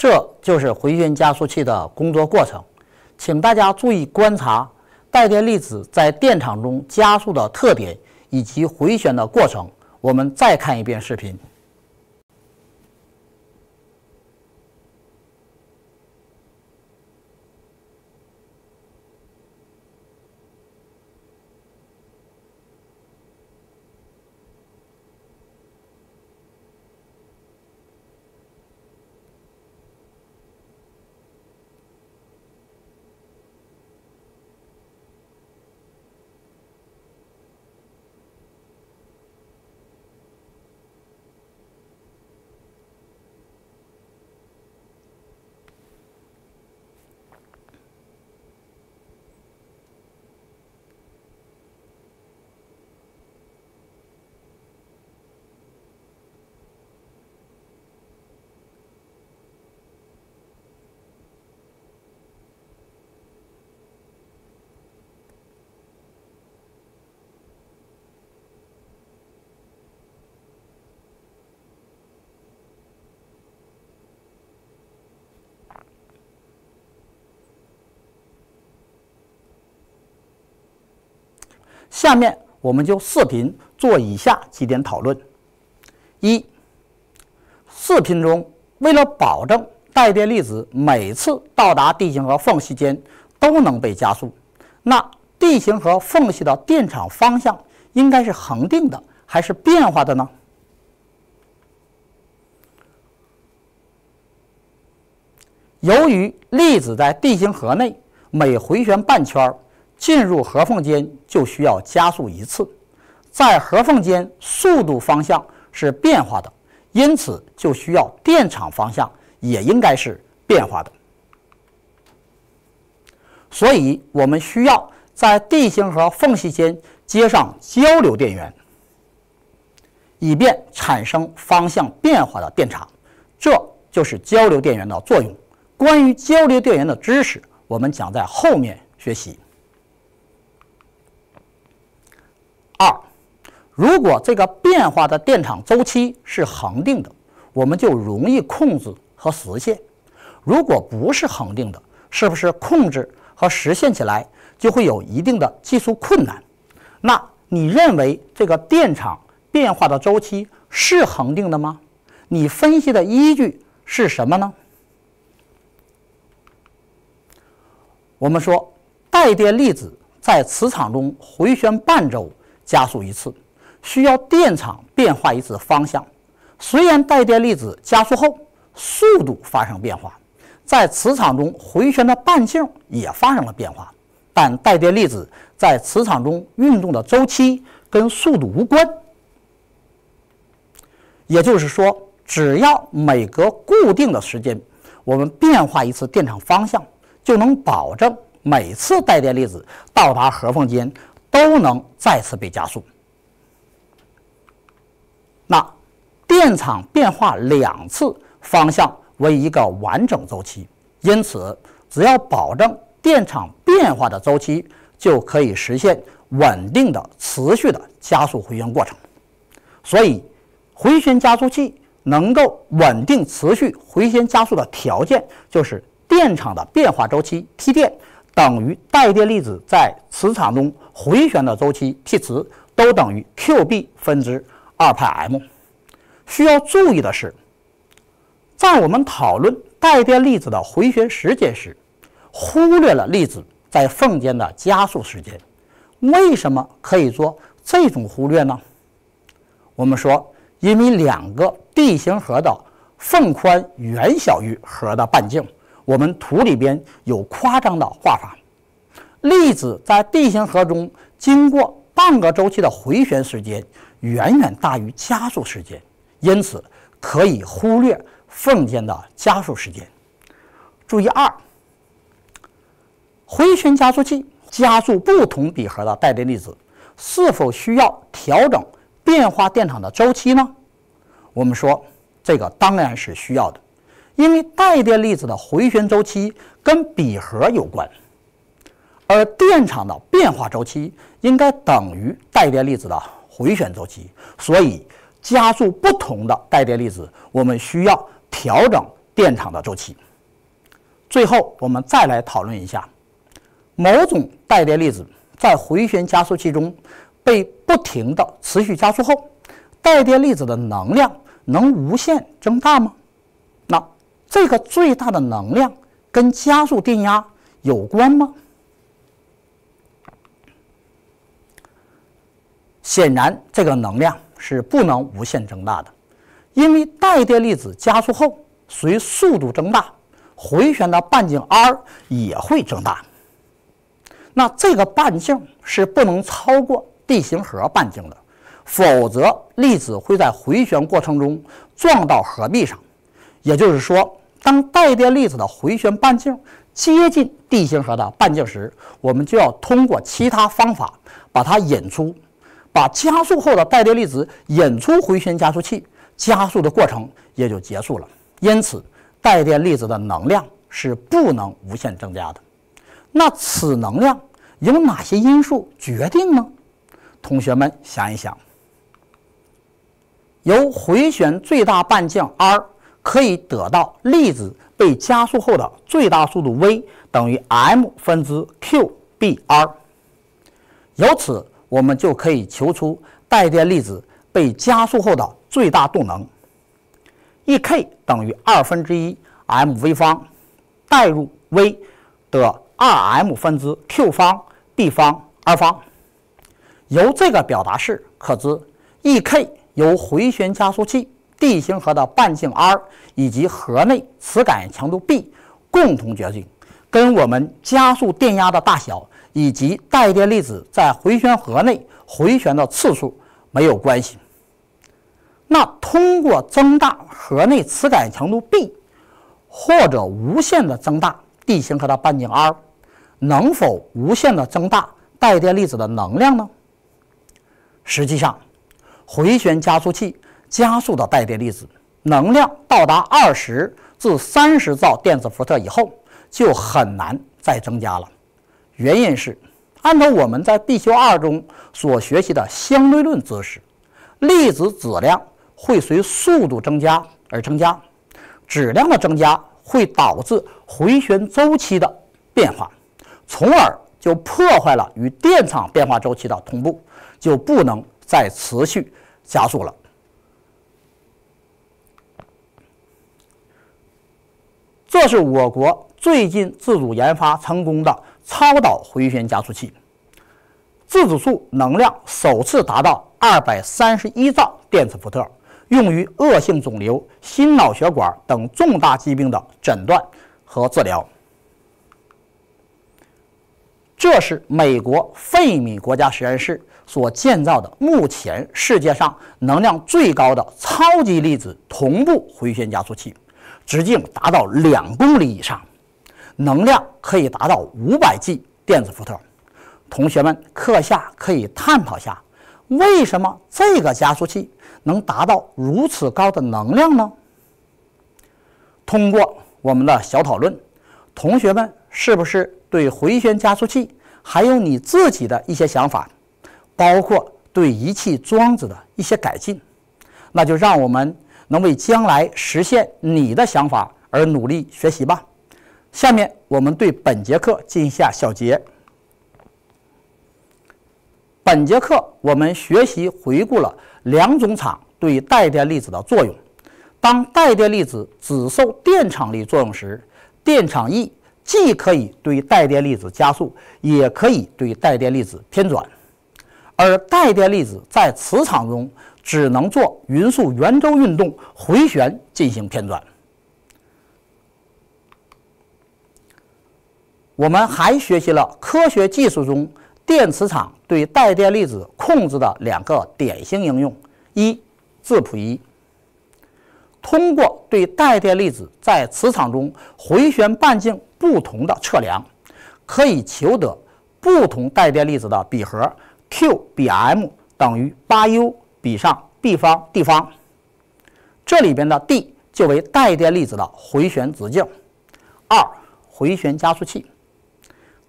这就是回旋加速器的工作过程，请大家注意观察带电粒子在电场中加速的特点以及回旋的过程。我们再看一遍视频。下面我们就视频做以下几点讨论：一、视频中为了保证带电粒子每次到达地形和缝隙间都能被加速，那地形和缝隙的电场方向应该是恒定的还是变化的呢？由于粒子在地形盒内每回旋半圈儿。进入合缝间就需要加速一次，在合缝间速度方向是变化的，因此就需要电场方向也应该是变化的。所以我们需要在地形和缝隙间接上交流电源，以便产生方向变化的电场。这就是交流电源的作用。关于交流电源的知识，我们将在后面学习。二，如果这个变化的电场周期是恒定的，我们就容易控制和实现；如果不是恒定的，是不是控制和实现起来就会有一定的技术困难？那你认为这个电场变化的周期是恒定的吗？你分析的依据是什么呢？我们说，带电粒子在磁场中回旋半周。加速一次，需要电场变化一次方向。虽然带电粒子加速后速度发生变化，在磁场中回旋的半径也发生了变化，但带电粒子在磁场中运动的周期跟速度无关。也就是说，只要每隔固定的时间，我们变化一次电场方向，就能保证每次带电粒子到达核缝间。都能再次被加速。那电场变化两次方向为一个完整周期，因此只要保证电场变化的周期，就可以实现稳定的、持续的加速回旋过程。所以，回旋加速器能够稳定持续回旋加速的条件，就是电场的变化周期 T 电。等于带电粒子在磁场中回旋的周期 T 值都等于 qB 分之二派 m。需要注意的是，在我们讨论带电粒子的回旋时间时，忽略了粒子在缝间的加速时间。为什么可以做这种忽略呢？我们说，因为两个 D 型核的缝宽远小于核的半径。我们图里边有夸张的画法，粒子在地形核中经过半个周期的回旋时间远远大于加速时间，因此可以忽略缝间的加速时间。注意二，回旋加速器加速不同比核的带电粒子，是否需要调整变化电场的周期呢？我们说这个当然是需要的。因为带电粒子的回旋周期跟比盒有关，而电场的变化周期应该等于带电粒子的回旋周期，所以加速不同的带电粒子，我们需要调整电场的周期。最后，我们再来讨论一下：某种带电粒子在回旋加速器中被不停的持续加速后，带电粒子的能量能无限增大吗？这个最大的能量跟加速电压有关吗？显然，这个能量是不能无限增大的，因为带电粒子加速后，随速度增大，回旋的半径 r 也会增大。那这个半径是不能超过地形核半径的，否则粒子会在回旋过程中撞到核壁上，也就是说。当带电粒子的回旋半径接近地心核的半径时，我们就要通过其他方法把它引出，把加速后的带电粒子引出回旋加速器，加速的过程也就结束了。因此，带电粒子的能量是不能无限增加的。那此能量由哪些因素决定呢？同学们想一想，由回旋最大半径 r。可以得到粒子被加速后的最大速度 v 等于 m 分之 qBr，由此我们就可以求出带电粒子被加速后的最大动能 Ek 等于二分之一 mv 方，代入 v 得二 m 分之 q 方 b 方 r 方。由这个表达式可知，Ek 由回旋加速器。地形盒的半径 r 以及核内磁感应强度 B 共同决定，跟我们加速电压的大小以及带电粒子在回旋盒内回旋的次数没有关系。那通过增大盒内磁感应强度 B，或者无限的增大地形盒的半径 r，能否无限的增大带电粒子的能量呢？实际上，回旋加速器。加速的带电粒子能量到达二十至三十兆电子伏特以后，就很难再增加了。原因是，按照我们在必修二中所学习的相对论知识，粒子质量会随速度增加而增加，质量的增加会导致回旋周期的变化，从而就破坏了与电场变化周期的同步，就不能再持续加速了。这是我国最近自主研发成功的超导回旋加速器，自主束能量首次达到二百三十一兆电子伏特，用于恶性肿瘤、心脑血管等重大疾病的诊断和治疗。这是美国费米国家实验室所建造的，目前世界上能量最高的超级粒子同步回旋加速器。直径达到两公里以上，能量可以达到五百 G 电子伏特。同学们，课下可以探讨下，为什么这个加速器能达到如此高的能量呢？通过我们的小讨论，同学们是不是对回旋加速器还有你自己的一些想法，包括对仪器装置的一些改进？那就让我们。能为将来实现你的想法而努力学习吧。下面我们对本节课进行一下小结。本节课我们学习回顾了两种场对带电粒子的作用。当带电粒子只受电场力作用时，电场 E 既可以对带电粒子加速，也可以对带电粒子偏转。而带电粒子在磁场中。只能做匀速圆周运动、回旋进行偏转。我们还学习了科学技术中电磁场对带电粒子控制的两个典型应用：一质谱仪。通过对带电粒子在磁场中回旋半径不同的测量，可以求得不同带电粒子的比荷 q 比 m 等于八 u。比上 B 方 D 方，这里边的 D 就为带电粒子的回旋直径。二回旋加速器，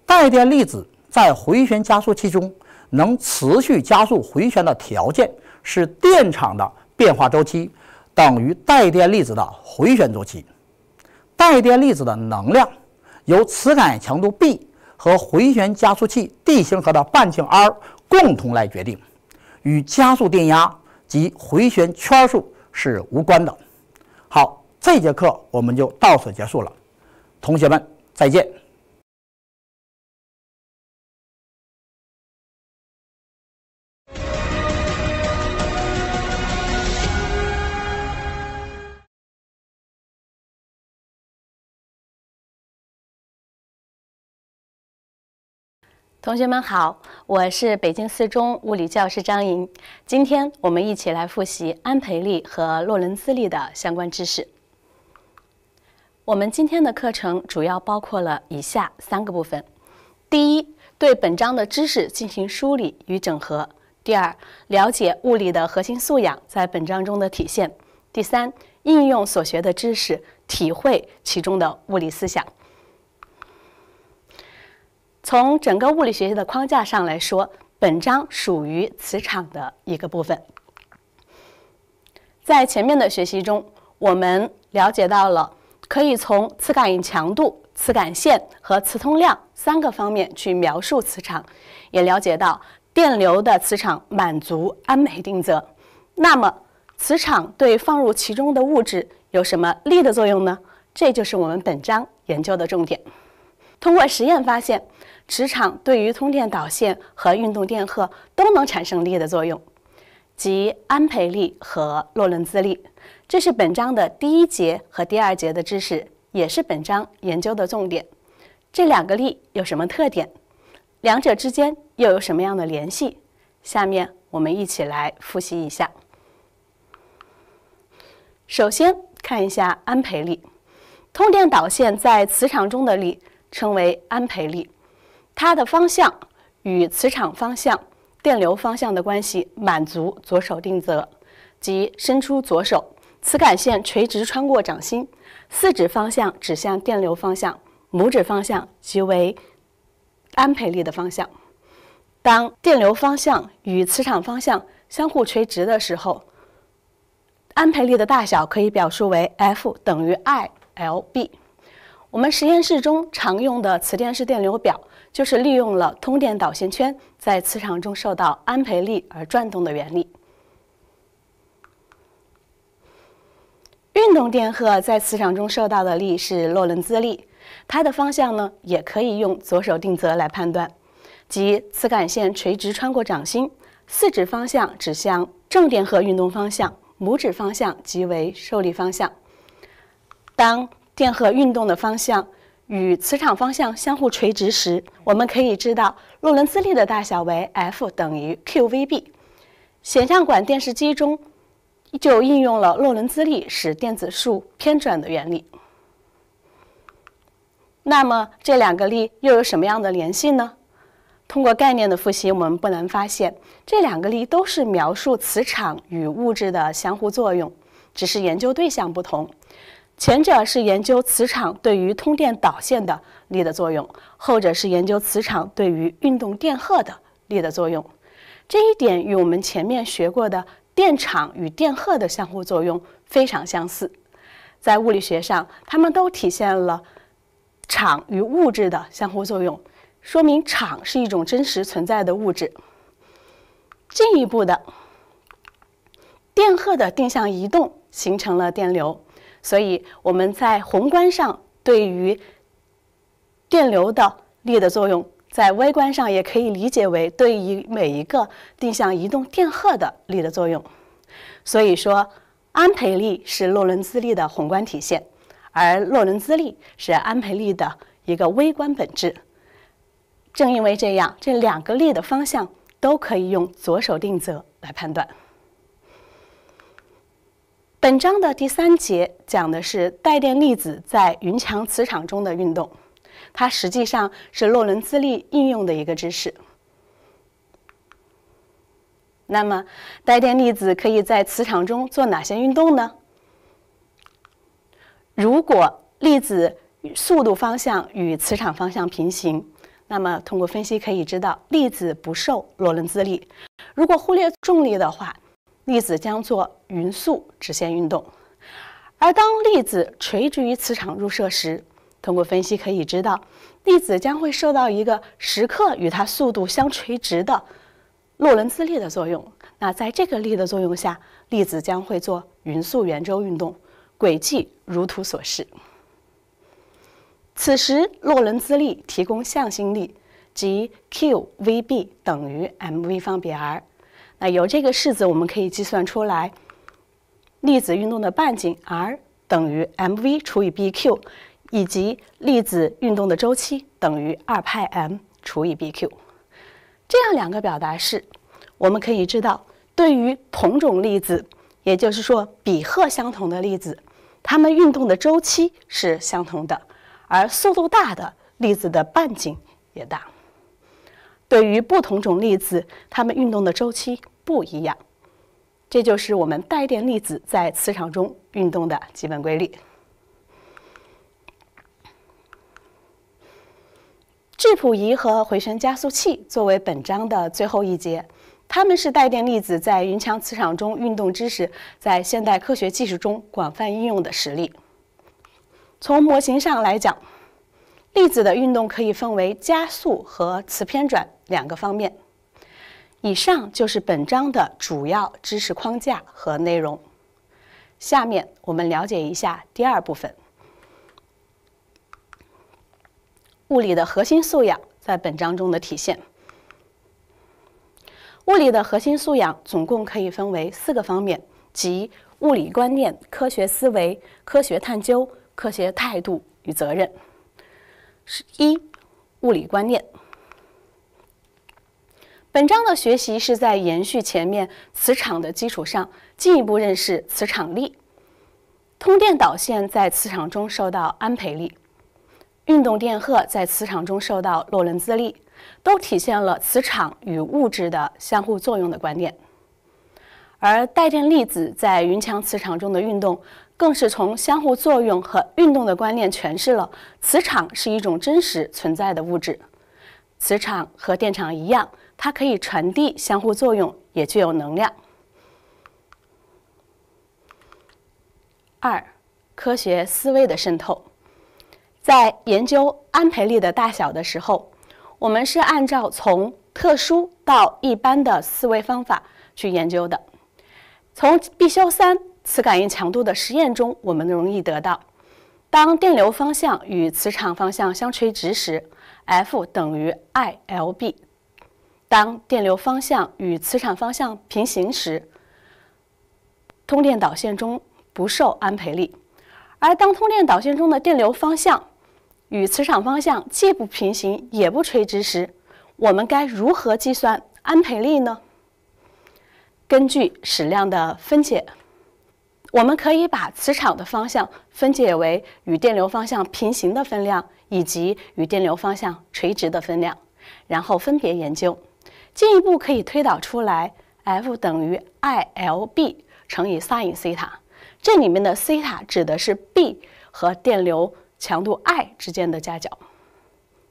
带电粒子在回旋加速器中能持续加速回旋的条件是电场的变化周期等于带电粒子的回旋周期。带电粒子的能量由磁感强度 B 和回旋加速器 D 型核的半径 R 共同来决定。与加速电压及回旋圈数是无关的。好，这节课我们就到此结束了，同学们再见。同学们好，我是北京四中物理教师张莹。今天我们一起来复习安培力和洛伦兹力的相关知识。我们今天的课程主要包括了以下三个部分：第一，对本章的知识进行梳理与整合；第二，了解物理的核心素养在本章中的体现；第三，应用所学的知识，体会其中的物理思想。从整个物理学习的框架上来说，本章属于磁场的一个部分。在前面的学习中，我们了解到了可以从磁感应强度、磁感线和磁通量三个方面去描述磁场，也了解到电流的磁场满足安培定则。那么，磁场对放入其中的物质有什么力的作用呢？这就是我们本章研究的重点。通过实验发现。磁场对于通电导线和运动电荷都能产生力的作用，即安培力和洛伦兹力。这是本章的第一节和第二节的知识，也是本章研究的重点。这两个力有什么特点？两者之间又有什么样的联系？下面我们一起来复习一下。首先看一下安培力，通电导线在磁场中的力称为安培力。它的方向与磁场方向、电流方向的关系满足左手定则，即伸出左手，磁感线垂直穿过掌心，四指方向指向电流方向，拇指方向即为安培力的方向。当电流方向与磁场方向相互垂直的时候，安培力的大小可以表述为 F 等于 I L B。我们实验室中常用的磁电式电流表。就是利用了通电导线圈在磁场中受到安培力而转动的原理。运动电荷在磁场中受到的力是洛伦兹力，它的方向呢，也可以用左手定则来判断，即磁感线垂直穿过掌心，四指方向指向正电荷运动方向，拇指方向即为受力方向。当电荷运动的方向与磁场方向相互垂直时，我们可以知道洛伦兹力的大小为 F 等于 qvB。显像管电视机中就应用了洛伦兹力使电子束偏转的原理。那么这两个力又有什么样的联系呢？通过概念的复习，我们不难发现，这两个力都是描述磁场与物质的相互作用，只是研究对象不同。前者是研究磁场对于通电导线的力的作用，后者是研究磁场对于运动电荷的力的作用。这一点与我们前面学过的电场与电荷的相互作用非常相似。在物理学上，它们都体现了场与物质的相互作用，说明场是一种真实存在的物质。进一步的，电荷的定向移动形成了电流。所以我们在宏观上对于电流的力的作用，在微观上也可以理解为对于每一个定向移动电荷的力的作用。所以说，安培力是洛伦兹力的宏观体现，而洛伦兹力是安培力的一个微观本质。正因为这样，这两个力的方向都可以用左手定则来判断。本章的第三节讲的是带电粒子在匀强磁场中的运动，它实际上是洛伦兹力应用的一个知识。那么，带电粒子可以在磁场中做哪些运动呢？如果粒子速度方向与磁场方向平行，那么通过分析可以知道，粒子不受洛伦兹力。如果忽略重力的话。粒子将做匀速直线运动，而当粒子垂直于磁场入射时，通过分析可以知道，粒子将会受到一个时刻与它速度相垂直的洛伦兹力的作用。那在这个力的作用下，粒子将会做匀速圆周运动，轨迹如图所示。此时，洛伦兹力提供向心力，即 qvB 等于 mv 方比 r。那由这个式子我们可以计算出来，粒子运动的半径 r 等于 mv 除以 bq，以及粒子运动的周期等于二派 m 除以 bq。这样两个表达式，我们可以知道，对于同种粒子，也就是说比荷相同的粒子，它们运动的周期是相同的，而速度大的粒子的半径也大。对于不同种粒子，它们运动的周期。不一样，这就是我们带电粒子在磁场中运动的基本规律。质谱仪和回旋加速器作为本章的最后一节，它们是带电粒子在匀强磁场中运动知识在现代科学技术中广泛应用的实例。从模型上来讲，粒子的运动可以分为加速和磁偏转两个方面。以上就是本章的主要知识框架和内容。下面我们了解一下第二部分，物理的核心素养在本章中的体现。物理的核心素养总共可以分为四个方面，即物理观念、科学思维、科学探究、科学态度与责任。是一，物理观念。本章的学习是在延续前面磁场的基础上，进一步认识磁场力。通电导线在磁场中受到安培力，运动电荷在磁场中受到洛伦兹力，都体现了磁场与物质的相互作用的观念。而带电粒子在匀强磁场中的运动，更是从相互作用和运动的观念诠释了磁场是一种真实存在的物质。磁场和电场一样。它可以传递相互作用，也具有能量。二、科学思维的渗透，在研究安培力的大小的时候，我们是按照从特殊到一般的思维方法去研究的。从必修三磁感应强度的实验中，我们容易得到：当电流方向与磁场方向相垂直时，F 等于 ILB。当电流方向与磁场方向平行时，通电导线中不受安培力；而当通电导线中的电流方向与磁场方向既不平行也不垂直时，我们该如何计算安培力呢？根据矢量的分解，我们可以把磁场的方向分解为与电流方向平行的分量以及与电流方向垂直的分量，然后分别研究。进一步可以推导出来，F 等于 I L B 乘以 sin 西塔，这里面的西塔指的是 B 和电流强度 I 之间的夹角。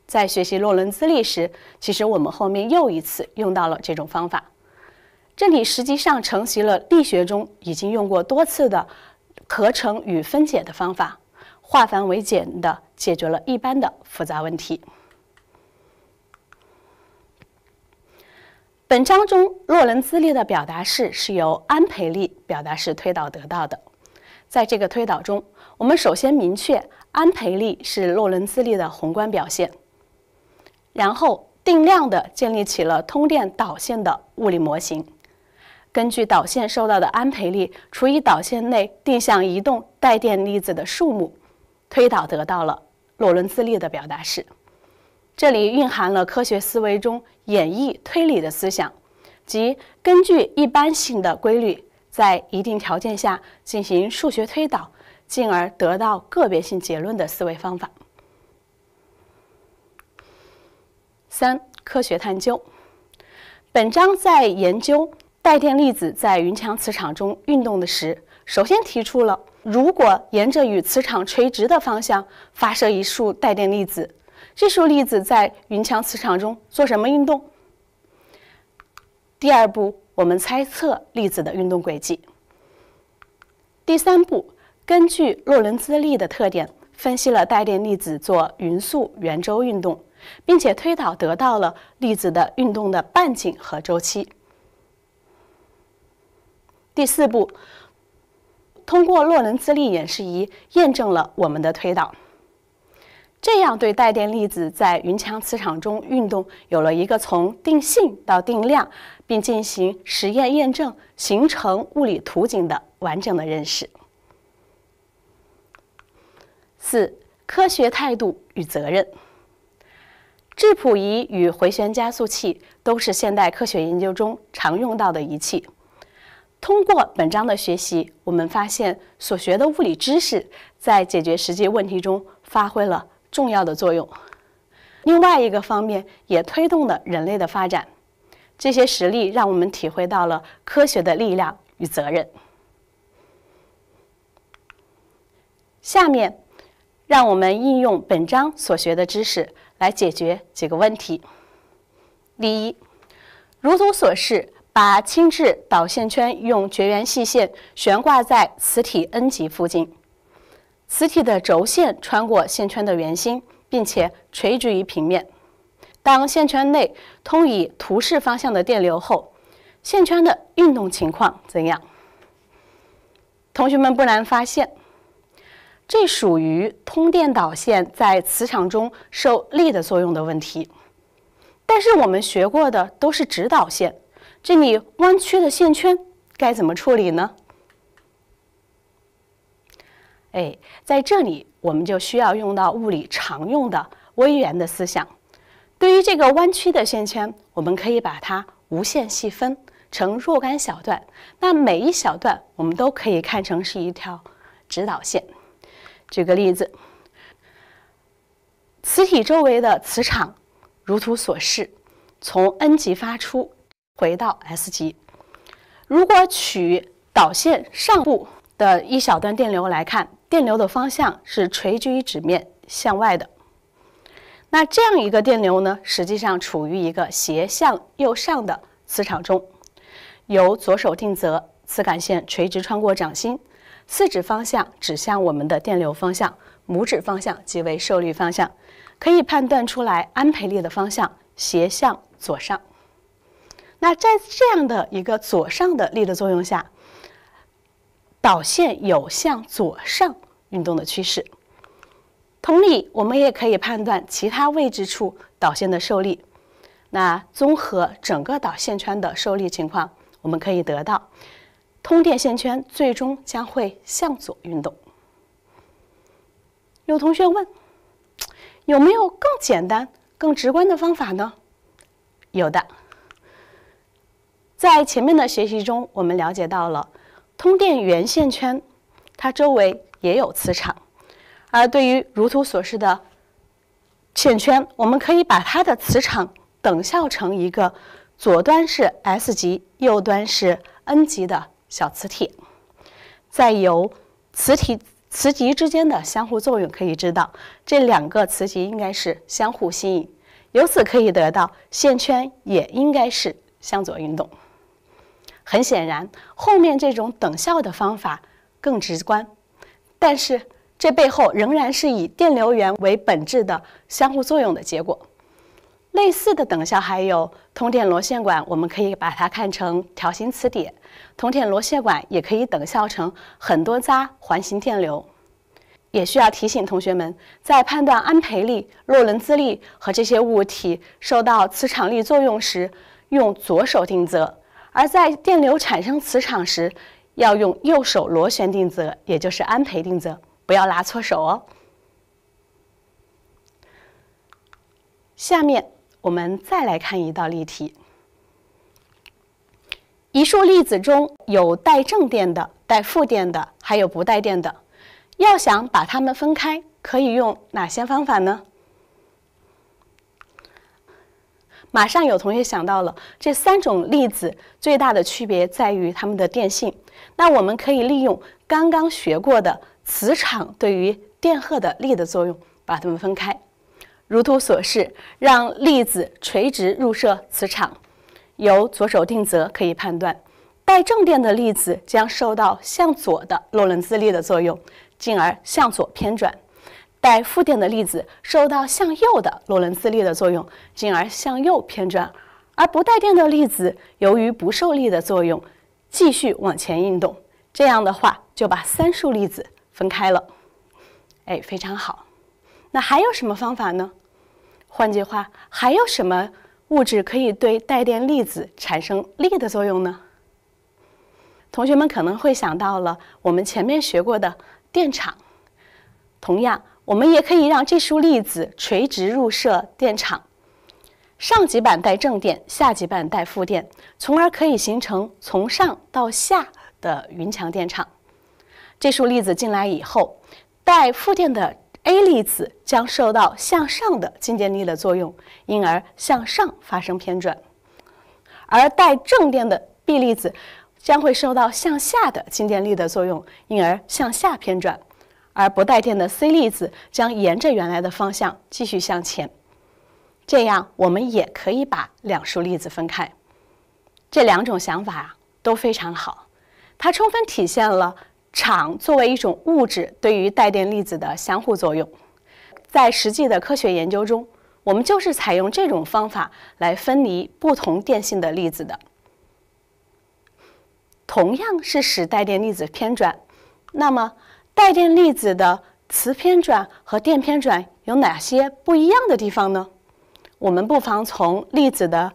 在学习洛伦兹力时，其实我们后面又一次用到了这种方法。这里实际上承袭了力学中已经用过多次的合成与分解的方法，化繁为简的解决了一般的复杂问题。本章中洛伦兹力的表达式是由安培力表达式推导得到的。在这个推导中，我们首先明确安培力是洛伦兹力的宏观表现，然后定量地建立起了通电导线的物理模型，根据导线受到的安培力除以导线内定向移动带电粒子的数目，推导得到了洛伦兹力的表达式。这里蕴含了科学思维中演绎推理的思想，即根据一般性的规律，在一定条件下进行数学推导，进而得到个别性结论的思维方法。三、科学探究。本章在研究带电粒子在匀强磁场中运动的时，首先提出了如果沿着与磁场垂直的方向发射一束带电粒子。这束粒子在匀强磁场中做什么运动？第二步，我们猜测粒子的运动轨迹。第三步，根据洛伦兹力的特点，分析了带电粒子做匀速圆周运动，并且推导得到了粒子的运动的半径和周期。第四步，通过洛伦兹力演示仪验证了我们的推导。这样对带电粒子在匀强磁场中运动有了一个从定性到定量，并进行实验验证，形成物理图景的完整的认识。四、科学态度与责任。质谱仪与回旋加速器都是现代科学研究中常用到的仪器。通过本章的学习，我们发现所学的物理知识在解决实际问题中发挥了。重要的作用，另外一个方面也推动了人类的发展。这些实例让我们体会到了科学的力量与责任。下面，让我们应用本章所学的知识来解决几个问题。第一，如图所示，把轻质导线圈用绝缘细线悬挂在磁体 N 极附近。磁体的轴线穿过线圈的圆心，并且垂直于平面。当线圈内通以图示方向的电流后，线圈的运动情况怎样？同学们不难发现，这属于通电导线在磁场中受力的作用的问题。但是我们学过的都是直导线，这里弯曲的线圈该怎么处理呢？哎，在这里我们就需要用到物理常用的微元的思想。对于这个弯曲的线圈，我们可以把它无限细分成若干小段，那每一小段我们都可以看成是一条直导线。举个例子，磁体周围的磁场如图所示，从 N 极发出，回到 S 极。如果取导线上部的一小段电流来看，电流的方向是垂直于纸面向外的。那这样一个电流呢，实际上处于一个斜向右上的磁场中。由左手定则，磁感线垂直穿过掌心，四指方向指向我们的电流方向，拇指方向即为受力方向，可以判断出来安培力的方向斜向左上。那在这样的一个左上的力的作用下。导线有向左上运动的趋势。同理，我们也可以判断其他位置处导线的受力。那综合整个导线圈的受力情况，我们可以得到，通电线圈最终将会向左运动。有同学问，有没有更简单、更直观的方法呢？有的，在前面的学习中，我们了解到了。通电源线圈，它周围也有磁场。而对于如图所示的线圈，我们可以把它的磁场等效成一个左端是 S 级，右端是 N 级的小磁铁。再由磁体磁极之间的相互作用可以知道，这两个磁极应该是相互吸引。由此可以得到，线圈也应该是向左运动。很显然，后面这种等效的方法更直观，但是这背后仍然是以电流源为本质的相互作用的结果。类似的等效还有通电螺线管，我们可以把它看成条形磁铁。通电螺线管也可以等效成很多匝环形电流。也需要提醒同学们，在判断安培力、洛伦兹力和这些物体受到磁场力作用时，用左手定则。而在电流产生磁场时，要用右手螺旋定则，也就是安培定则，不要拿错手哦。下面我们再来看一道例题：一束粒子中有带正电的、带负电的，还有不带电的。要想把它们分开，可以用哪些方法呢？马上有同学想到了，这三种粒子最大的区别在于它们的电性。那我们可以利用刚刚学过的磁场对于电荷的力的作用，把它们分开。如图所示，让粒子垂直入射磁场，由左手定则可以判断，带正电的粒子将受到向左的洛伦兹力的作用，进而向左偏转。带负电的粒子受到向右的洛伦兹力的作用，进而向右偏转；而不带电的粒子由于不受力的作用，继续往前运动。这样的话，就把三束粒子分开了。哎，非常好。那还有什么方法呢？换句话，还有什么物质可以对带电粒子产生力的作用呢？同学们可能会想到了我们前面学过的电场，同样。我们也可以让这束粒子垂直入射电场，上极板带正电，下极板带负电，从而可以形成从上到下的匀强电场。这束粒子进来以后，带负电的 A 粒子将受到向上的静电力的作用，因而向上发生偏转；而带正电的 B 粒子将会受到向下的静电力的作用，因而向下偏转。而不带电的 C 粒子将沿着原来的方向继续向前，这样我们也可以把两束粒子分开。这两种想法都非常好，它充分体现了场作为一种物质对于带电粒子的相互作用。在实际的科学研究中，我们就是采用这种方法来分离不同电性的粒子的。同样是使带电粒子偏转，那么。带电粒子的磁偏转和电偏转有哪些不一样的地方呢？我们不妨从粒子的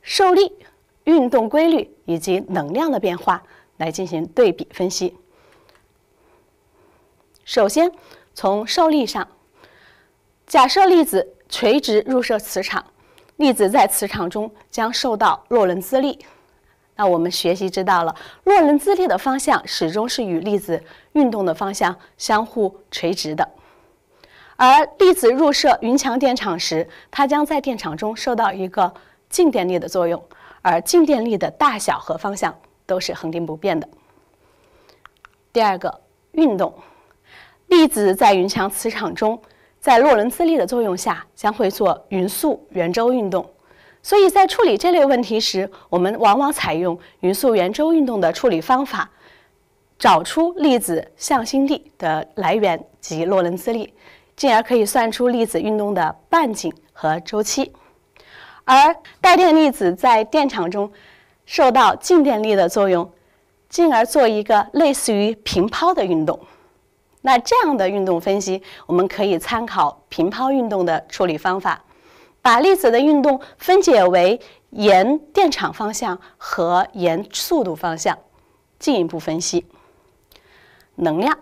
受力、运动规律以及能量的变化来进行对比分析。首先，从受力上，假设粒子垂直入射磁场，粒子在磁场中将受到洛伦兹力。那我们学习知道了，洛伦兹力的方向始终是与粒子运动的方向相互垂直的。而粒子入射匀强电场时，它将在电场中受到一个静电力的作用，而静电力的大小和方向都是恒定不变的。第二个，运动，粒子在匀强磁场中，在洛伦兹力的作用下，将会做匀速圆周运动。所以在处理这类问题时，我们往往采用匀速圆周运动的处理方法，找出粒子向心力的来源及洛伦兹力，进而可以算出粒子运动的半径和周期。而带电粒子在电场中受到静电力的作用，进而做一个类似于平抛的运动。那这样的运动分析，我们可以参考平抛运动的处理方法。把粒子的运动分解为沿电场方向和沿速度方向，进一步分析能量。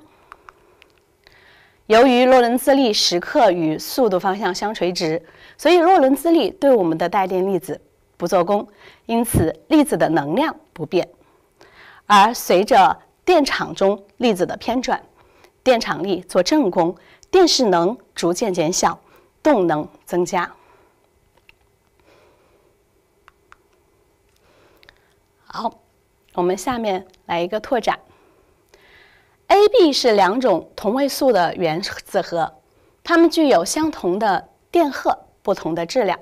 由于洛伦兹力时刻与速度方向相垂直，所以洛伦兹力对我们的带电粒子不做功，因此粒子的能量不变。而随着电场中粒子的偏转，电场力做正功，电势能逐渐减小，动能增加。好，我们下面来一个拓展。A、B 是两种同位素的原子核，它们具有相同的电荷，不同的质量。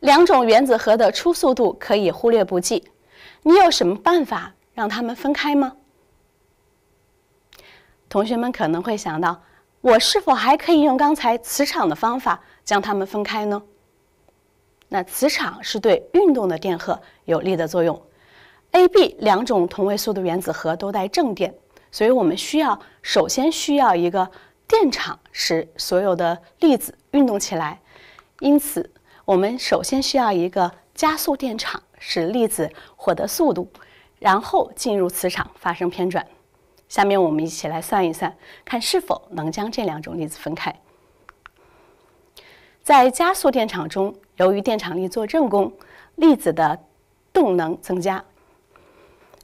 两种原子核的初速度可以忽略不计。你有什么办法让它们分开吗？同学们可能会想到，我是否还可以用刚才磁场的方法将它们分开呢？那磁场是对运动的电荷有力的作用。A、B 两种同位素的原子核都带正电，所以我们需要首先需要一个电场使所有的粒子运动起来。因此，我们首先需要一个加速电场使粒子获得速度，然后进入磁场发生偏转。下面我们一起来算一算，看是否能将这两种粒子分开。在加速电场中，由于电场力做正功，粒子的动能增加。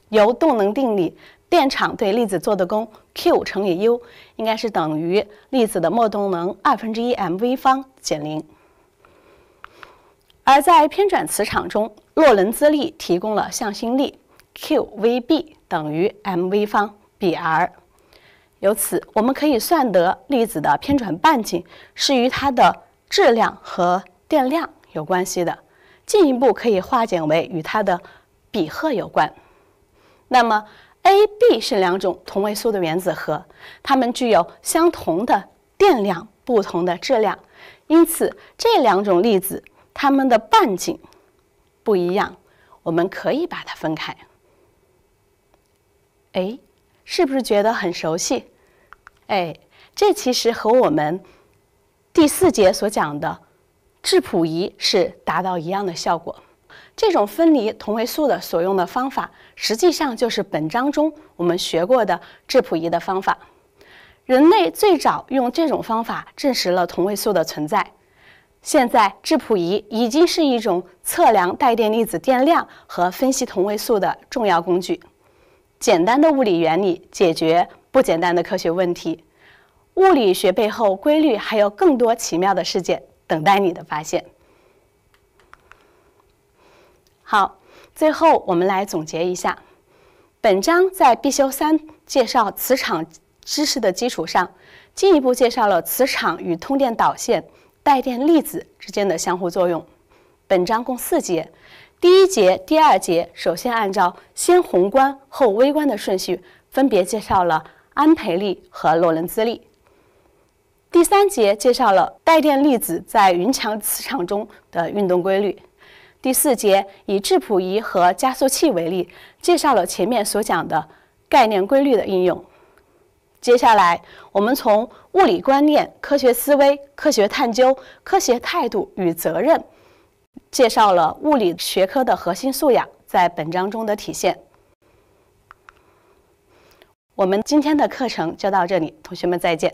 由动能定理，电场对粒子做的功 q 乘以 U 应该是等于粒子的末动能二分之一 m v 方减零。而在偏转磁场中，洛伦兹力提供了向心力 q v B 等于 m v 方比 r。由此，我们可以算得粒子的偏转半径是与它的质量和电量有关系的，进一步可以化简为与它的比荷有关。那么，A、B 是两种同位素的原子核，它们具有相同的电量，不同的质量，因此这两种粒子它们的半径不一样，我们可以把它分开。哎，是不是觉得很熟悉？哎，这其实和我们第四节所讲的质谱仪是达到一样的效果。这种分离同位素的所用的方法，实际上就是本章中我们学过的质谱仪的方法。人类最早用这种方法证实了同位素的存在。现在，质谱仪已经是一种测量带电粒子电量和分析同位素的重要工具。简单的物理原理解决不简单的科学问题。物理学背后规律还有更多奇妙的事件等待你的发现。好，最后我们来总结一下，本章在必修三介绍磁场知识的基础上，进一步介绍了磁场与通电导线、带电粒子之间的相互作用。本章共四节，第一节、第二节首先按照先宏观后微观的顺序，分别介绍了安培力和洛伦兹力。第三节介绍了带电粒子在匀强磁场中的运动规律。第四节以质谱仪和加速器为例，介绍了前面所讲的概念、规律的应用。接下来，我们从物理观念、科学思维、科学探究、科学态度与责任，介绍了物理学科的核心素养在本章中的体现。我们今天的课程就到这里，同学们再见。